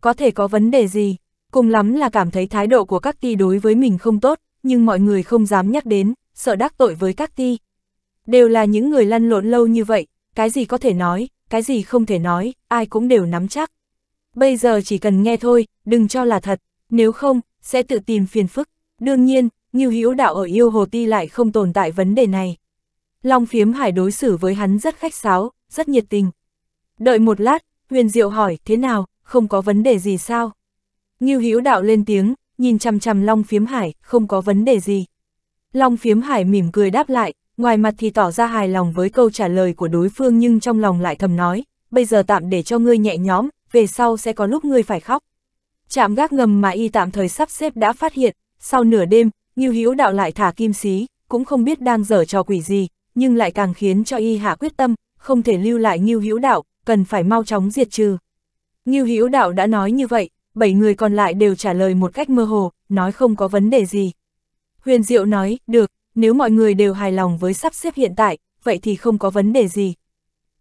Có thể có vấn đề gì, Cùng lắm là cảm thấy thái độ của các ti đối với mình không tốt, nhưng mọi người không dám nhắc đến, sợ đắc tội với các ti. Đều là những người lăn lộn lâu như vậy, cái gì có thể nói, cái gì không thể nói, ai cũng đều nắm chắc. Bây giờ chỉ cần nghe thôi, đừng cho là thật, nếu không, sẽ tự tìm phiền phức. Đương nhiên, như hữu đạo ở yêu hồ ti lại không tồn tại vấn đề này. Long phiếm hải đối xử với hắn rất khách sáo, rất nhiệt tình. Đợi một lát, huyền diệu hỏi, thế nào, không có vấn đề gì sao? Ngưu Hữu Đạo lên tiếng, nhìn chằm chằm Long Phiếm Hải, không có vấn đề gì. Long Phiếm Hải mỉm cười đáp lại, ngoài mặt thì tỏ ra hài lòng với câu trả lời của đối phương nhưng trong lòng lại thầm nói, bây giờ tạm để cho ngươi nhẹ nhõm, về sau sẽ có lúc ngươi phải khóc. Trạm gác ngầm mà y tạm thời sắp xếp đã phát hiện, sau nửa đêm, Ngưu Hữu Đạo lại thả kim xí, cũng không biết đang dở trò quỷ gì, nhưng lại càng khiến cho y hạ quyết tâm, không thể lưu lại Ngưu Hữu Đạo, cần phải mau chóng diệt trừ. Ngưu Hữu Đạo đã nói như vậy, bảy người còn lại đều trả lời một cách mơ hồ, nói không có vấn đề gì. Huyền Diệu nói, được, nếu mọi người đều hài lòng với sắp xếp hiện tại, vậy thì không có vấn đề gì.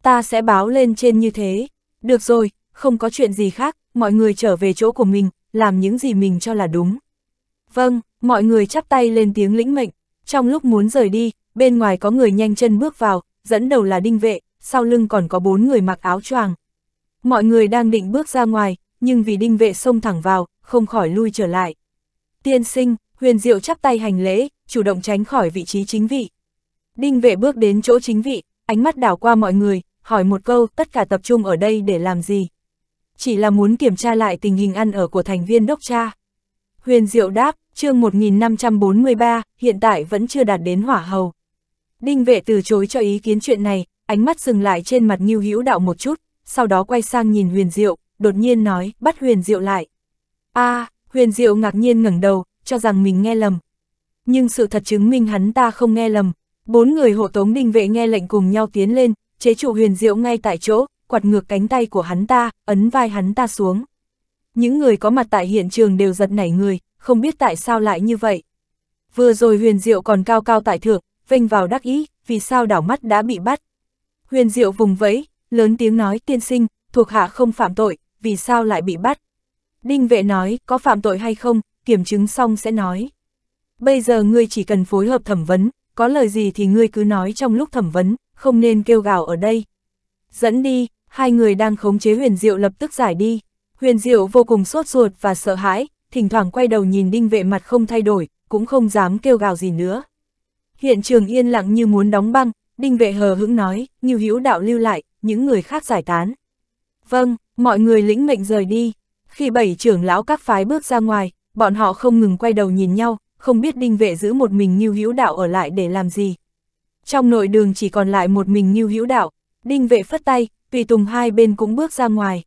Ta sẽ báo lên trên như thế. Được rồi, không có chuyện gì khác, mọi người trở về chỗ của mình, làm những gì mình cho là đúng. Vâng, mọi người chắp tay lên tiếng lĩnh mệnh. Trong lúc muốn rời đi, bên ngoài có người nhanh chân bước vào, dẫn đầu là đinh vệ, sau lưng còn có bốn người mặc áo choàng. Mọi người đang định bước ra ngoài, nhưng vì đinh vệ xông thẳng vào, không khỏi lui trở lại. Tiên sinh, huyền diệu chắp tay hành lễ, chủ động tránh khỏi vị trí chính vị. Đinh vệ bước đến chỗ chính vị, ánh mắt đảo qua mọi người, hỏi một câu tất cả tập trung ở đây để làm gì. Chỉ là muốn kiểm tra lại tình hình ăn ở của thành viên đốc cha. Huyền diệu đáp, chương 1543, hiện tại vẫn chưa đạt đến hỏa hầu. Đinh vệ từ chối cho ý kiến chuyện này, ánh mắt dừng lại trên mặt Ngưu Hữu Đạo một chút, sau đó quay sang nhìn Huyền Diệu, đột nhiên nói, bắt huyền diệu lại. a à, huyền diệu ngạc nhiên ngẩng đầu, cho rằng mình nghe lầm. Nhưng sự thật chứng minh hắn ta không nghe lầm. Bốn người hộ tống đình vệ nghe lệnh cùng nhau tiến lên, chế trụ huyền diệu ngay tại chỗ, quạt ngược cánh tay của hắn ta, ấn vai hắn ta xuống. Những người có mặt tại hiện trường đều giật nảy người, không biết tại sao lại như vậy. Vừa rồi huyền diệu còn cao cao tại thượng, vênh vào đắc ý, vì sao đảo mắt đã bị bắt. Huyền diệu vùng vẫy, lớn tiếng nói tiên sinh, thuộc hạ không phạm tội, vì sao lại bị bắt? Đinh vệ nói, có phạm tội hay không, kiểm chứng xong sẽ nói. Bây giờ ngươi chỉ cần phối hợp thẩm vấn, có lời gì thì ngươi cứ nói trong lúc thẩm vấn, không nên kêu gào ở đây. Dẫn đi, hai người đang khống chế huyền diệu lập tức giải đi. Huyền diệu vô cùng sốt ruột và sợ hãi, thỉnh thoảng quay đầu nhìn đinh vệ mặt không thay đổi, cũng không dám kêu gào gì nữa. Hiện trường yên lặng như muốn đóng băng, đinh vệ hờ hững nói, như hữu đạo lưu lại, những người khác giải tán. Vâng, Mọi người lĩnh mệnh rời đi. Khi bảy trưởng lão các phái bước ra ngoài, bọn họ không ngừng quay đầu nhìn nhau, không biết đinh vệ giữ một mình Ngưu Hữu Đạo ở lại để làm gì. Trong nội đường chỉ còn lại một mình Ngưu Hữu Đạo, đinh vệ phất tay, tùy tùng hai bên cũng bước ra ngoài.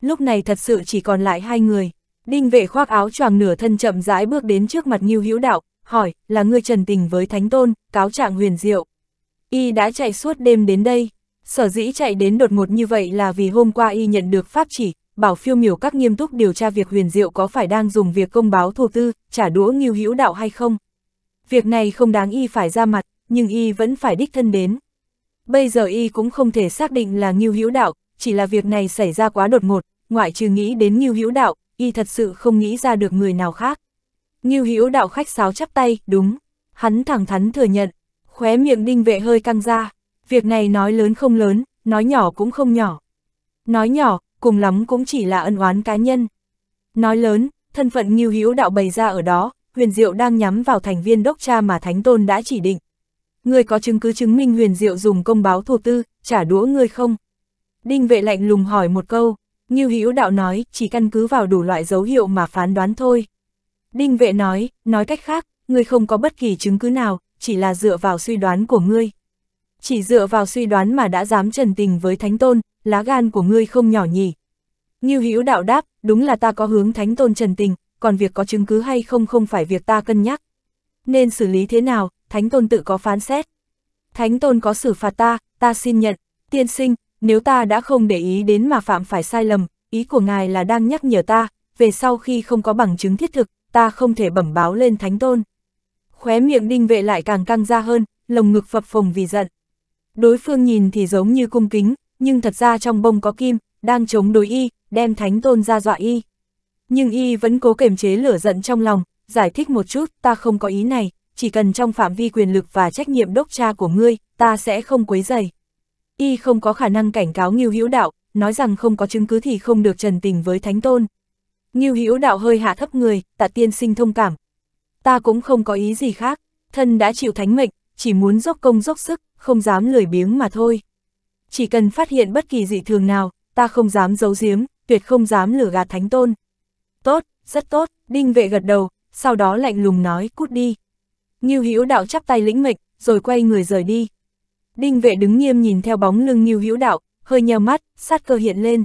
Lúc này thật sự chỉ còn lại hai người. Đinh vệ khoác áo choàng nửa thân chậm rãi bước đến trước mặt Ngưu Hữu Đạo, hỏi, là ngươi trần tình với Thánh Tôn, cáo trạng huyền diệu. Y đã chạy suốt đêm đến đây. Sở dĩ chạy đến đột ngột như vậy là vì hôm qua y nhận được pháp chỉ, bảo phiêu miểu các nghiêm túc điều tra việc huyền diệu có phải đang dùng việc công báo thủ tư, trả đũa nghiêu hữu đạo hay không. Việc này không đáng y phải ra mặt, nhưng y vẫn phải đích thân đến. Bây giờ y cũng không thể xác định là nghiêu hữu đạo, chỉ là việc này xảy ra quá đột ngột, ngoại trừ nghĩ đến nghiêu hữu đạo, y thật sự không nghĩ ra được người nào khác. Nghiêu hữu đạo khách sáo chắp tay, đúng. Hắn thẳng thắn thừa nhận, khóe miệng đinh vệ hơi căng ra việc này nói lớn không lớn, nói nhỏ cũng không nhỏ. Nói nhỏ, cùng lắm cũng chỉ là ân oán cá nhân. Nói lớn, thân phận nghiêu hữu đạo bày ra ở đó, huyền diệu đang nhắm vào thành viên đốc cha mà Thánh Tôn đã chỉ định. Ngươi có chứng cứ chứng minh huyền diệu dùng công báo thuộc tư, trả đũa ngươi không? Đinh vệ lạnh lùng hỏi một câu, nghiêu hữu đạo nói chỉ căn cứ vào đủ loại dấu hiệu mà phán đoán thôi. Đinh vệ nói, nói cách khác, ngươi không có bất kỳ chứng cứ nào, chỉ là dựa vào suy đoán của ngươi chỉ dựa vào suy đoán mà đã dám trần tình với Thánh Tôn, lá gan của ngươi không nhỏ nhỉ. Như hữu đạo đáp, đúng là ta có hướng Thánh Tôn trần tình, còn việc có chứng cứ hay không không phải việc ta cân nhắc. Nên xử lý thế nào, Thánh Tôn tự có phán xét. Thánh Tôn có xử phạt ta, ta xin nhận, tiên sinh, nếu ta đã không để ý đến mà phạm phải sai lầm, ý của ngài là đang nhắc nhở ta, về sau khi không có bằng chứng thiết thực, ta không thể bẩm báo lên Thánh Tôn. Khóe miệng đinh vệ lại càng căng ra hơn, lồng ngực phập phồng vì giận. Đối phương nhìn thì giống như cung kính, nhưng thật ra trong bông có kim, đang chống đối y, đem thánh tôn ra dọa y. Nhưng y vẫn cố kềm chế lửa giận trong lòng, giải thích một chút, ta không có ý này, chỉ cần trong phạm vi quyền lực và trách nhiệm đốc cha của ngươi, ta sẽ không quấy dày. Y không có khả năng cảnh cáo nghiêu Hữu Đạo, nói rằng không có chứng cứ thì không được trần tình với thánh tôn. nghiêu Hữu Đạo hơi hạ thấp người, tạ tiên sinh thông cảm. Ta cũng không có ý gì khác, thân đã chịu thánh mệnh, chỉ muốn dốc công dốc sức, không dám lười biếng mà thôi. Chỉ cần phát hiện bất kỳ dị thường nào, ta không dám giấu giếm, tuyệt không dám lừa gạt thánh tôn. Tốt, rất tốt, đinh vệ gật đầu, sau đó lạnh lùng nói cút đi. Nghiêu Hữu đạo chắp tay lĩnh mệnh, rồi quay người rời đi. Đinh vệ đứng nghiêm nhìn theo bóng lưng Nghiêu Hữu đạo, hơi nheo mắt, sát cơ hiện lên.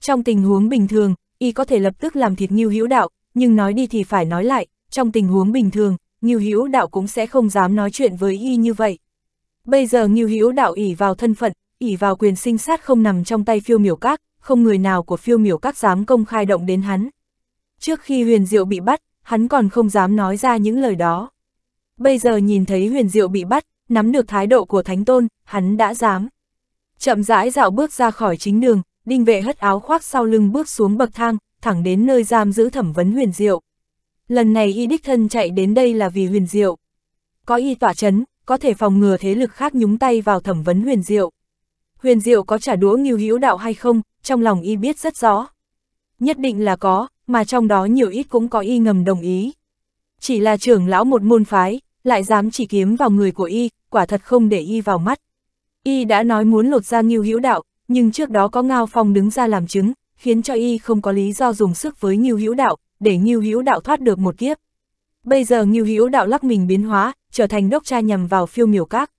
Trong tình huống bình thường, y có thể lập tức làm thịt Nghiêu Hữu đạo, nhưng nói đi thì phải nói lại, trong tình huống bình thường, Ngưu Hữu Đạo cũng sẽ không dám nói chuyện với y như vậy. Bây giờ Ngưu Hữu Đạo ỉ vào thân phận, ỉ vào quyền sinh sát không nằm trong tay phiêu miểu các, không người nào của phiêu miểu các dám công khai động đến hắn. Trước khi huyền diệu bị bắt, hắn còn không dám nói ra những lời đó. Bây giờ nhìn thấy huyền diệu bị bắt, nắm được thái độ của thánh tôn, hắn đã dám. Chậm rãi dạo bước ra khỏi chính đường, đinh vệ hất áo khoác sau lưng bước xuống bậc thang, thẳng đến nơi giam giữ thẩm vấn huyền diệu lần này y đích thân chạy đến đây là vì huyền diệu. Có y tỏa chấn, có thể phòng ngừa thế lực khác nhúng tay vào thẩm vấn huyền diệu. Huyền diệu có trả đũa nghiêu hữu đạo hay không, trong lòng y biết rất rõ. Nhất định là có, mà trong đó nhiều ít cũng có y ngầm đồng ý. Chỉ là trưởng lão một môn phái, lại dám chỉ kiếm vào người của y, quả thật không để y vào mắt. Y đã nói muốn lột ra nghiêu hữu đạo, nhưng trước đó có Ngao Phong đứng ra làm chứng, khiến cho y không có lý do dùng sức với nghiêu hữu đạo, để Ngưu Hữu Đạo thoát được một kiếp. Bây giờ Ngưu Hữu Đạo lắc mình biến hóa, trở thành đốc tra nhằm vào phiêu miểu các.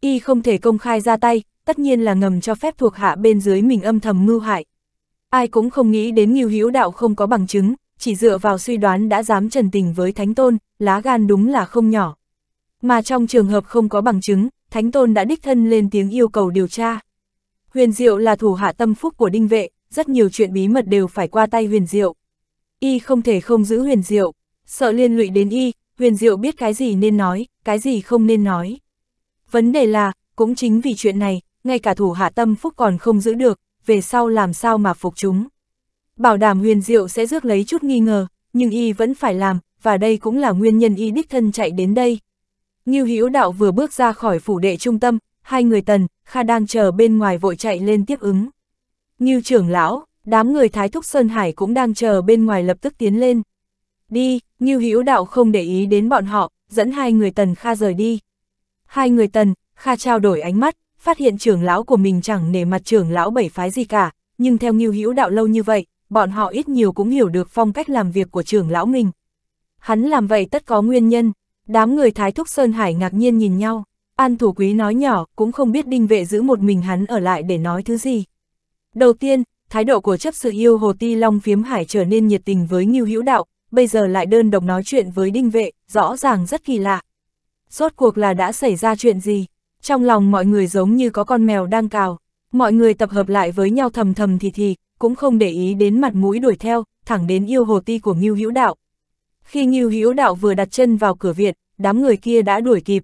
Y không thể công khai ra tay, tất nhiên là ngầm cho phép thuộc hạ bên dưới mình âm thầm mưu hại. Ai cũng không nghĩ đến Ngưu Hữu Đạo không có bằng chứng, chỉ dựa vào suy đoán đã dám trần tình với Thánh Tôn, lá gan đúng là không nhỏ. Mà trong trường hợp không có bằng chứng, Thánh Tôn đã đích thân lên tiếng yêu cầu điều tra. Huyền Diệu là thủ hạ tâm phúc của Đinh Vệ, rất nhiều chuyện bí mật đều phải qua tay Huyền Diệu y không thể không giữ huyền diệu, sợ liên lụy đến y, huyền diệu biết cái gì nên nói, cái gì không nên nói. Vấn đề là, cũng chính vì chuyện này, ngay cả thủ hạ tâm phúc còn không giữ được, về sau làm sao mà phục chúng. Bảo đảm huyền diệu sẽ rước lấy chút nghi ngờ, nhưng y vẫn phải làm, và đây cũng là nguyên nhân y đích thân chạy đến đây. Như Hữu Đạo vừa bước ra khỏi phủ đệ trung tâm, hai người tần, Kha đang chờ bên ngoài vội chạy lên tiếp ứng. Như trưởng lão, đám người Thái Thúc Sơn Hải cũng đang chờ bên ngoài lập tức tiến lên. Đi, Ngưu Hữu Đạo không để ý đến bọn họ, dẫn hai người Tần Kha rời đi. Hai người Tần, Kha trao đổi ánh mắt, phát hiện trưởng lão của mình chẳng nể mặt trưởng lão bảy phái gì cả, nhưng theo Ngưu Hữu Đạo lâu như vậy, bọn họ ít nhiều cũng hiểu được phong cách làm việc của trưởng lão mình. Hắn làm vậy tất có nguyên nhân, đám người Thái Thúc Sơn Hải ngạc nhiên nhìn nhau, An Thủ Quý nói nhỏ, cũng không biết đinh vệ giữ một mình hắn ở lại để nói thứ gì. Đầu tiên, thái độ của chấp sự yêu Hồ Ti Long phiếm hải trở nên nhiệt tình với Ngưu Hữu Đạo, bây giờ lại đơn độc nói chuyện với đinh vệ, rõ ràng rất kỳ lạ. Rốt cuộc là đã xảy ra chuyện gì? Trong lòng mọi người giống như có con mèo đang cào, mọi người tập hợp lại với nhau thầm thầm thì thì, cũng không để ý đến mặt mũi đuổi theo, thẳng đến yêu Hồ Ti của Ngưu Hữu Đạo. Khi Ngưu Hữu Đạo vừa đặt chân vào cửa viện, đám người kia đã đuổi kịp.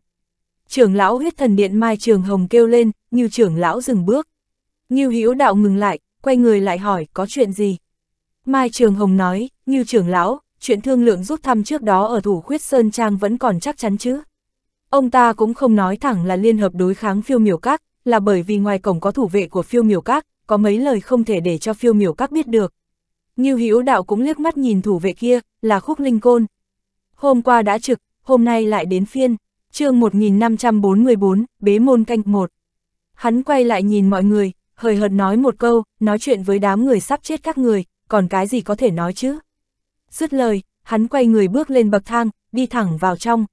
Trưởng lão huyết thần điện Mai Trường Hồng kêu lên, như trưởng lão dừng bước. Ngưu Hữu Đạo ngừng lại, quay người lại hỏi có chuyện gì. Mai Trường Hồng nói, như trưởng lão, chuyện thương lượng rút thăm trước đó ở thủ khuyết Sơn Trang vẫn còn chắc chắn chứ. Ông ta cũng không nói thẳng là liên hợp đối kháng phiêu miểu các, là bởi vì ngoài cổng có thủ vệ của phiêu miểu các, có mấy lời không thể để cho phiêu miểu các biết được. Như Hữu đạo cũng liếc mắt nhìn thủ vệ kia, là khúc linh côn. Hôm qua đã trực, hôm nay lại đến phiên, chương 1544, bế môn canh một Hắn quay lại nhìn mọi người, hời hợt nói một câu, nói chuyện với đám người sắp chết các người, còn cái gì có thể nói chứ? Dứt lời, hắn quay người bước lên bậc thang, đi thẳng vào trong.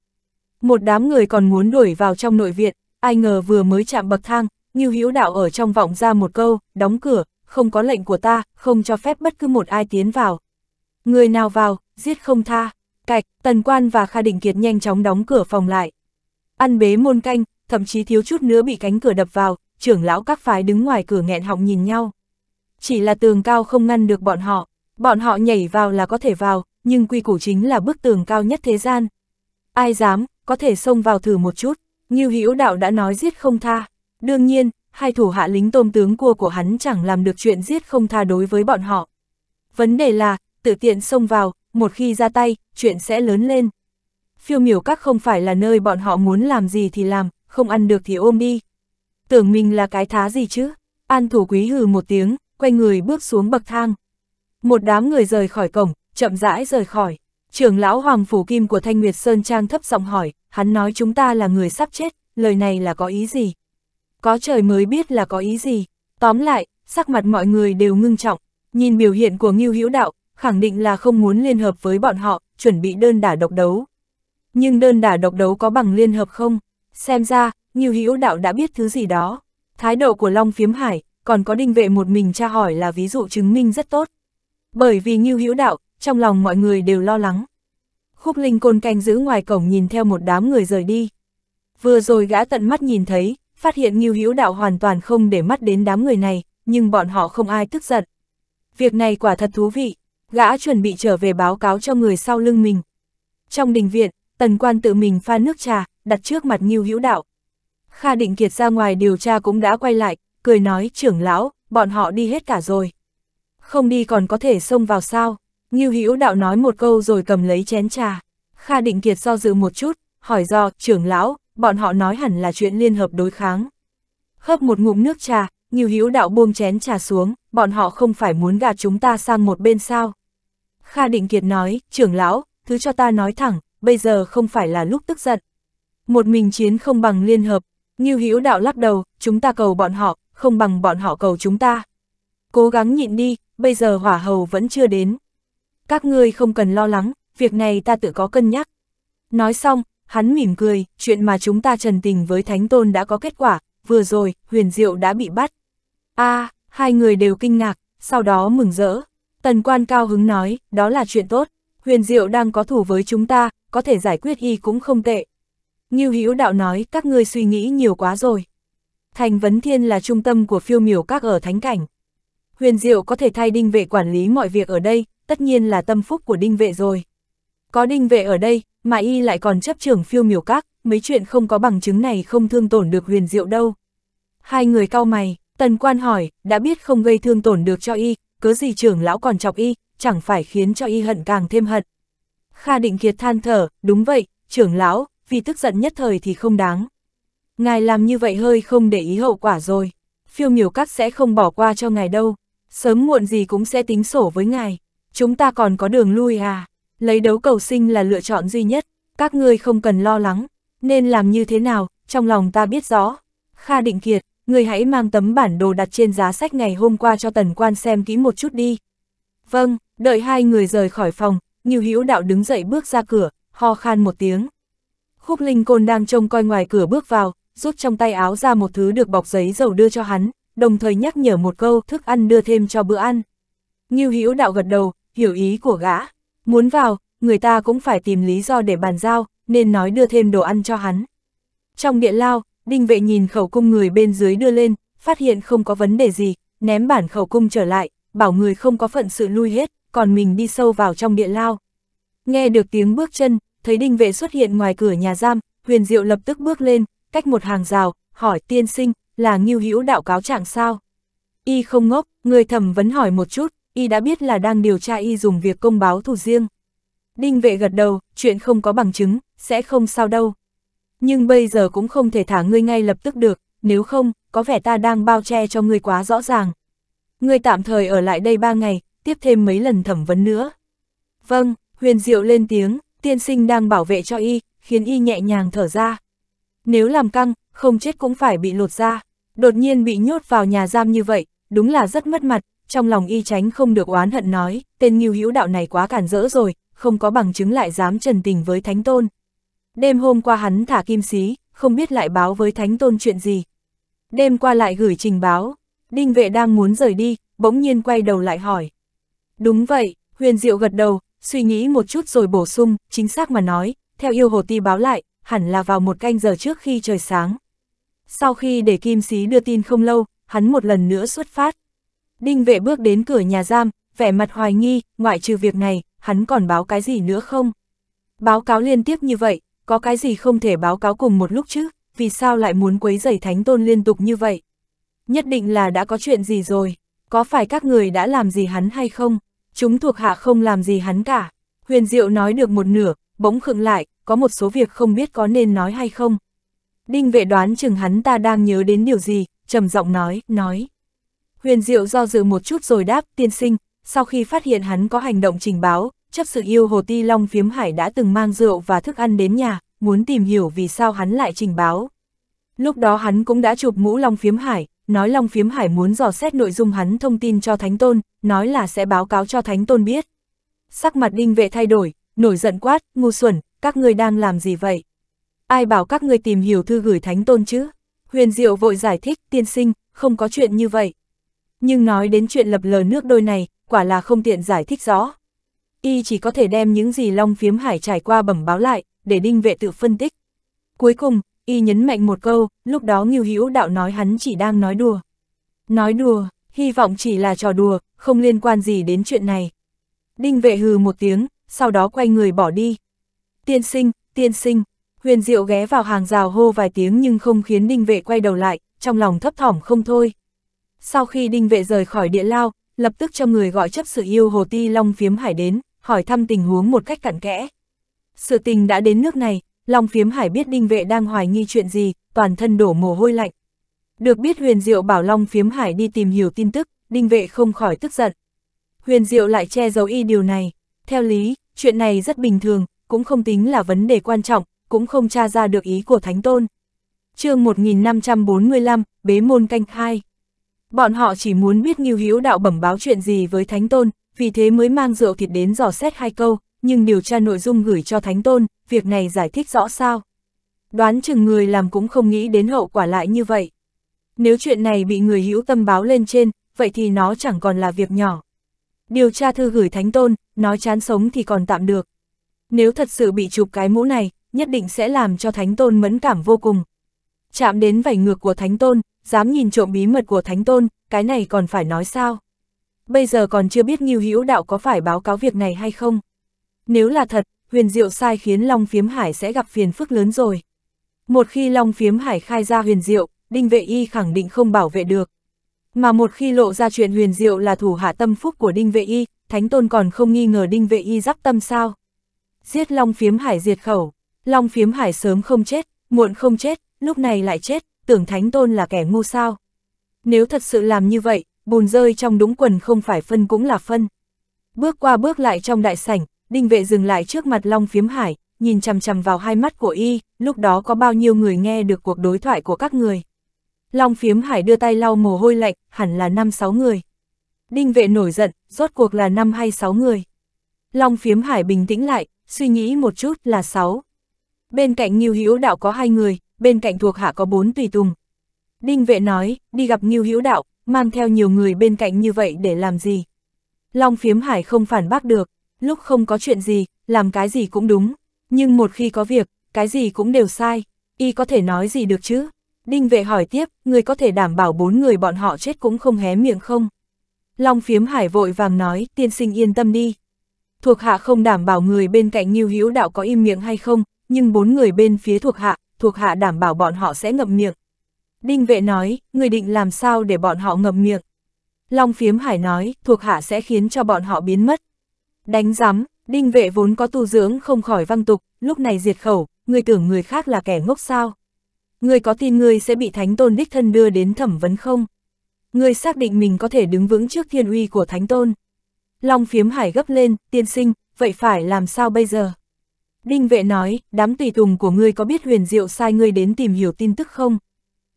Một đám người còn muốn đuổi vào trong nội viện, ai ngờ vừa mới chạm bậc thang, Ngưu Hữu Đạo ở trong vọng ra một câu, đóng cửa, không có lệnh của ta, không cho phép bất cứ một ai tiến vào. Người nào vào, giết không tha. Cạch, Tần Quan và Kha Đình Kiệt nhanh chóng đóng cửa phòng lại. Ăn bế môn canh, thậm chí thiếu chút nữa bị cánh cửa đập vào, trưởng lão các phái đứng ngoài cửa nghẹn họng nhìn nhau. Chỉ là tường cao không ngăn được bọn họ, bọn họ nhảy vào là có thể vào, nhưng quy củ chính là bức tường cao nhất thế gian. Ai dám, có thể xông vào thử một chút, như hữu đạo đã nói giết không tha. Đương nhiên, hai thủ hạ lính tôm tướng cua của hắn chẳng làm được chuyện giết không tha đối với bọn họ. Vấn đề là, tự tiện xông vào, một khi ra tay, chuyện sẽ lớn lên. Phiêu miểu các không phải là nơi bọn họ muốn làm gì thì làm, không ăn được thì ôm đi tưởng mình là cái thá gì chứ? An thủ quý hừ một tiếng, quay người bước xuống bậc thang. Một đám người rời khỏi cổng, chậm rãi rời khỏi. Trưởng lão Hoàng Phủ Kim của Thanh Nguyệt Sơn Trang thấp giọng hỏi, hắn nói chúng ta là người sắp chết, lời này là có ý gì? Có trời mới biết là có ý gì. Tóm lại, sắc mặt mọi người đều ngưng trọng, nhìn biểu hiện của Ngưu Hữu Đạo, khẳng định là không muốn liên hợp với bọn họ, chuẩn bị đơn đả độc đấu. Nhưng đơn đả độc đấu có bằng liên hợp không? Xem ra, Nghiêu Hữu Đạo đã biết thứ gì đó. Thái độ của Long Phiếm Hải, còn có đinh vệ một mình tra hỏi là ví dụ chứng minh rất tốt. Bởi vì Nghiêu Hữu Đạo, trong lòng mọi người đều lo lắng. Khúc Linh Côn canh giữ ngoài cổng nhìn theo một đám người rời đi. Vừa rồi gã tận mắt nhìn thấy, phát hiện Nghiêu Hữu Đạo hoàn toàn không để mắt đến đám người này, nhưng bọn họ không ai tức giận. Việc này quả thật thú vị, gã chuẩn bị trở về báo cáo cho người sau lưng mình. Trong đình viện, tần quan tự mình pha nước trà, đặt trước mặt Nghiêu Hữu Đạo. Kha Định Kiệt ra ngoài điều tra cũng đã quay lại, cười nói trưởng lão, bọn họ đi hết cả rồi. Không đi còn có thể xông vào sao, Ngưu Hữu Đạo nói một câu rồi cầm lấy chén trà. Kha Định Kiệt do dự một chút, hỏi do trưởng lão, bọn họ nói hẳn là chuyện liên hợp đối kháng. Hấp một ngụm nước trà, Ngưu Hữu Đạo buông chén trà xuống, bọn họ không phải muốn gạt chúng ta sang một bên sao. Kha Định Kiệt nói, trưởng lão, thứ cho ta nói thẳng, bây giờ không phải là lúc tức giận. Một mình chiến không bằng liên hợp, Ngưu Hữu Đạo lắc đầu, chúng ta cầu bọn họ, không bằng bọn họ cầu chúng ta. Cố gắng nhịn đi, bây giờ hỏa hầu vẫn chưa đến. Các ngươi không cần lo lắng, việc này ta tự có cân nhắc. Nói xong, hắn mỉm cười, chuyện mà chúng ta trần tình với Thánh Tôn đã có kết quả, vừa rồi, huyền diệu đã bị bắt. a à, hai người đều kinh ngạc, sau đó mừng rỡ. Tần quan cao hứng nói, đó là chuyện tốt, huyền diệu đang có thủ với chúng ta, có thể giải quyết y cũng không tệ. Ngưu Hữu Đạo nói các ngươi suy nghĩ nhiều quá rồi. Thành Vấn Thiên là trung tâm của phiêu miểu các ở Thánh Cảnh. Huyền Diệu có thể thay đinh vệ quản lý mọi việc ở đây, tất nhiên là tâm phúc của đinh vệ rồi. Có đinh vệ ở đây, mà y lại còn chấp trưởng phiêu miểu các, mấy chuyện không có bằng chứng này không thương tổn được huyền diệu đâu. Hai người cau mày, tần quan hỏi, đã biết không gây thương tổn được cho y, cớ gì trưởng lão còn chọc y, chẳng phải khiến cho y hận càng thêm hận. Kha định kiệt than thở, đúng vậy, trưởng lão, vì tức giận nhất thời thì không đáng. Ngài làm như vậy hơi không để ý hậu quả rồi, phiêu miểu các sẽ không bỏ qua cho ngài đâu, sớm muộn gì cũng sẽ tính sổ với ngài, chúng ta còn có đường lui à, lấy đấu cầu sinh là lựa chọn duy nhất, các ngươi không cần lo lắng, nên làm như thế nào, trong lòng ta biết rõ. Kha Định Kiệt, người hãy mang tấm bản đồ đặt trên giá sách ngày hôm qua cho tần quan xem kỹ một chút đi. Vâng, đợi hai người rời khỏi phòng, nhiều Hữu Đạo đứng dậy bước ra cửa, ho khan một tiếng. Khúc Linh Côn đang trông coi ngoài cửa bước vào, rút trong tay áo ra một thứ được bọc giấy dầu đưa cho hắn, đồng thời nhắc nhở một câu thức ăn đưa thêm cho bữa ăn. Ngưu Hữu đạo gật đầu, hiểu ý của gã. Muốn vào, người ta cũng phải tìm lý do để bàn giao, nên nói đưa thêm đồ ăn cho hắn. Trong điện lao, đinh vệ nhìn khẩu cung người bên dưới đưa lên, phát hiện không có vấn đề gì, ném bản khẩu cung trở lại, bảo người không có phận sự lui hết, còn mình đi sâu vào trong điện lao. Nghe được tiếng bước chân, thấy đinh vệ xuất hiện ngoài cửa nhà giam, huyền diệu lập tức bước lên, cách một hàng rào, hỏi tiên sinh, là nghiêu hữu đạo cáo trạng sao? Y không ngốc, người thẩm vấn hỏi một chút, Y đã biết là đang điều tra Y dùng việc công báo thù riêng. Đinh vệ gật đầu, chuyện không có bằng chứng, sẽ không sao đâu. Nhưng bây giờ cũng không thể thả ngươi ngay lập tức được, nếu không, có vẻ ta đang bao che cho ngươi quá rõ ràng. Ngươi tạm thời ở lại đây ba ngày, tiếp thêm mấy lần thẩm vấn nữa. Vâng, huyền diệu lên tiếng, tiên sinh đang bảo vệ cho y, khiến y nhẹ nhàng thở ra. Nếu làm căng, không chết cũng phải bị lột ra. Đột nhiên bị nhốt vào nhà giam như vậy, đúng là rất mất mặt, trong lòng y tránh không được oán hận nói, tên nghiêu hữu đạo này quá cản rỡ rồi, không có bằng chứng lại dám trần tình với thánh tôn. Đêm hôm qua hắn thả kim xí, không biết lại báo với thánh tôn chuyện gì. Đêm qua lại gửi trình báo, đinh vệ đang muốn rời đi, bỗng nhiên quay đầu lại hỏi. Đúng vậy, huyền diệu gật đầu, suy nghĩ một chút rồi bổ sung, chính xác mà nói, theo yêu hồ ti báo lại, hẳn là vào một canh giờ trước khi trời sáng. Sau khi để kim sĩ đưa tin không lâu, hắn một lần nữa xuất phát. Đinh vệ bước đến cửa nhà giam, vẻ mặt hoài nghi, ngoại trừ việc này, hắn còn báo cái gì nữa không? Báo cáo liên tiếp như vậy, có cái gì không thể báo cáo cùng một lúc chứ, vì sao lại muốn quấy rầy thánh tôn liên tục như vậy? Nhất định là đã có chuyện gì rồi, có phải các người đã làm gì hắn hay không? chúng thuộc hạ không làm gì hắn cả. Huyền Diệu nói được một nửa, bỗng khựng lại, có một số việc không biết có nên nói hay không. Đinh vệ đoán chừng hắn ta đang nhớ đến điều gì, trầm giọng nói, nói. Huyền Diệu do dự một chút rồi đáp, tiên sinh, sau khi phát hiện hắn có hành động trình báo, chấp sự yêu Hồ Ti Long phiếm hải đã từng mang rượu và thức ăn đến nhà, muốn tìm hiểu vì sao hắn lại trình báo. Lúc đó hắn cũng đã chụp mũ Long phiếm hải, nói Long Phiếm Hải muốn dò xét nội dung hắn thông tin cho Thánh Tôn, nói là sẽ báo cáo cho Thánh Tôn biết. Sắc mặt đinh vệ thay đổi, nổi giận quát, ngu xuẩn, các ngươi đang làm gì vậy? Ai bảo các ngươi tìm hiểu thư gửi Thánh Tôn chứ? Huyền Diệu vội giải thích, tiên sinh, không có chuyện như vậy. Nhưng nói đến chuyện lập lờ nước đôi này, quả là không tiện giải thích rõ. Y chỉ có thể đem những gì Long Phiếm Hải trải qua bẩm báo lại, để đinh vệ tự phân tích. Cuối cùng, Y nhấn mạnh một câu, lúc đó Ngưu Hữu Đạo nói hắn chỉ đang nói đùa. Nói đùa, hy vọng chỉ là trò đùa, không liên quan gì đến chuyện này. Đinh vệ hừ một tiếng, sau đó quay người bỏ đi. Tiên sinh, tiên sinh, huyền diệu ghé vào hàng rào hô vài tiếng nhưng không khiến đinh vệ quay đầu lại, trong lòng thấp thỏm không thôi. Sau khi đinh vệ rời khỏi địa lao, lập tức cho người gọi chấp sự yêu Hồ Ti Long phiếm hải đến, hỏi thăm tình huống một cách cặn kẽ. Sự tình đã đến nước này, Long phiếm hải biết đinh vệ đang hoài nghi chuyện gì, toàn thân đổ mồ hôi lạnh. Được biết huyền diệu bảo Long phiếm hải đi tìm hiểu tin tức, đinh vệ không khỏi tức giận. Huyền diệu lại che giấu y điều này. Theo lý, chuyện này rất bình thường, cũng không tính là vấn đề quan trọng, cũng không tra ra được ý của Thánh Tôn. chương 1545, Bế Môn Canh khai Bọn họ chỉ muốn biết Nghiêu Hữu Đạo bẩm báo chuyện gì với Thánh Tôn, vì thế mới mang rượu thịt đến dò xét hai câu, nhưng điều tra nội dung gửi cho Thánh Tôn, việc này giải thích rõ sao. Đoán chừng người làm cũng không nghĩ đến hậu quả lại như vậy. Nếu chuyện này bị người hữu tâm báo lên trên, vậy thì nó chẳng còn là việc nhỏ. Điều tra thư gửi Thánh Tôn, nói chán sống thì còn tạm được. Nếu thật sự bị chụp cái mũ này, nhất định sẽ làm cho Thánh Tôn mẫn cảm vô cùng. Chạm đến vảy ngược của Thánh Tôn, dám nhìn trộm bí mật của Thánh Tôn, cái này còn phải nói sao? Bây giờ còn chưa biết Nghiêu Hữu Đạo có phải báo cáo việc này hay không? Nếu là thật, huyền diệu sai khiến Long Phiếm Hải sẽ gặp phiền phức lớn rồi. Một khi Long Phiếm Hải khai ra huyền diệu, đinh vệ y khẳng định không bảo vệ được. Mà một khi lộ ra chuyện huyền diệu là thủ hạ tâm phúc của đinh vệ y, thánh tôn còn không nghi ngờ đinh vệ y giáp tâm sao. Giết Long Phiếm Hải diệt khẩu, Long Phiếm Hải sớm không chết, muộn không chết, lúc này lại chết, tưởng thánh tôn là kẻ ngu sao. Nếu thật sự làm như vậy, bùn rơi trong đúng quần không phải phân cũng là phân. Bước qua bước lại trong đại sảnh, Đinh vệ dừng lại trước mặt Long phiếm hải, nhìn chằm chằm vào hai mắt của y, lúc đó có bao nhiêu người nghe được cuộc đối thoại của các người. Long phiếm hải đưa tay lau mồ hôi lạnh, hẳn là 5-6 người. Đinh vệ nổi giận, rốt cuộc là 5 hay 6 người. Long phiếm hải bình tĩnh lại, suy nghĩ một chút là 6. Bên cạnh Nghiêu Hữu Đạo có hai người, bên cạnh thuộc hạ có 4 tùy tùng. Đinh vệ nói, đi gặp Nghiêu Hữu Đạo, mang theo nhiều người bên cạnh như vậy để làm gì? Long phiếm hải không phản bác được, lúc không có chuyện gì, làm cái gì cũng đúng, nhưng một khi có việc, cái gì cũng đều sai, y có thể nói gì được chứ? Đinh vệ hỏi tiếp, người có thể đảm bảo bốn người bọn họ chết cũng không hé miệng không? Long phiếm hải vội vàng nói, tiên sinh yên tâm đi. Thuộc hạ không đảm bảo người bên cạnh Nhiêu Hữu Đạo có im miệng hay không, nhưng bốn người bên phía thuộc hạ, thuộc hạ đảm bảo bọn họ sẽ ngậm miệng. Đinh vệ nói, người định làm sao để bọn họ ngậm miệng. Long phiếm hải nói, thuộc hạ sẽ khiến cho bọn họ biến mất. Đánh rắm, đinh vệ vốn có tu dưỡng không khỏi văng tục, lúc này diệt khẩu, người tưởng người khác là kẻ ngốc sao. người có tin người sẽ bị thánh tôn đích thân đưa đến thẩm vấn không? người xác định mình có thể đứng vững trước thiên uy của thánh tôn. Long phiếm hải gấp lên, tiên sinh, vậy phải làm sao bây giờ? Đinh vệ nói, đám tùy tùng của ngươi có biết huyền diệu sai ngươi đến tìm hiểu tin tức không?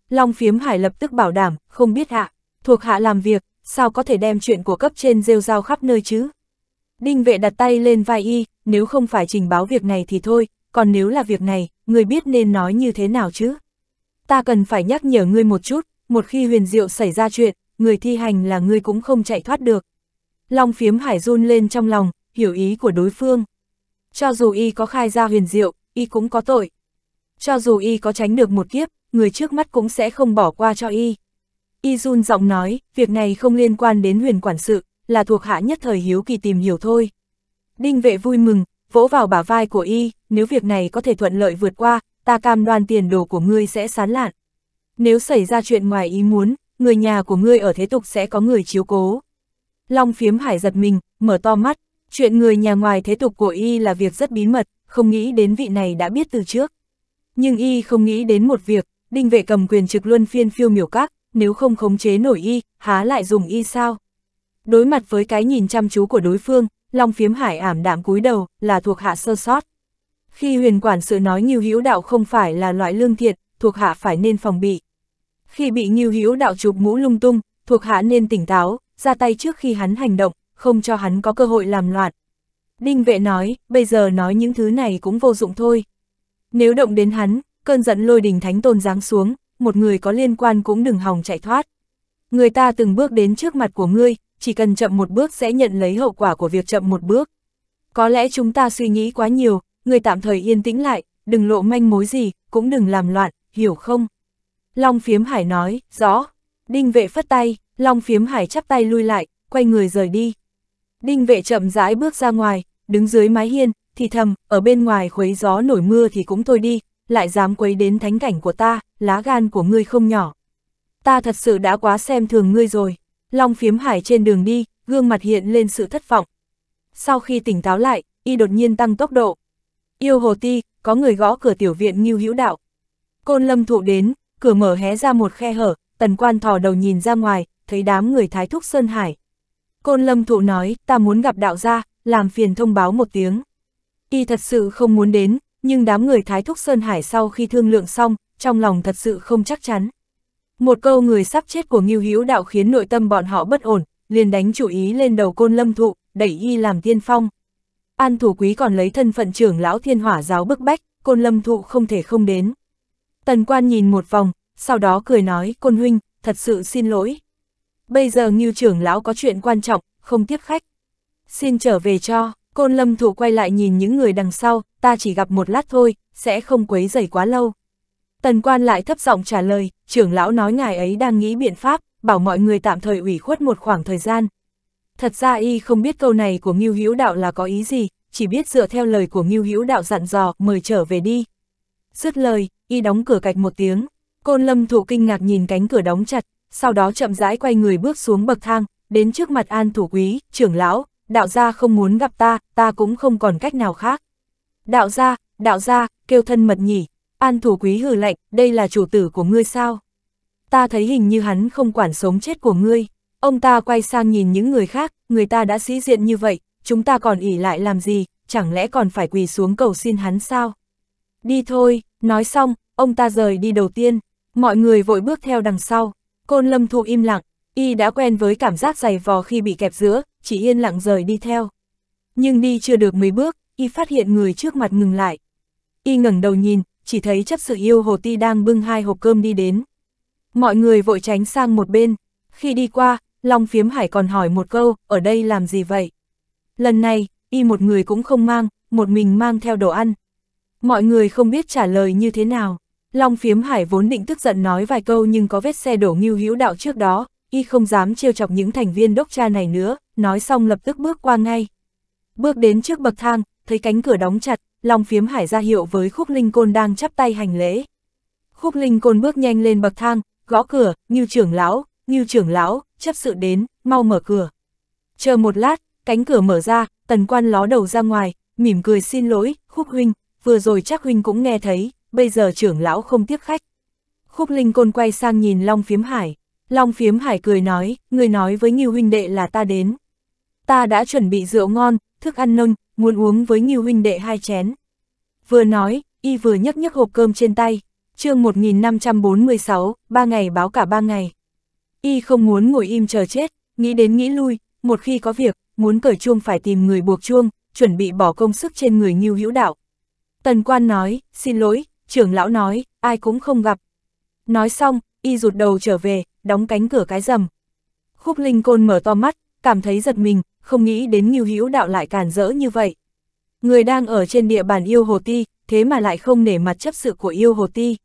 Long phiếm hải lập tức bảo đảm, không biết hạ, thuộc hạ làm việc, sao có thể đem chuyện của cấp trên rêu rao khắp nơi chứ? Đinh vệ đặt tay lên vai y, nếu không phải trình báo việc này thì thôi, còn nếu là việc này, người biết nên nói như thế nào chứ? Ta cần phải nhắc nhở ngươi một chút, một khi huyền diệu xảy ra chuyện, người thi hành là ngươi cũng không chạy thoát được. Long phiếm hải run lên trong lòng, hiểu ý của đối phương. Cho dù y có khai ra huyền diệu, y cũng có tội. Cho dù y có tránh được một kiếp, người trước mắt cũng sẽ không bỏ qua cho y. Y run giọng nói, việc này không liên quan đến huyền quản sự, là thuộc hạ nhất thời hiếu kỳ tìm hiểu thôi. Đinh vệ vui mừng, vỗ vào bả vai của y, nếu việc này có thể thuận lợi vượt qua, ta cam đoan tiền đồ của ngươi sẽ sán lạn. Nếu xảy ra chuyện ngoài ý muốn, người nhà của ngươi ở thế tục sẽ có người chiếu cố. Long phiếm hải giật mình, mở to mắt, chuyện người nhà ngoài thế tục của y là việc rất bí mật, không nghĩ đến vị này đã biết từ trước. Nhưng y không nghĩ đến một việc, đinh vệ cầm quyền trực luân phiên phiêu miểu các, nếu không khống chế nổi y, há lại dùng y sao? Đối mặt với cái nhìn chăm chú của đối phương, Long phiếm hải ảm đạm cúi đầu, là thuộc hạ sơ sót. Khi huyền quản sự nói nghiêu hữu đạo không phải là loại lương thiệt, thuộc hạ phải nên phòng bị. Khi bị nghiêu hữu đạo chụp mũ lung tung, thuộc hạ nên tỉnh táo, ra tay trước khi hắn hành động, không cho hắn có cơ hội làm loạn. Đinh vệ nói, bây giờ nói những thứ này cũng vô dụng thôi. Nếu động đến hắn, cơn giận lôi đình thánh tôn giáng xuống, một người có liên quan cũng đừng hòng chạy thoát. Người ta từng bước đến trước mặt của ngươi, chỉ cần chậm một bước sẽ nhận lấy hậu quả của việc chậm một bước. Có lẽ chúng ta suy nghĩ quá nhiều, người tạm thời yên tĩnh lại, đừng lộ manh mối gì, cũng đừng làm loạn, hiểu không? Long phiếm hải nói, rõ. Đinh vệ phất tay, long phiếm hải chắp tay lui lại, quay người rời đi. Đinh vệ chậm rãi bước ra ngoài, đứng dưới mái hiên, thì thầm, ở bên ngoài khuấy gió nổi mưa thì cũng thôi đi, lại dám quấy đến thánh cảnh của ta, lá gan của ngươi không nhỏ. Ta thật sự đã quá xem thường ngươi rồi. Long phiếm hải trên đường đi, gương mặt hiện lên sự thất vọng. Sau khi tỉnh táo lại, y đột nhiên tăng tốc độ. Yêu hồ ti, có người gõ cửa tiểu viện Ngưu Hữu Đạo. Côn lâm thụ đến, cửa mở hé ra một khe hở, tần quan thò đầu nhìn ra ngoài, thấy đám người thái thúc Sơn Hải. Côn lâm thụ nói, ta muốn gặp đạo gia, làm phiền thông báo một tiếng. Y thật sự không muốn đến, nhưng đám người thái thúc Sơn Hải sau khi thương lượng xong, trong lòng thật sự không chắc chắn. Một câu người sắp chết của Ngưu Hữu Đạo khiến nội tâm bọn họ bất ổn, liền đánh chủ ý lên đầu côn lâm thụ, đẩy y làm tiên phong. An thủ quý còn lấy thân phận trưởng lão thiên hỏa giáo bức bách, côn lâm thụ không thể không đến. Tần quan nhìn một vòng, sau đó cười nói, côn huynh, thật sự xin lỗi. Bây giờ Ngưu trưởng lão có chuyện quan trọng, không tiếp khách. Xin trở về cho, côn lâm thụ quay lại nhìn những người đằng sau, ta chỉ gặp một lát thôi, sẽ không quấy rầy quá lâu. Tần quan lại thấp giọng trả lời, trưởng lão nói ngài ấy đang nghĩ biện pháp, bảo mọi người tạm thời ủy khuất một khoảng thời gian. Thật ra y không biết câu này của Ngưu Hữu Đạo là có ý gì, chỉ biết dựa theo lời của Ngưu Hữu Đạo dặn dò, mời trở về đi. Dứt lời, y đóng cửa cạch một tiếng, côn lâm thủ kinh ngạc nhìn cánh cửa đóng chặt, sau đó chậm rãi quay người bước xuống bậc thang, đến trước mặt an thủ quý, trưởng lão, đạo gia không muốn gặp ta, ta cũng không còn cách nào khác. Đạo gia, đạo gia, kêu thân mật nhỉ, An thủ quý hừ lạnh, đây là chủ tử của ngươi sao? Ta thấy hình như hắn không quản sống chết của ngươi. Ông ta quay sang nhìn những người khác, người ta đã sĩ diện như vậy, chúng ta còn ỉ lại làm gì, chẳng lẽ còn phải quỳ xuống cầu xin hắn sao? Đi thôi, nói xong, ông ta rời đi đầu tiên, mọi người vội bước theo đằng sau. Côn lâm thụ im lặng, y đã quen với cảm giác dày vò khi bị kẹp giữa, chỉ yên lặng rời đi theo. Nhưng đi chưa được mấy bước, y phát hiện người trước mặt ngừng lại. Y ngẩng đầu nhìn, chỉ thấy chấp sự yêu Hồ Ti đang bưng hai hộp cơm đi đến. Mọi người vội tránh sang một bên, khi đi qua, Long phiếm hải còn hỏi một câu, ở đây làm gì vậy? Lần này, y một người cũng không mang, một mình mang theo đồ ăn. Mọi người không biết trả lời như thế nào. Long phiếm hải vốn định tức giận nói vài câu nhưng có vết xe đổ nghiêu hữu đạo trước đó, y không dám trêu chọc những thành viên đốc cha này nữa, nói xong lập tức bước qua ngay. Bước đến trước bậc thang, thấy cánh cửa đóng chặt, Long phiếm hải ra hiệu với khúc linh côn đang chắp tay hành lễ. Khúc linh côn bước nhanh lên bậc thang, gõ cửa, như trưởng lão, như trưởng lão, chấp sự đến, mau mở cửa. Chờ một lát, cánh cửa mở ra, tần quan ló đầu ra ngoài, mỉm cười xin lỗi, khúc huynh, vừa rồi chắc huynh cũng nghe thấy, bây giờ trưởng lão không tiếp khách. Khúc linh côn quay sang nhìn long phiếm hải, long phiếm hải cười nói, người nói với nhiều huynh đệ là ta đến. Ta đã chuẩn bị rượu ngon, thức ăn nông, muốn uống với Ngưu huynh đệ hai chén. Vừa nói, y vừa nhấc nhấc hộp cơm trên tay, chương 1546, ba ngày báo cả ba ngày. Y không muốn ngồi im chờ chết, nghĩ đến nghĩ lui, một khi có việc, muốn cởi chuông phải tìm người buộc chuông, chuẩn bị bỏ công sức trên người Ngưu hữu đạo. Tần quan nói, xin lỗi, trưởng lão nói, ai cũng không gặp. Nói xong, y rụt đầu trở về, đóng cánh cửa cái rầm. Khúc Linh Côn mở to mắt, cảm thấy giật mình, không nghĩ đến Ngưu Hữu Đạo lại càn rỡ như vậy. Người đang ở trên địa bàn yêu hồ ti, thế mà lại không nể mặt chấp sự của yêu hồ ti.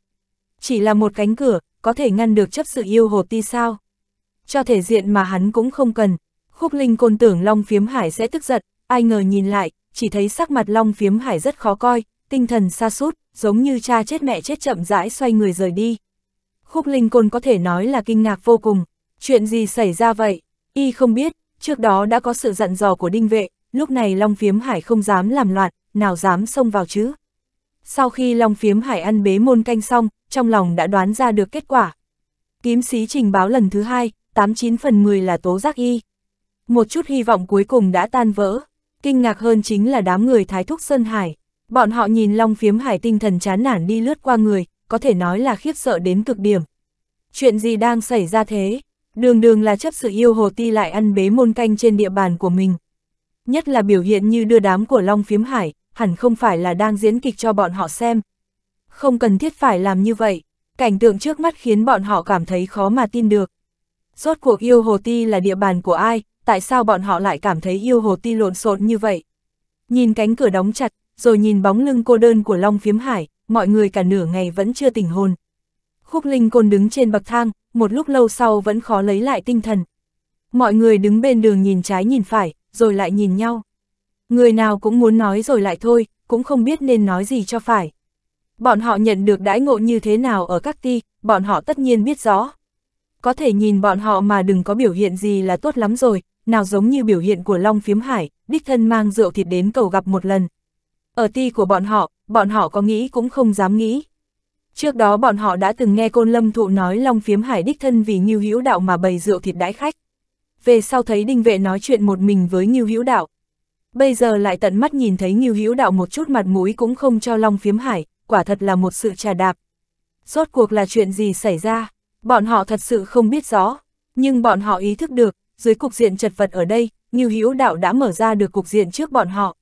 Chỉ là một cánh cửa, có thể ngăn được chấp sự yêu hồ ti sao? Cho thể diện mà hắn cũng không cần. Khúc Linh côn tưởng Long Phiếm Hải sẽ tức giận, ai ngờ nhìn lại, chỉ thấy sắc mặt Long Phiếm Hải rất khó coi, tinh thần xa sút giống như cha chết mẹ chết chậm rãi xoay người rời đi. Khúc Linh Côn có thể nói là kinh ngạc vô cùng. Chuyện gì xảy ra vậy? Y không biết, Trước đó đã có sự dặn dò của đinh vệ, lúc này Long Phiếm Hải không dám làm loạn, nào dám xông vào chứ. Sau khi Long Phiếm Hải ăn bế môn canh xong, trong lòng đã đoán ra được kết quả. Kiếm sĩ trình báo lần thứ hai, 89 phần 10 là tố giác y. Một chút hy vọng cuối cùng đã tan vỡ, kinh ngạc hơn chính là đám người Thái Thúc Sơn Hải. Bọn họ nhìn Long Phiếm Hải tinh thần chán nản đi lướt qua người, có thể nói là khiếp sợ đến cực điểm. Chuyện gì đang xảy ra thế? Đường đường là chấp sự yêu hồ ti lại ăn bế môn canh trên địa bàn của mình. Nhất là biểu hiện như đưa đám của Long Phiếm Hải, hẳn không phải là đang diễn kịch cho bọn họ xem. Không cần thiết phải làm như vậy, cảnh tượng trước mắt khiến bọn họ cảm thấy khó mà tin được. Rốt cuộc yêu hồ ti là địa bàn của ai, tại sao bọn họ lại cảm thấy yêu hồ ti lộn xộn như vậy? Nhìn cánh cửa đóng chặt, rồi nhìn bóng lưng cô đơn của Long Phiếm Hải, mọi người cả nửa ngày vẫn chưa tỉnh hồn. Khúc Linh Côn đứng trên bậc thang, một lúc lâu sau vẫn khó lấy lại tinh thần. Mọi người đứng bên đường nhìn trái nhìn phải, rồi lại nhìn nhau. Người nào cũng muốn nói rồi lại thôi, cũng không biết nên nói gì cho phải. Bọn họ nhận được đãi ngộ như thế nào ở các ti, bọn họ tất nhiên biết rõ. Có thể nhìn bọn họ mà đừng có biểu hiện gì là tốt lắm rồi, nào giống như biểu hiện của Long Phiếm Hải, đích thân mang rượu thịt đến cầu gặp một lần. Ở ti của bọn họ, bọn họ có nghĩ cũng không dám nghĩ. Trước đó bọn họ đã từng nghe côn lâm thụ nói Long phiếm hải đích thân vì Ngưu Hữu Đạo mà bày rượu thịt đãi khách. Về sau thấy đinh vệ nói chuyện một mình với Ngưu Hữu Đạo. Bây giờ lại tận mắt nhìn thấy Ngưu Hữu Đạo một chút mặt mũi cũng không cho Long phiếm hải, quả thật là một sự trà đạp. Rốt cuộc là chuyện gì xảy ra, bọn họ thật sự không biết rõ, nhưng bọn họ ý thức được, dưới cục diện chật vật ở đây, Ngưu Hữu Đạo đã mở ra được cục diện trước bọn họ.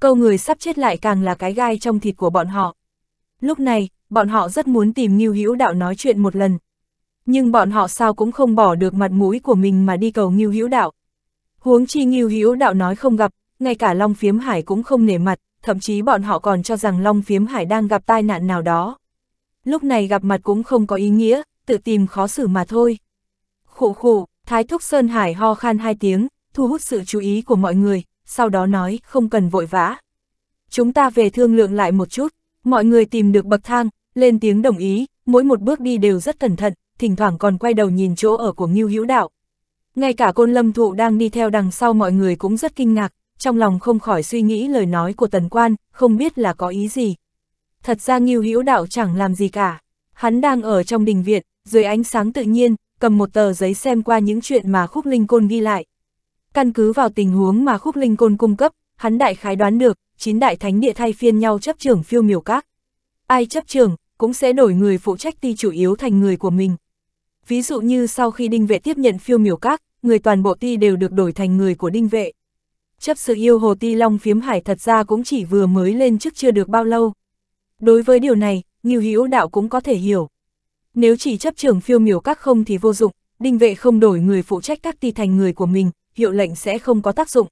Câu người sắp chết lại càng là cái gai trong thịt của bọn họ. Lúc này, bọn họ rất muốn tìm Ngưu Hữu Đạo nói chuyện một lần. Nhưng bọn họ sao cũng không bỏ được mặt mũi của mình mà đi cầu Ngưu Hữu Đạo. Huống chi Ngưu Hữu Đạo nói không gặp, ngay cả Long Phiếm Hải cũng không nể mặt, thậm chí bọn họ còn cho rằng Long Phiếm Hải đang gặp tai nạn nào đó. Lúc này gặp mặt cũng không có ý nghĩa, tự tìm khó xử mà thôi. Khụ khụ, Thái Thúc Sơn Hải ho khan hai tiếng, thu hút sự chú ý của mọi người, sau đó nói không cần vội vã. Chúng ta về thương lượng lại một chút. Mọi người tìm được bậc thang, lên tiếng đồng ý, mỗi một bước đi đều rất cẩn thận, thỉnh thoảng còn quay đầu nhìn chỗ ở của Ngưu Hữu Đạo. Ngay cả côn lâm thụ đang đi theo đằng sau mọi người cũng rất kinh ngạc, trong lòng không khỏi suy nghĩ lời nói của tần quan, không biết là có ý gì. Thật ra Ngưu Hữu Đạo chẳng làm gì cả, hắn đang ở trong đình viện, dưới ánh sáng tự nhiên, cầm một tờ giấy xem qua những chuyện mà Khúc Linh Côn ghi lại. Căn cứ vào tình huống mà Khúc Linh Côn cung cấp, hắn đại khái đoán được, chín đại thánh địa thay phiên nhau chấp trưởng phiêu miểu các. Ai chấp trưởng, cũng sẽ đổi người phụ trách ti chủ yếu thành người của mình. Ví dụ như sau khi đinh vệ tiếp nhận phiêu miểu các, người toàn bộ ti đều được đổi thành người của đinh vệ. Chấp sự yêu hồ ti long phiếm hải thật ra cũng chỉ vừa mới lên chức chưa được bao lâu. Đối với điều này, Ngưu Hữu Đạo cũng có thể hiểu. Nếu chỉ chấp trưởng phiêu miểu các không thì vô dụng, đinh vệ không đổi người phụ trách các ti thành người của mình, hiệu lệnh sẽ không có tác dụng.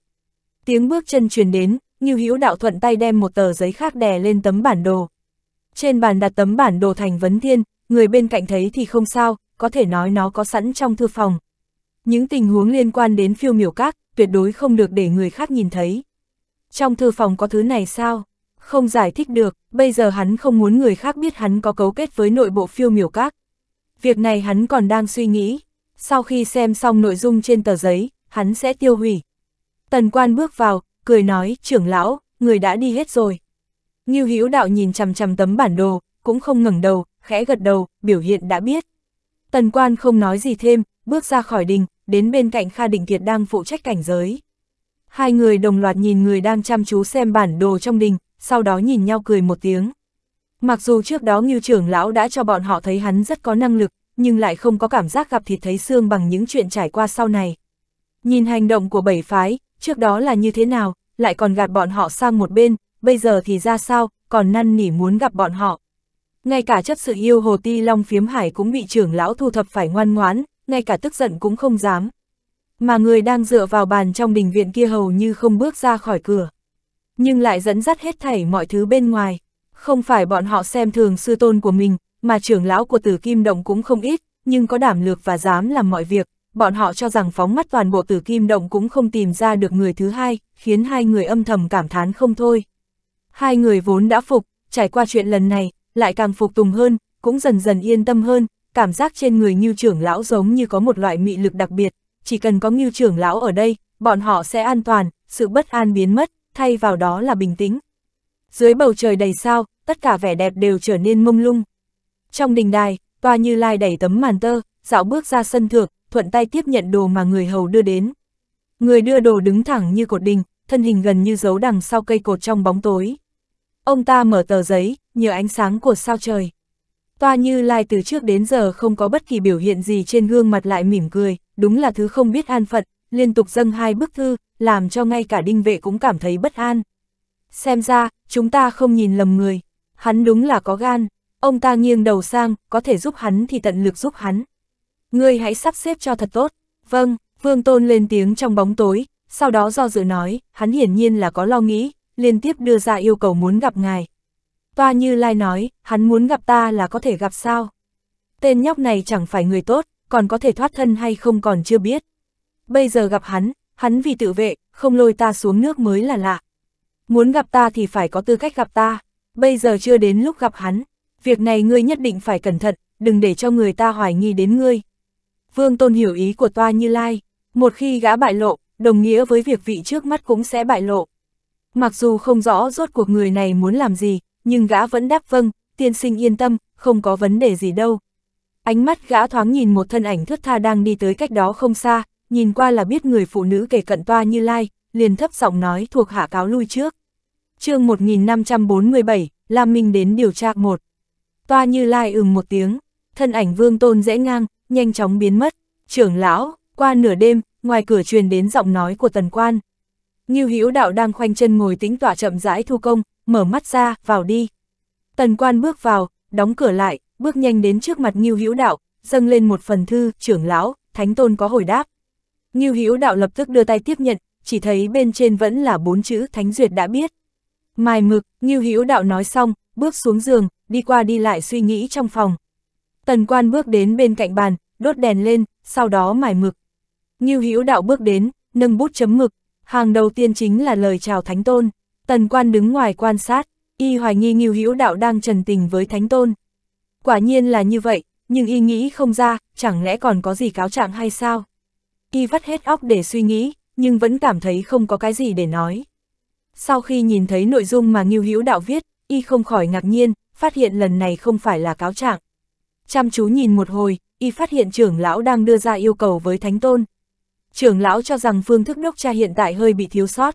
Tiếng bước chân truyền đến, như Hữu Đạo thuận tay đem một tờ giấy khác đè lên tấm bản đồ. Trên bàn đặt tấm bản đồ thành vấn thiên, người bên cạnh thấy thì không sao, có thể nói nó có sẵn trong thư phòng. Những tình huống liên quan đến phiêu miểu các, tuyệt đối không được để người khác nhìn thấy. Trong thư phòng có thứ này sao? Không giải thích được, bây giờ hắn không muốn người khác biết hắn có cấu kết với nội bộ phiêu miểu các. Việc này hắn còn đang suy nghĩ. Sau khi xem xong nội dung trên tờ giấy, hắn sẽ tiêu hủy. Tần quan bước vào, cười nói, trưởng lão, người đã đi hết rồi. Ngưu Hữu đạo nhìn chằm chằm tấm bản đồ, cũng không ngẩng đầu, khẽ gật đầu, biểu hiện đã biết. Tần quan không nói gì thêm, bước ra khỏi đình, đến bên cạnh Kha định Kiệt đang phụ trách cảnh giới. Hai người đồng loạt nhìn người đang chăm chú xem bản đồ trong đình, sau đó nhìn nhau cười một tiếng. Mặc dù trước đó Ngưu trưởng lão đã cho bọn họ thấy hắn rất có năng lực, nhưng lại không có cảm giác gặp thịt thấy xương bằng những chuyện trải qua sau này. Nhìn hành động của bảy phái, trước đó là như thế nào, lại còn gạt bọn họ sang một bên, bây giờ thì ra sao, còn năn nỉ muốn gặp bọn họ. Ngay cả chấp sự yêu Hồ Ti Long phiếm hải cũng bị trưởng lão thu thập phải ngoan ngoán, ngay cả tức giận cũng không dám. Mà người đang dựa vào bàn trong đình viện kia hầu như không bước ra khỏi cửa. Nhưng lại dẫn dắt hết thảy mọi thứ bên ngoài. Không phải bọn họ xem thường sư tôn của mình, mà trưởng lão của tử kim động cũng không ít, nhưng có đảm lược và dám làm mọi việc, bọn họ cho rằng phóng mắt toàn bộ tử kim động cũng không tìm ra được người thứ hai, khiến hai người âm thầm cảm thán không thôi. Hai người vốn đã phục, trải qua chuyện lần này, lại càng phục tùng hơn, cũng dần dần yên tâm hơn, cảm giác trên người như trưởng lão giống như có một loại mị lực đặc biệt, chỉ cần có như trưởng lão ở đây, bọn họ sẽ an toàn, sự bất an biến mất, thay vào đó là bình tĩnh. Dưới bầu trời đầy sao, tất cả vẻ đẹp đều trở nên mông lung. Trong đình đài, tòa Như Lai đẩy tấm màn tơ, dạo bước ra sân thượng, thuận tay tiếp nhận đồ mà người hầu đưa đến. Người đưa đồ đứng thẳng như cột đình, thân hình gần như giấu đằng sau cây cột trong bóng tối. Ông ta mở tờ giấy, nhờ ánh sáng của sao trời. Toa Như Lai từ trước đến giờ không có bất kỳ biểu hiện gì trên gương mặt lại mỉm cười, đúng là thứ không biết an phận, liên tục dâng hai bức thư, làm cho ngay cả đinh vệ cũng cảm thấy bất an. Xem ra, chúng ta không nhìn lầm người, hắn đúng là có gan, ông ta nghiêng đầu sang, có thể giúp hắn thì tận lực giúp hắn ngươi hãy sắp xếp cho thật tốt. Vâng, Vương Tôn lên tiếng trong bóng tối, sau đó do dự nói, hắn hiển nhiên là có lo nghĩ, liên tiếp đưa ra yêu cầu muốn gặp ngài. Toa Như Lai nói, hắn muốn gặp ta là có thể gặp sao? Tên nhóc này chẳng phải người tốt, còn có thể thoát thân hay không còn chưa biết. Bây giờ gặp hắn, hắn vì tự vệ, không lôi ta xuống nước mới là lạ. Muốn gặp ta thì phải có tư cách gặp ta, bây giờ chưa đến lúc gặp hắn. Việc này ngươi nhất định phải cẩn thận, đừng để cho người ta hoài nghi đến ngươi. Vương Tôn hiểu ý của Toa Như Lai, một khi gã bại lộ, đồng nghĩa với việc vị trước mắt cũng sẽ bại lộ. Mặc dù không rõ rốt cuộc người này muốn làm gì, nhưng gã vẫn đáp vâng, tiên sinh yên tâm, không có vấn đề gì đâu. Ánh mắt gã thoáng nhìn một thân ảnh thướt tha đang đi tới cách đó không xa, nhìn qua là biết người phụ nữ kể cận Toa Như Lai, liền thấp giọng nói thuộc hạ cáo lui trước. chương 1547, Lam Minh đến điều tra một. Toa Như Lai ừm một tiếng, thân ảnh vương tôn dễ ngang, nhanh chóng biến mất. Trưởng lão, qua nửa đêm, ngoài cửa truyền đến giọng nói của tần quan. Ngưu Hữu Đạo đang khoanh chân ngồi tĩnh tỏa chậm rãi thu công, mở mắt ra, vào đi. Tần quan bước vào, đóng cửa lại, bước nhanh đến trước mặt Ngưu Hữu Đạo, dâng lên một phần thư, trưởng lão, thánh tôn có hồi đáp. Ngưu Hữu Đạo lập tức đưa tay tiếp nhận, chỉ thấy bên trên vẫn là bốn chữ thánh duyệt đã biết. Mài mực, Ngưu Hữu Đạo nói xong, bước xuống giường, đi qua đi lại suy nghĩ trong phòng. Tần quan bước đến bên cạnh bàn, đốt đèn lên, sau đó mài mực. Ngưu Hữu đạo bước đến, nâng bút chấm mực, hàng đầu tiên chính là lời chào Thánh Tôn. Tần quan đứng ngoài quan sát, y hoài nghi Ngưu Hữu đạo đang trần tình với Thánh Tôn. Quả nhiên là như vậy, nhưng y nghĩ không ra, chẳng lẽ còn có gì cáo trạng hay sao? Y vắt hết óc để suy nghĩ, nhưng vẫn cảm thấy không có cái gì để nói. Sau khi nhìn thấy nội dung mà Ngưu Hữu đạo viết, y không khỏi ngạc nhiên, phát hiện lần này không phải là cáo trạng chăm chú nhìn một hồi, y phát hiện trưởng lão đang đưa ra yêu cầu với thánh tôn. Trưởng lão cho rằng phương thức đốc tra hiện tại hơi bị thiếu sót.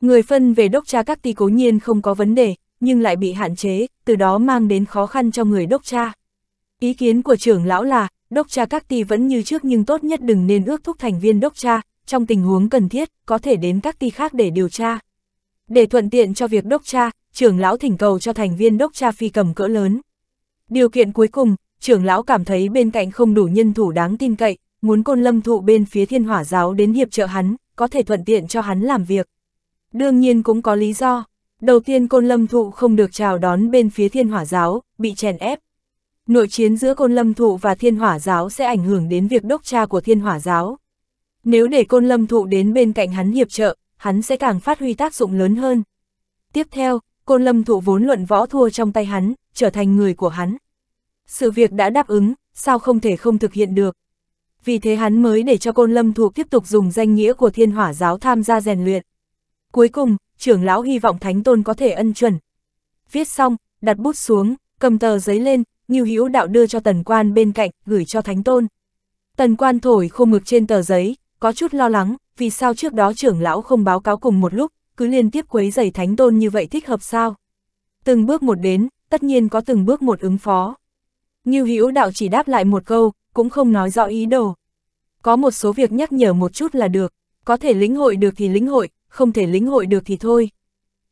Người phân về đốc tra các ti cố nhiên không có vấn đề, nhưng lại bị hạn chế, từ đó mang đến khó khăn cho người đốc tra. Ý kiến của trưởng lão là, đốc tra các ti vẫn như trước nhưng tốt nhất đừng nên ước thúc thành viên đốc tra, trong tình huống cần thiết, có thể đến các ti khác để điều tra. Để thuận tiện cho việc đốc tra, trưởng lão thỉnh cầu cho thành viên đốc tra phi cầm cỡ lớn. Điều kiện cuối cùng, trưởng lão cảm thấy bên cạnh không đủ nhân thủ đáng tin cậy, muốn côn lâm thụ bên phía thiên hỏa giáo đến hiệp trợ hắn, có thể thuận tiện cho hắn làm việc. Đương nhiên cũng có lý do, đầu tiên côn lâm thụ không được chào đón bên phía thiên hỏa giáo, bị chèn ép. Nội chiến giữa côn lâm thụ và thiên hỏa giáo sẽ ảnh hưởng đến việc đốc tra của thiên hỏa giáo. Nếu để côn lâm thụ đến bên cạnh hắn hiệp trợ, hắn sẽ càng phát huy tác dụng lớn hơn. Tiếp theo, côn lâm thụ vốn luận võ thua trong tay hắn, trở thành người của hắn sự việc đã đáp ứng, sao không thể không thực hiện được. Vì thế hắn mới để cho Côn Lâm thuộc tiếp tục dùng danh nghĩa của thiên hỏa giáo tham gia rèn luyện. Cuối cùng, trưởng lão hy vọng Thánh Tôn có thể ân chuẩn. Viết xong, đặt bút xuống, cầm tờ giấy lên, Ngưu Hữu Đạo đưa cho Tần Quan bên cạnh, gửi cho Thánh Tôn. Tần Quan thổi khô mực trên tờ giấy, có chút lo lắng, vì sao trước đó trưởng lão không báo cáo cùng một lúc, cứ liên tiếp quấy giày Thánh Tôn như vậy thích hợp sao? Từng bước một đến, tất nhiên có từng bước một ứng phó. Ngưu Hữu Đạo chỉ đáp lại một câu, cũng không nói rõ ý đồ. Có một số việc nhắc nhở một chút là được, có thể lĩnh hội được thì lĩnh hội, không thể lĩnh hội được thì thôi.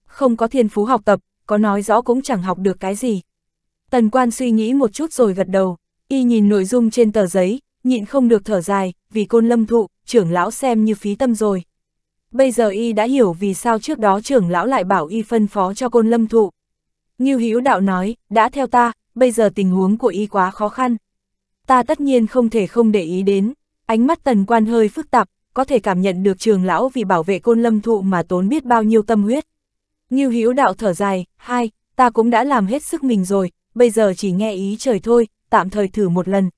Không có thiên phú học tập, có nói rõ cũng chẳng học được cái gì. Tần quan suy nghĩ một chút rồi gật đầu, y nhìn nội dung trên tờ giấy, nhịn không được thở dài, vì côn lâm thụ, trưởng lão xem như phí tâm rồi. Bây giờ y đã hiểu vì sao trước đó trưởng lão lại bảo y phân phó cho côn lâm thụ. Như hữu đạo nói, đã theo ta, bây giờ tình huống của y quá khó khăn. Ta tất nhiên không thể không để ý đến, ánh mắt tần quan hơi phức tạp, có thể cảm nhận được trường lão vì bảo vệ côn lâm thụ mà tốn biết bao nhiêu tâm huyết. Nghiêu hữu đạo thở dài, hai, ta cũng đã làm hết sức mình rồi, bây giờ chỉ nghe ý trời thôi, tạm thời thử một lần.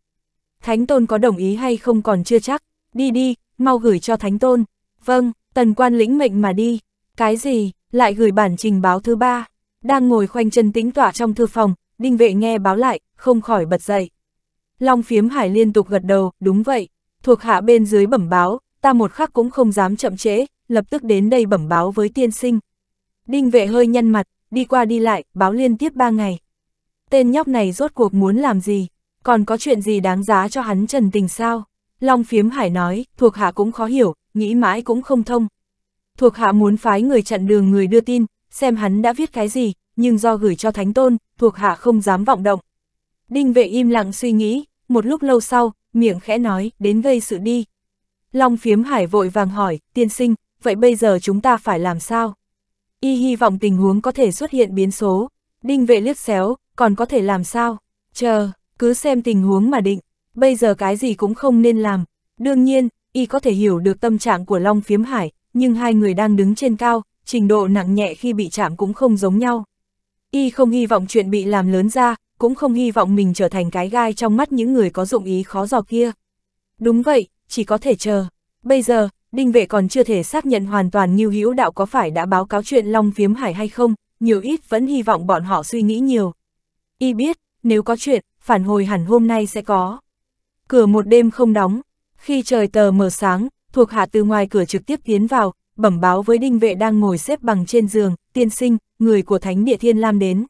Thánh tôn có đồng ý hay không còn chưa chắc, đi đi, mau gửi cho thánh tôn. Vâng, tần quan lĩnh mệnh mà đi. Cái gì, lại gửi bản trình báo thứ ba. Đang ngồi khoanh chân tính tỏa trong thư phòng, đinh vệ nghe báo lại, không khỏi bật dậy. Long phiếm hải liên tục gật đầu, đúng vậy, thuộc hạ bên dưới bẩm báo, ta một khắc cũng không dám chậm trễ, lập tức đến đây bẩm báo với tiên sinh. Đinh vệ hơi nhăn mặt, đi qua đi lại, báo liên tiếp ba ngày. Tên nhóc này rốt cuộc muốn làm gì, còn có chuyện gì đáng giá cho hắn trần tình sao? Long phiếm hải nói, thuộc hạ cũng khó hiểu, nghĩ mãi cũng không thông. Thuộc hạ muốn phái người chặn đường người đưa tin, xem hắn đã viết cái gì, nhưng do gửi cho Thánh Tôn, thuộc hạ không dám vọng động. Đinh vệ im lặng suy nghĩ, một lúc lâu sau, miệng khẽ nói, đến gây sự đi. Long phiếm hải vội vàng hỏi, tiên sinh, vậy bây giờ chúng ta phải làm sao? Y hy vọng tình huống có thể xuất hiện biến số. Đinh vệ liếc xéo, còn có thể làm sao? Chờ, cứ xem tình huống mà định. Bây giờ cái gì cũng không nên làm. Đương nhiên, Y có thể hiểu được tâm trạng của Long phiếm hải, nhưng hai người đang đứng trên cao, trình độ nặng nhẹ khi bị chạm cũng không giống nhau. Y không hy vọng chuyện bị làm lớn ra, cũng không hy vọng mình trở thành cái gai trong mắt những người có dụng ý khó dò kia. Đúng vậy, chỉ có thể chờ. Bây giờ, đinh vệ còn chưa thể xác nhận hoàn toàn Nghiêu Hữu Đạo có phải đã báo cáo chuyện Long Phiếm Hải hay không, nhiều ít vẫn hy vọng bọn họ suy nghĩ nhiều. Y biết, nếu có chuyện, phản hồi hẳn hôm nay sẽ có. Cửa một đêm không đóng, khi trời tờ mờ sáng, thuộc hạ từ ngoài cửa trực tiếp tiến vào, bẩm báo với đinh vệ đang ngồi xếp bằng trên giường, tiên sinh, người của Thánh Địa Thiên Lam đến.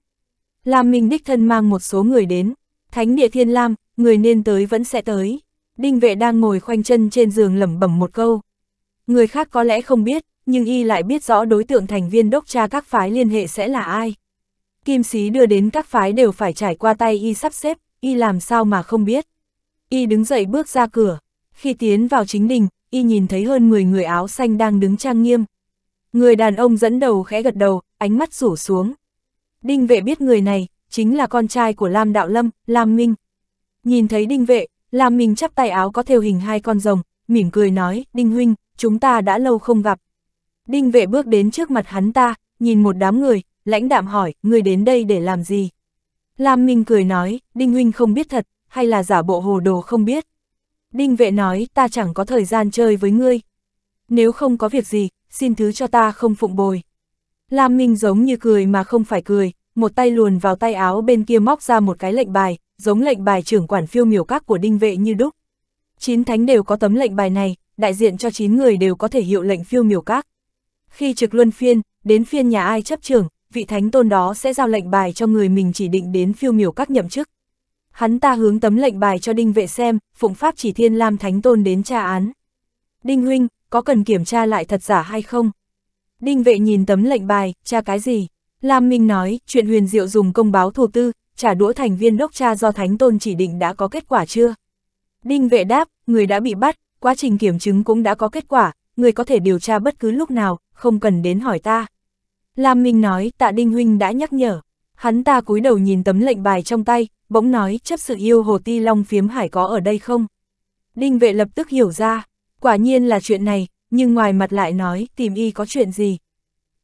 Lam Minh đích thân mang một số người đến, Thánh Địa Thiên Lam, người nên tới vẫn sẽ tới. Đinh vệ đang ngồi khoanh chân trên giường lẩm bẩm một câu. Người khác có lẽ không biết, nhưng y lại biết rõ đối tượng thành viên đốc tra các phái liên hệ sẽ là ai. Kim sĩ đưa đến các phái đều phải trải qua tay y sắp xếp, y làm sao mà không biết. Y đứng dậy bước ra cửa, khi tiến vào chính đình, y nhìn thấy hơn 10 người áo xanh đang đứng trang nghiêm. Người đàn ông dẫn đầu khẽ gật đầu, ánh mắt rủ xuống. Đinh vệ biết người này, chính là con trai của Lam Đạo Lâm, Lam Minh. Nhìn thấy đinh vệ, Lam Minh chắp tay áo có theo hình hai con rồng, mỉm cười nói, đinh huynh, chúng ta đã lâu không gặp. Đinh vệ bước đến trước mặt hắn ta, nhìn một đám người, lãnh đạm hỏi, người đến đây để làm gì? Lam Minh cười nói, Đinh Huynh không biết thật, hay là giả bộ hồ đồ không biết. Đinh vệ nói, ta chẳng có thời gian chơi với ngươi. Nếu không có việc gì, xin thứ cho ta không phụng bồi. Lam Minh giống như cười mà không phải cười, một tay luồn vào tay áo bên kia móc ra một cái lệnh bài, giống lệnh bài trưởng quản phiêu miểu các của đinh vệ như đúc. Chín thánh đều có tấm lệnh bài này, đại diện cho chín người đều có thể hiệu lệnh phiêu miểu các. Khi trực luân phiên, đến phiên nhà ai chấp trưởng, vị thánh tôn đó sẽ giao lệnh bài cho người mình chỉ định đến phiêu miểu các nhậm chức. Hắn ta hướng tấm lệnh bài cho đinh vệ xem, phụng pháp chỉ thiên lam thánh tôn đến tra án. Đinh huynh, có cần kiểm tra lại thật giả hay không? Đinh vệ nhìn tấm lệnh bài, cha cái gì? Lam Minh nói, chuyện huyền diệu dùng công báo thổ tư, trả đũa thành viên đốc cha do Thánh Tôn chỉ định đã có kết quả chưa? Đinh vệ đáp, người đã bị bắt, quá trình kiểm chứng cũng đã có kết quả, người có thể điều tra bất cứ lúc nào, không cần đến hỏi ta. Lam Minh nói, tạ Đinh Huynh đã nhắc nhở. Hắn ta cúi đầu nhìn tấm lệnh bài trong tay, bỗng nói, chấp sự yêu hồ ti long phiếm hải có ở đây không? Đinh vệ lập tức hiểu ra, quả nhiên là chuyện này, nhưng ngoài mặt lại nói tìm y có chuyện gì.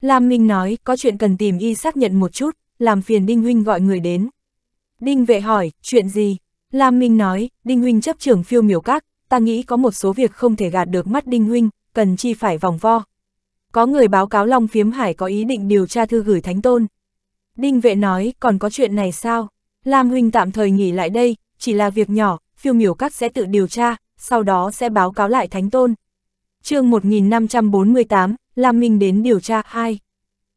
Lam Minh nói có chuyện cần tìm y xác nhận một chút, làm phiền Đinh Huynh gọi người đến. Đinh vệ hỏi, chuyện gì? Lam Minh nói, Đinh Huynh chấp trưởng phiêu miểu các, ta nghĩ có một số việc không thể gạt được mắt Đinh Huynh, cần chi phải vòng vo. Có người báo cáo Long Phiếm Hải có ý định điều tra thư gửi Thánh Tôn. Đinh vệ nói, còn có chuyện này sao? Lam Huynh tạm thời nghỉ lại đây, chỉ là việc nhỏ, phiêu miểu các sẽ tự điều tra, sau đó sẽ báo cáo lại Thánh Tôn chương 1548, Lam Minh đến điều tra 2.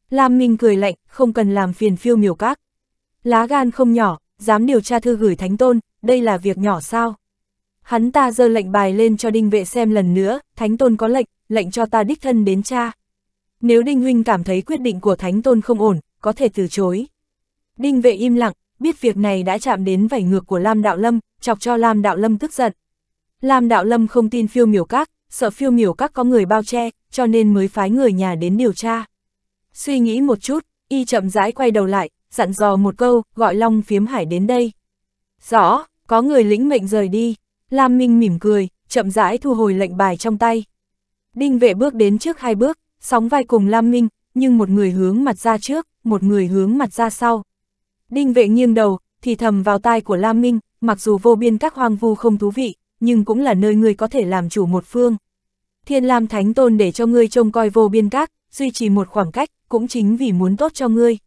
Lam Minh cười lạnh, không cần làm phiền phiêu miểu các. Lá gan không nhỏ, dám điều tra thư gửi Thánh Tôn, đây là việc nhỏ sao? Hắn ta giơ lệnh bài lên cho đinh vệ xem lần nữa, Thánh Tôn có lệnh, lệnh cho ta đích thân đến cha. Nếu đinh huynh cảm thấy quyết định của Thánh Tôn không ổn, có thể từ chối. Đinh vệ im lặng, biết việc này đã chạm đến vảy ngược của Lam Đạo Lâm, chọc cho Lam Đạo Lâm tức giận. Lam Đạo Lâm không tin phiêu miểu các, sợ phiêu miểu các có người bao che, cho nên mới phái người nhà đến điều tra. Suy nghĩ một chút, y chậm rãi quay đầu lại, dặn dò một câu, gọi Long phiếm hải đến đây. Rõ, có người lĩnh mệnh rời đi, Lam Minh mỉm cười, chậm rãi thu hồi lệnh bài trong tay. Đinh vệ bước đến trước hai bước, sóng vai cùng Lam Minh, nhưng một người hướng mặt ra trước, một người hướng mặt ra sau. Đinh vệ nghiêng đầu, thì thầm vào tai của Lam Minh, mặc dù vô biên các hoang vu không thú vị, nhưng cũng là nơi người có thể làm chủ một phương. Thiên Lam Thánh Tôn để cho ngươi trông coi vô biên các, duy trì một khoảng cách, cũng chính vì muốn tốt cho ngươi.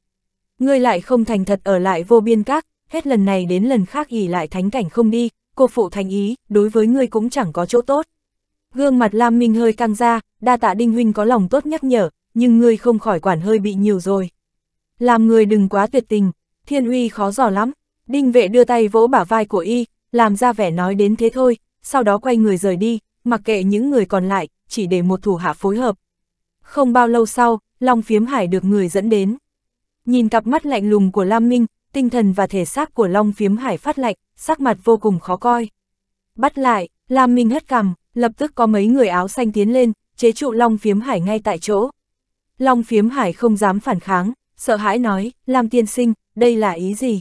Ngươi lại không thành thật ở lại vô biên các, hết lần này đến lần khác ỉ lại thánh cảnh không đi, cô phụ thành ý, đối với ngươi cũng chẳng có chỗ tốt. Gương mặt Lam Minh hơi căng ra, đa tạ Đinh Huynh có lòng tốt nhắc nhở, nhưng ngươi không khỏi quản hơi bị nhiều rồi. Làm người đừng quá tuyệt tình, thiên uy khó giỏ lắm. Đinh vệ đưa tay vỗ bả vai của y, làm ra vẻ nói đến thế thôi, sau đó quay người rời đi, mặc kệ những người còn lại, chỉ để một thủ hạ phối hợp. Không bao lâu sau, Long phiếm hải được người dẫn đến. Nhìn cặp mắt lạnh lùng của Lam Minh, tinh thần và thể xác của Long phiếm hải phát lạnh, sắc mặt vô cùng khó coi. Bắt lại, Lam Minh hất cằm, lập tức có mấy người áo xanh tiến lên, chế trụ Long phiếm hải ngay tại chỗ. Long phiếm hải không dám phản kháng, sợ hãi nói, Lam tiên sinh, đây là ý gì?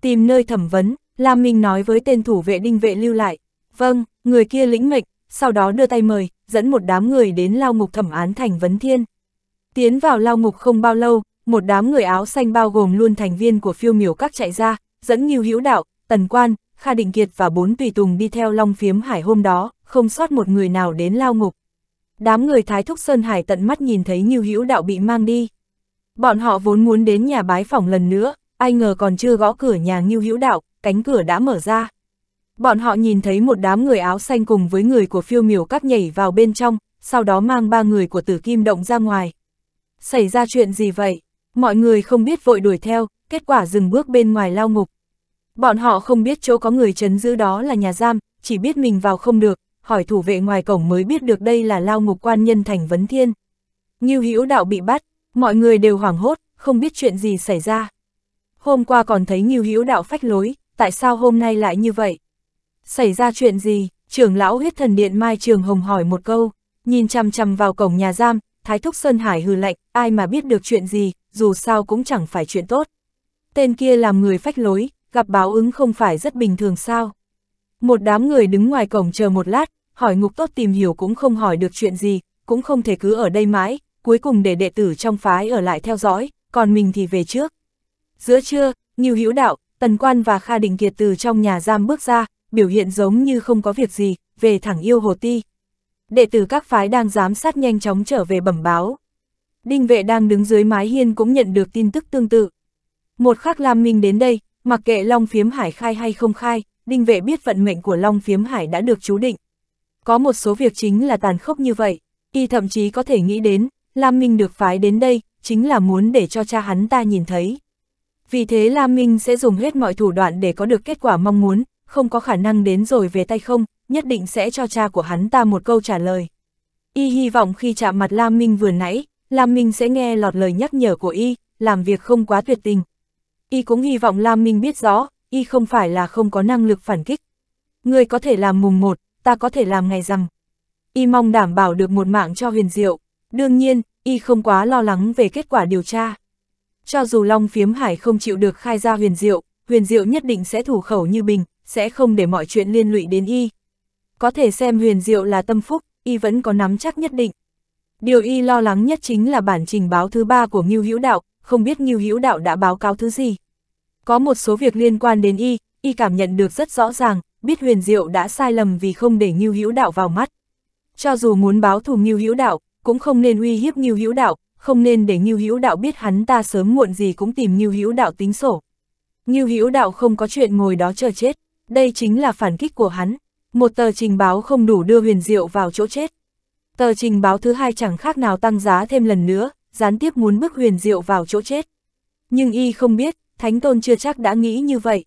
Tìm nơi thẩm vấn, Lam Minh nói với tên thủ vệ đinh vệ lưu lại. Vâng, người kia lĩnh mệnh, sau đó đưa tay mời, dẫn một đám người đến lao ngục thẩm án thành vấn thiên. Tiến vào lao ngục không bao lâu, một đám người áo xanh bao gồm luôn thành viên của phiêu miểu các chạy ra, dẫn Nghiêu Hữu Đạo, Tần Quan, Kha Định Kiệt và bốn tùy tùng đi theo Long Phiếm Hải hôm đó, không sót một người nào đến lao ngục. Đám người Thái Thúc Sơn Hải tận mắt nhìn thấy Nghiêu Hữu Đạo bị mang đi. Bọn họ vốn muốn đến nhà bái phỏng lần nữa, ai ngờ còn chưa gõ cửa nhà Nghiêu Hữu Đạo, cánh cửa đã mở ra. Bọn họ nhìn thấy một đám người áo xanh cùng với người của phiêu miểu các nhảy vào bên trong, sau đó mang ba người của tử kim động ra ngoài. Xảy ra chuyện gì vậy? Mọi người không biết vội đuổi theo, kết quả dừng bước bên ngoài lao ngục. Bọn họ không biết chỗ có người chấn giữ đó là nhà giam, chỉ biết mình vào không được, hỏi thủ vệ ngoài cổng mới biết được đây là lao ngục quan nhân thành vấn thiên. Ngưu Hữu Đạo bị bắt, mọi người đều hoảng hốt, không biết chuyện gì xảy ra. Hôm qua còn thấy Ngưu Hữu Đạo phách lối, tại sao hôm nay lại như vậy? xảy ra chuyện gì, trưởng lão huyết thần điện Mai Trường Hồng hỏi một câu, nhìn chằm chằm vào cổng nhà giam, Thái Thúc Sơn Hải hừ lạnh, ai mà biết được chuyện gì, dù sao cũng chẳng phải chuyện tốt. Tên kia làm người phách lối, gặp báo ứng không phải rất bình thường sao. Một đám người đứng ngoài cổng chờ một lát, hỏi ngục tốt tìm hiểu cũng không hỏi được chuyện gì, cũng không thể cứ ở đây mãi, cuối cùng để đệ tử trong phái ở lại theo dõi, còn mình thì về trước. Giữa trưa, nhiều Hữu Đạo, Tần Quan và Kha Đình Kiệt từ trong nhà giam bước ra, biểu hiện giống như không có việc gì, về thẳng yêu hồ ti. Đệ tử các phái đang giám sát nhanh chóng trở về bẩm báo. Đinh vệ đang đứng dưới mái hiên cũng nhận được tin tức tương tự. Một khắc Lam Minh đến đây, mặc kệ Long Phiếm Hải khai hay không khai, Đinh vệ biết vận mệnh của Long Phiếm Hải đã được chú định. Có một số việc chính là tàn khốc như vậy, y thậm chí có thể nghĩ đến, Lam Minh được phái đến đây, chính là muốn để cho cha hắn ta nhìn thấy. Vì thế Lam Minh sẽ dùng hết mọi thủ đoạn để có được kết quả mong muốn, không có khả năng đến rồi về tay không, nhất định sẽ cho cha của hắn ta một câu trả lời. Y hy vọng khi chạm mặt Lam Minh vừa nãy, Lam Minh sẽ nghe lọt lời nhắc nhở của Y, làm việc không quá tuyệt tình. Y cũng hy vọng Lam Minh biết rõ, Y không phải là không có năng lực phản kích. Người có thể làm mùng một, ta có thể làm ngày rằm. Y mong đảm bảo được một mạng cho huyền diệu. Đương nhiên, Y không quá lo lắng về kết quả điều tra. Cho dù Long phiếm hải không chịu được khai ra huyền diệu, huyền diệu nhất định sẽ thủ khẩu như bình, sẽ không để mọi chuyện liên lụy đến y. Có thể xem huyền diệu là tâm phúc, y vẫn có nắm chắc nhất định. Điều y lo lắng nhất chính là bản trình báo thứ ba của Ngưu Hữu Đạo, không biết Ngưu Hữu Đạo đã báo cáo thứ gì. Có một số việc liên quan đến y, y cảm nhận được rất rõ ràng, biết huyền diệu đã sai lầm vì không để Ngưu Hữu Đạo vào mắt. Cho dù muốn báo thù Ngưu Hữu Đạo, cũng không nên uy hiếp Ngưu Hữu Đạo, không nên để Ngưu Hữu Đạo biết hắn ta sớm muộn gì cũng tìm Ngưu Hữu Đạo tính sổ. Ngưu Hữu Đạo không có chuyện ngồi đó chờ chết đây chính là phản kích của hắn. Một tờ trình báo không đủ đưa huyền diệu vào chỗ chết. Tờ trình báo thứ hai chẳng khác nào tăng giá thêm lần nữa, gián tiếp muốn bức huyền diệu vào chỗ chết. Nhưng y không biết, Thánh Tôn chưa chắc đã nghĩ như vậy.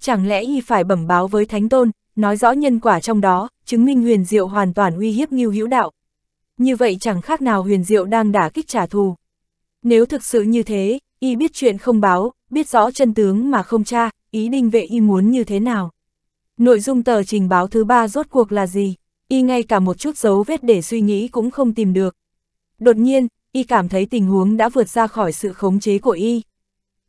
Chẳng lẽ y phải bẩm báo với Thánh Tôn, nói rõ nhân quả trong đó, chứng minh huyền diệu hoàn toàn uy hiếp nghiêu hữu đạo. Như vậy chẳng khác nào huyền diệu đang đả kích trả thù. Nếu thực sự như thế, y biết chuyện không báo, biết rõ chân tướng mà không tra, ý đinh vệ y muốn như thế nào. Nội dung tờ trình báo thứ ba rốt cuộc là gì, y ngay cả một chút dấu vết để suy nghĩ cũng không tìm được. Đột nhiên, y cảm thấy tình huống đã vượt ra khỏi sự khống chế của y.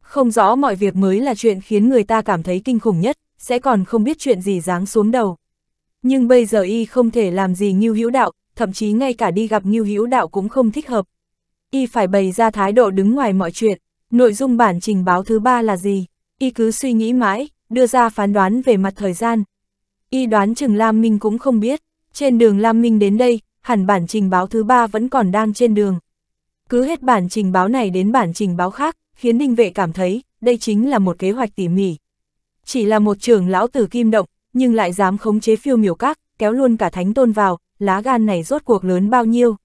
Không rõ mọi việc mới là chuyện khiến người ta cảm thấy kinh khủng nhất, sẽ còn không biết chuyện gì giáng xuống đầu. Nhưng bây giờ y không thể làm gì Ngưu Hữu Đạo, thậm chí ngay cả đi gặp Ngưu Hữu Đạo cũng không thích hợp. Y phải bày ra thái độ đứng ngoài mọi chuyện. Nội dung bản trình báo thứ ba là gì? y cứ suy nghĩ mãi, đưa ra phán đoán về mặt thời gian. Y đoán chừng Lam Minh cũng không biết, trên đường Lam Minh đến đây, hẳn bản trình báo thứ ba vẫn còn đang trên đường. Cứ hết bản trình báo này đến bản trình báo khác, khiến Ninh Vệ cảm thấy, đây chính là một kế hoạch tỉ mỉ. Chỉ là một trưởng lão tử kim động, nhưng lại dám khống chế phiêu miểu các, kéo luôn cả thánh tôn vào, lá gan này rốt cuộc lớn bao nhiêu.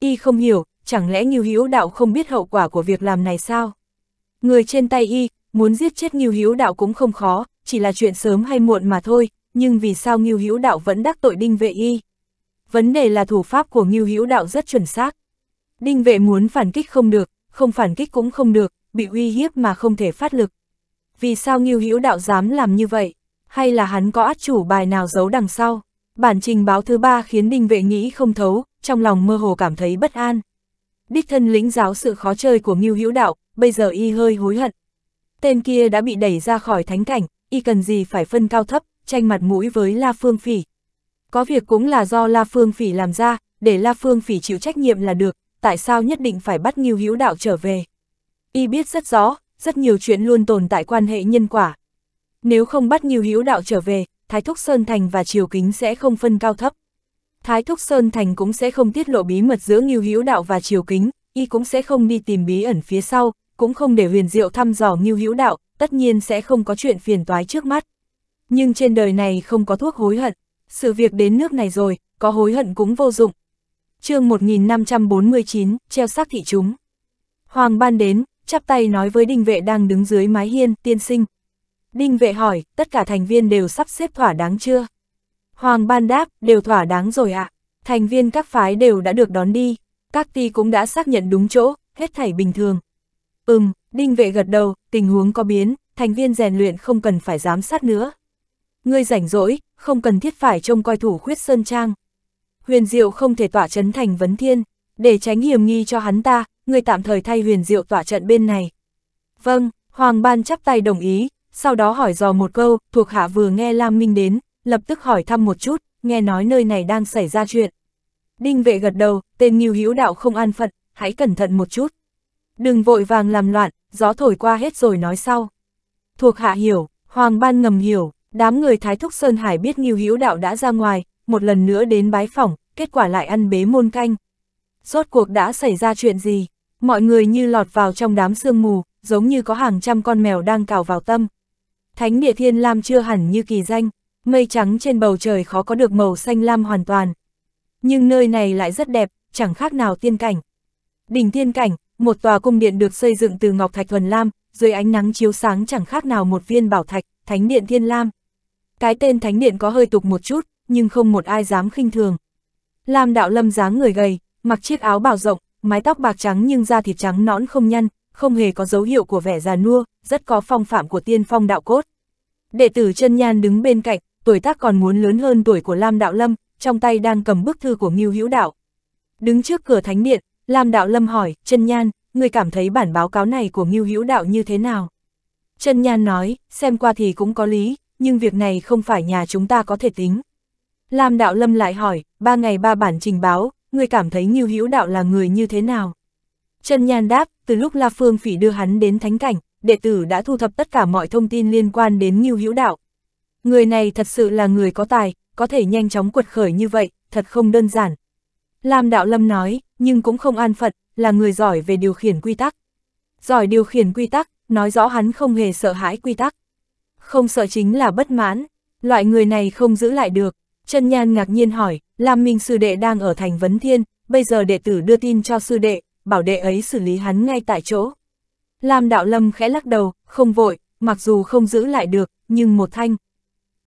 Y không hiểu, chẳng lẽ Nghiêu Hữu Đạo không biết hậu quả của việc làm này sao? Người trên tay y, muốn giết chết Ngưu Hữu Đạo cũng không khó, chỉ là chuyện sớm hay muộn mà thôi, nhưng vì sao Ngưu Hữu Đạo vẫn đắc tội Đinh Vệ y? Vấn đề là thủ pháp của Ngưu Hữu Đạo rất chuẩn xác. Đinh Vệ muốn phản kích không được, không phản kích cũng không được, bị uy hiếp mà không thể phát lực. Vì sao Ngưu Hữu Đạo dám làm như vậy? Hay là hắn có át chủ bài nào giấu đằng sau? Bản trình báo thứ ba khiến Đinh Vệ nghĩ không thấu, trong lòng mơ hồ cảm thấy bất an. Đích thân lĩnh giáo sự khó chơi của Ngưu Hữu Đạo, bây giờ y hơi hối hận, tên kia đã bị đẩy ra khỏi thánh cảnh, y cần gì phải phân cao thấp, tranh mặt mũi với La Phương Phỉ. Có việc cũng là do La Phương Phỉ làm ra, để La Phương Phỉ chịu trách nhiệm là được, tại sao nhất định phải bắt Nghiêu Hữu Đạo trở về. Y biết rất rõ, rất nhiều chuyện luôn tồn tại quan hệ nhân quả. Nếu không bắt Nghiêu Hữu Đạo trở về, Thái Thúc Sơn Thành và Triều Kính sẽ không phân cao thấp. Thái Thúc Sơn Thành cũng sẽ không tiết lộ bí mật giữa Nghiêu Hữu Đạo và Triều Kính, y cũng sẽ không đi tìm bí ẩn phía sau, cũng không để huyền diệu thăm dò ngưu hữu đạo, tất nhiên sẽ không có chuyện phiền toái trước mắt. Nhưng trên đời này không có thuốc hối hận, sự việc đến nước này rồi, có hối hận cũng vô dụng. chương 1549, treo xác thị chúng. Hoàng ban đến, chắp tay nói với đinh vệ đang đứng dưới mái hiên, tiên sinh. Đinh vệ hỏi, tất cả thành viên đều sắp xếp thỏa đáng chưa? Hoàng ban đáp, đều thỏa đáng rồi ạ. À. Thành viên các phái đều đã được đón đi, các ti cũng đã xác nhận đúng chỗ, hết thảy bình thường. Ừm, đinh vệ gật đầu, tình huống có biến, thành viên rèn luyện không cần phải giám sát nữa. Ngươi rảnh rỗi, không cần thiết phải trông coi thủ khuyết Sơn Trang. Huyền Diệu không thể tỏa chấn thành vấn thiên, để tránh hiểm nghi cho hắn ta, ngươi tạm thời thay Huyền Diệu tỏa trận bên này. Vâng, Hoàng Ban chắp tay đồng ý, sau đó hỏi dò một câu, thuộc hạ vừa nghe Lam Minh đến, lập tức hỏi thăm một chút, nghe nói nơi này đang xảy ra chuyện. Đinh vệ gật đầu, tên nghiêu hữu đạo không an phận, hãy cẩn thận một chút. Đừng vội vàng làm loạn, gió thổi qua hết rồi nói sau. Thuộc hạ hiểu, Hoàng Ban ngầm hiểu, đám người Thái Thúc Sơn Hải biết Nghiêu Hữu Đạo đã ra ngoài, một lần nữa đến bái phỏng, kết quả lại ăn bế môn canh. Rốt cuộc đã xảy ra chuyện gì? Mọi người như lọt vào trong đám sương mù, giống như có hàng trăm con mèo đang cào vào tâm. Thánh địa thiên lam chưa hẳn như kỳ danh, mây trắng trên bầu trời khó có được màu xanh lam hoàn toàn. Nhưng nơi này lại rất đẹp, chẳng khác nào tiên cảnh. Đỉnh tiên cảnh, một tòa cung điện được xây dựng từ ngọc thạch thuần lam, dưới ánh nắng chiếu sáng chẳng khác nào một viên bảo thạch, Thánh điện Thiên Lam. Cái tên Thánh điện có hơi tục một chút, nhưng không một ai dám khinh thường. Lam Đạo Lâm dáng người gầy, mặc chiếc áo bào rộng, mái tóc bạc trắng nhưng da thịt trắng nõn không nhăn, không hề có dấu hiệu của vẻ già nua, rất có phong phạm của tiên phong đạo cốt. Đệ tử chân nhan đứng bên cạnh, tuổi tác còn muốn lớn hơn tuổi của Lam Đạo Lâm, trong tay đang cầm bức thư của Ngưu Hữu Đạo. Đứng trước cửa thánh điện, Lam Đạo Lâm hỏi, Trần Nhan, người cảm thấy bản báo cáo này của Ngưu Hữu Đạo như thế nào? Trần Nhan nói, xem qua thì cũng có lý, nhưng việc này không phải nhà chúng ta có thể tính. Lam Đạo Lâm lại hỏi, ba ngày ba bản trình báo, người cảm thấy Ngưu Hữu Đạo là người như thế nào? Trần Nhan đáp, từ lúc La Phương Phỉ đưa hắn đến Thánh Cảnh, đệ tử đã thu thập tất cả mọi thông tin liên quan đến Ngưu Hữu Đạo. Người này thật sự là người có tài, có thể nhanh chóng quật khởi như vậy, thật không đơn giản. Lam Đạo Lâm nói, nhưng cũng không an phận, là người giỏi về điều khiển quy tắc. Giỏi điều khiển quy tắc, nói rõ hắn không hề sợ hãi quy tắc. Không sợ chính là bất mãn, loại người này không giữ lại được. Trần Nhan ngạc nhiên hỏi, Lam Minh sư đệ đang ở thành Vấn Thiên, bây giờ đệ tử đưa tin cho sư đệ, bảo đệ ấy xử lý hắn ngay tại chỗ. Lam Đạo Lâm khẽ lắc đầu, không vội, mặc dù không giữ lại được, nhưng một thanh,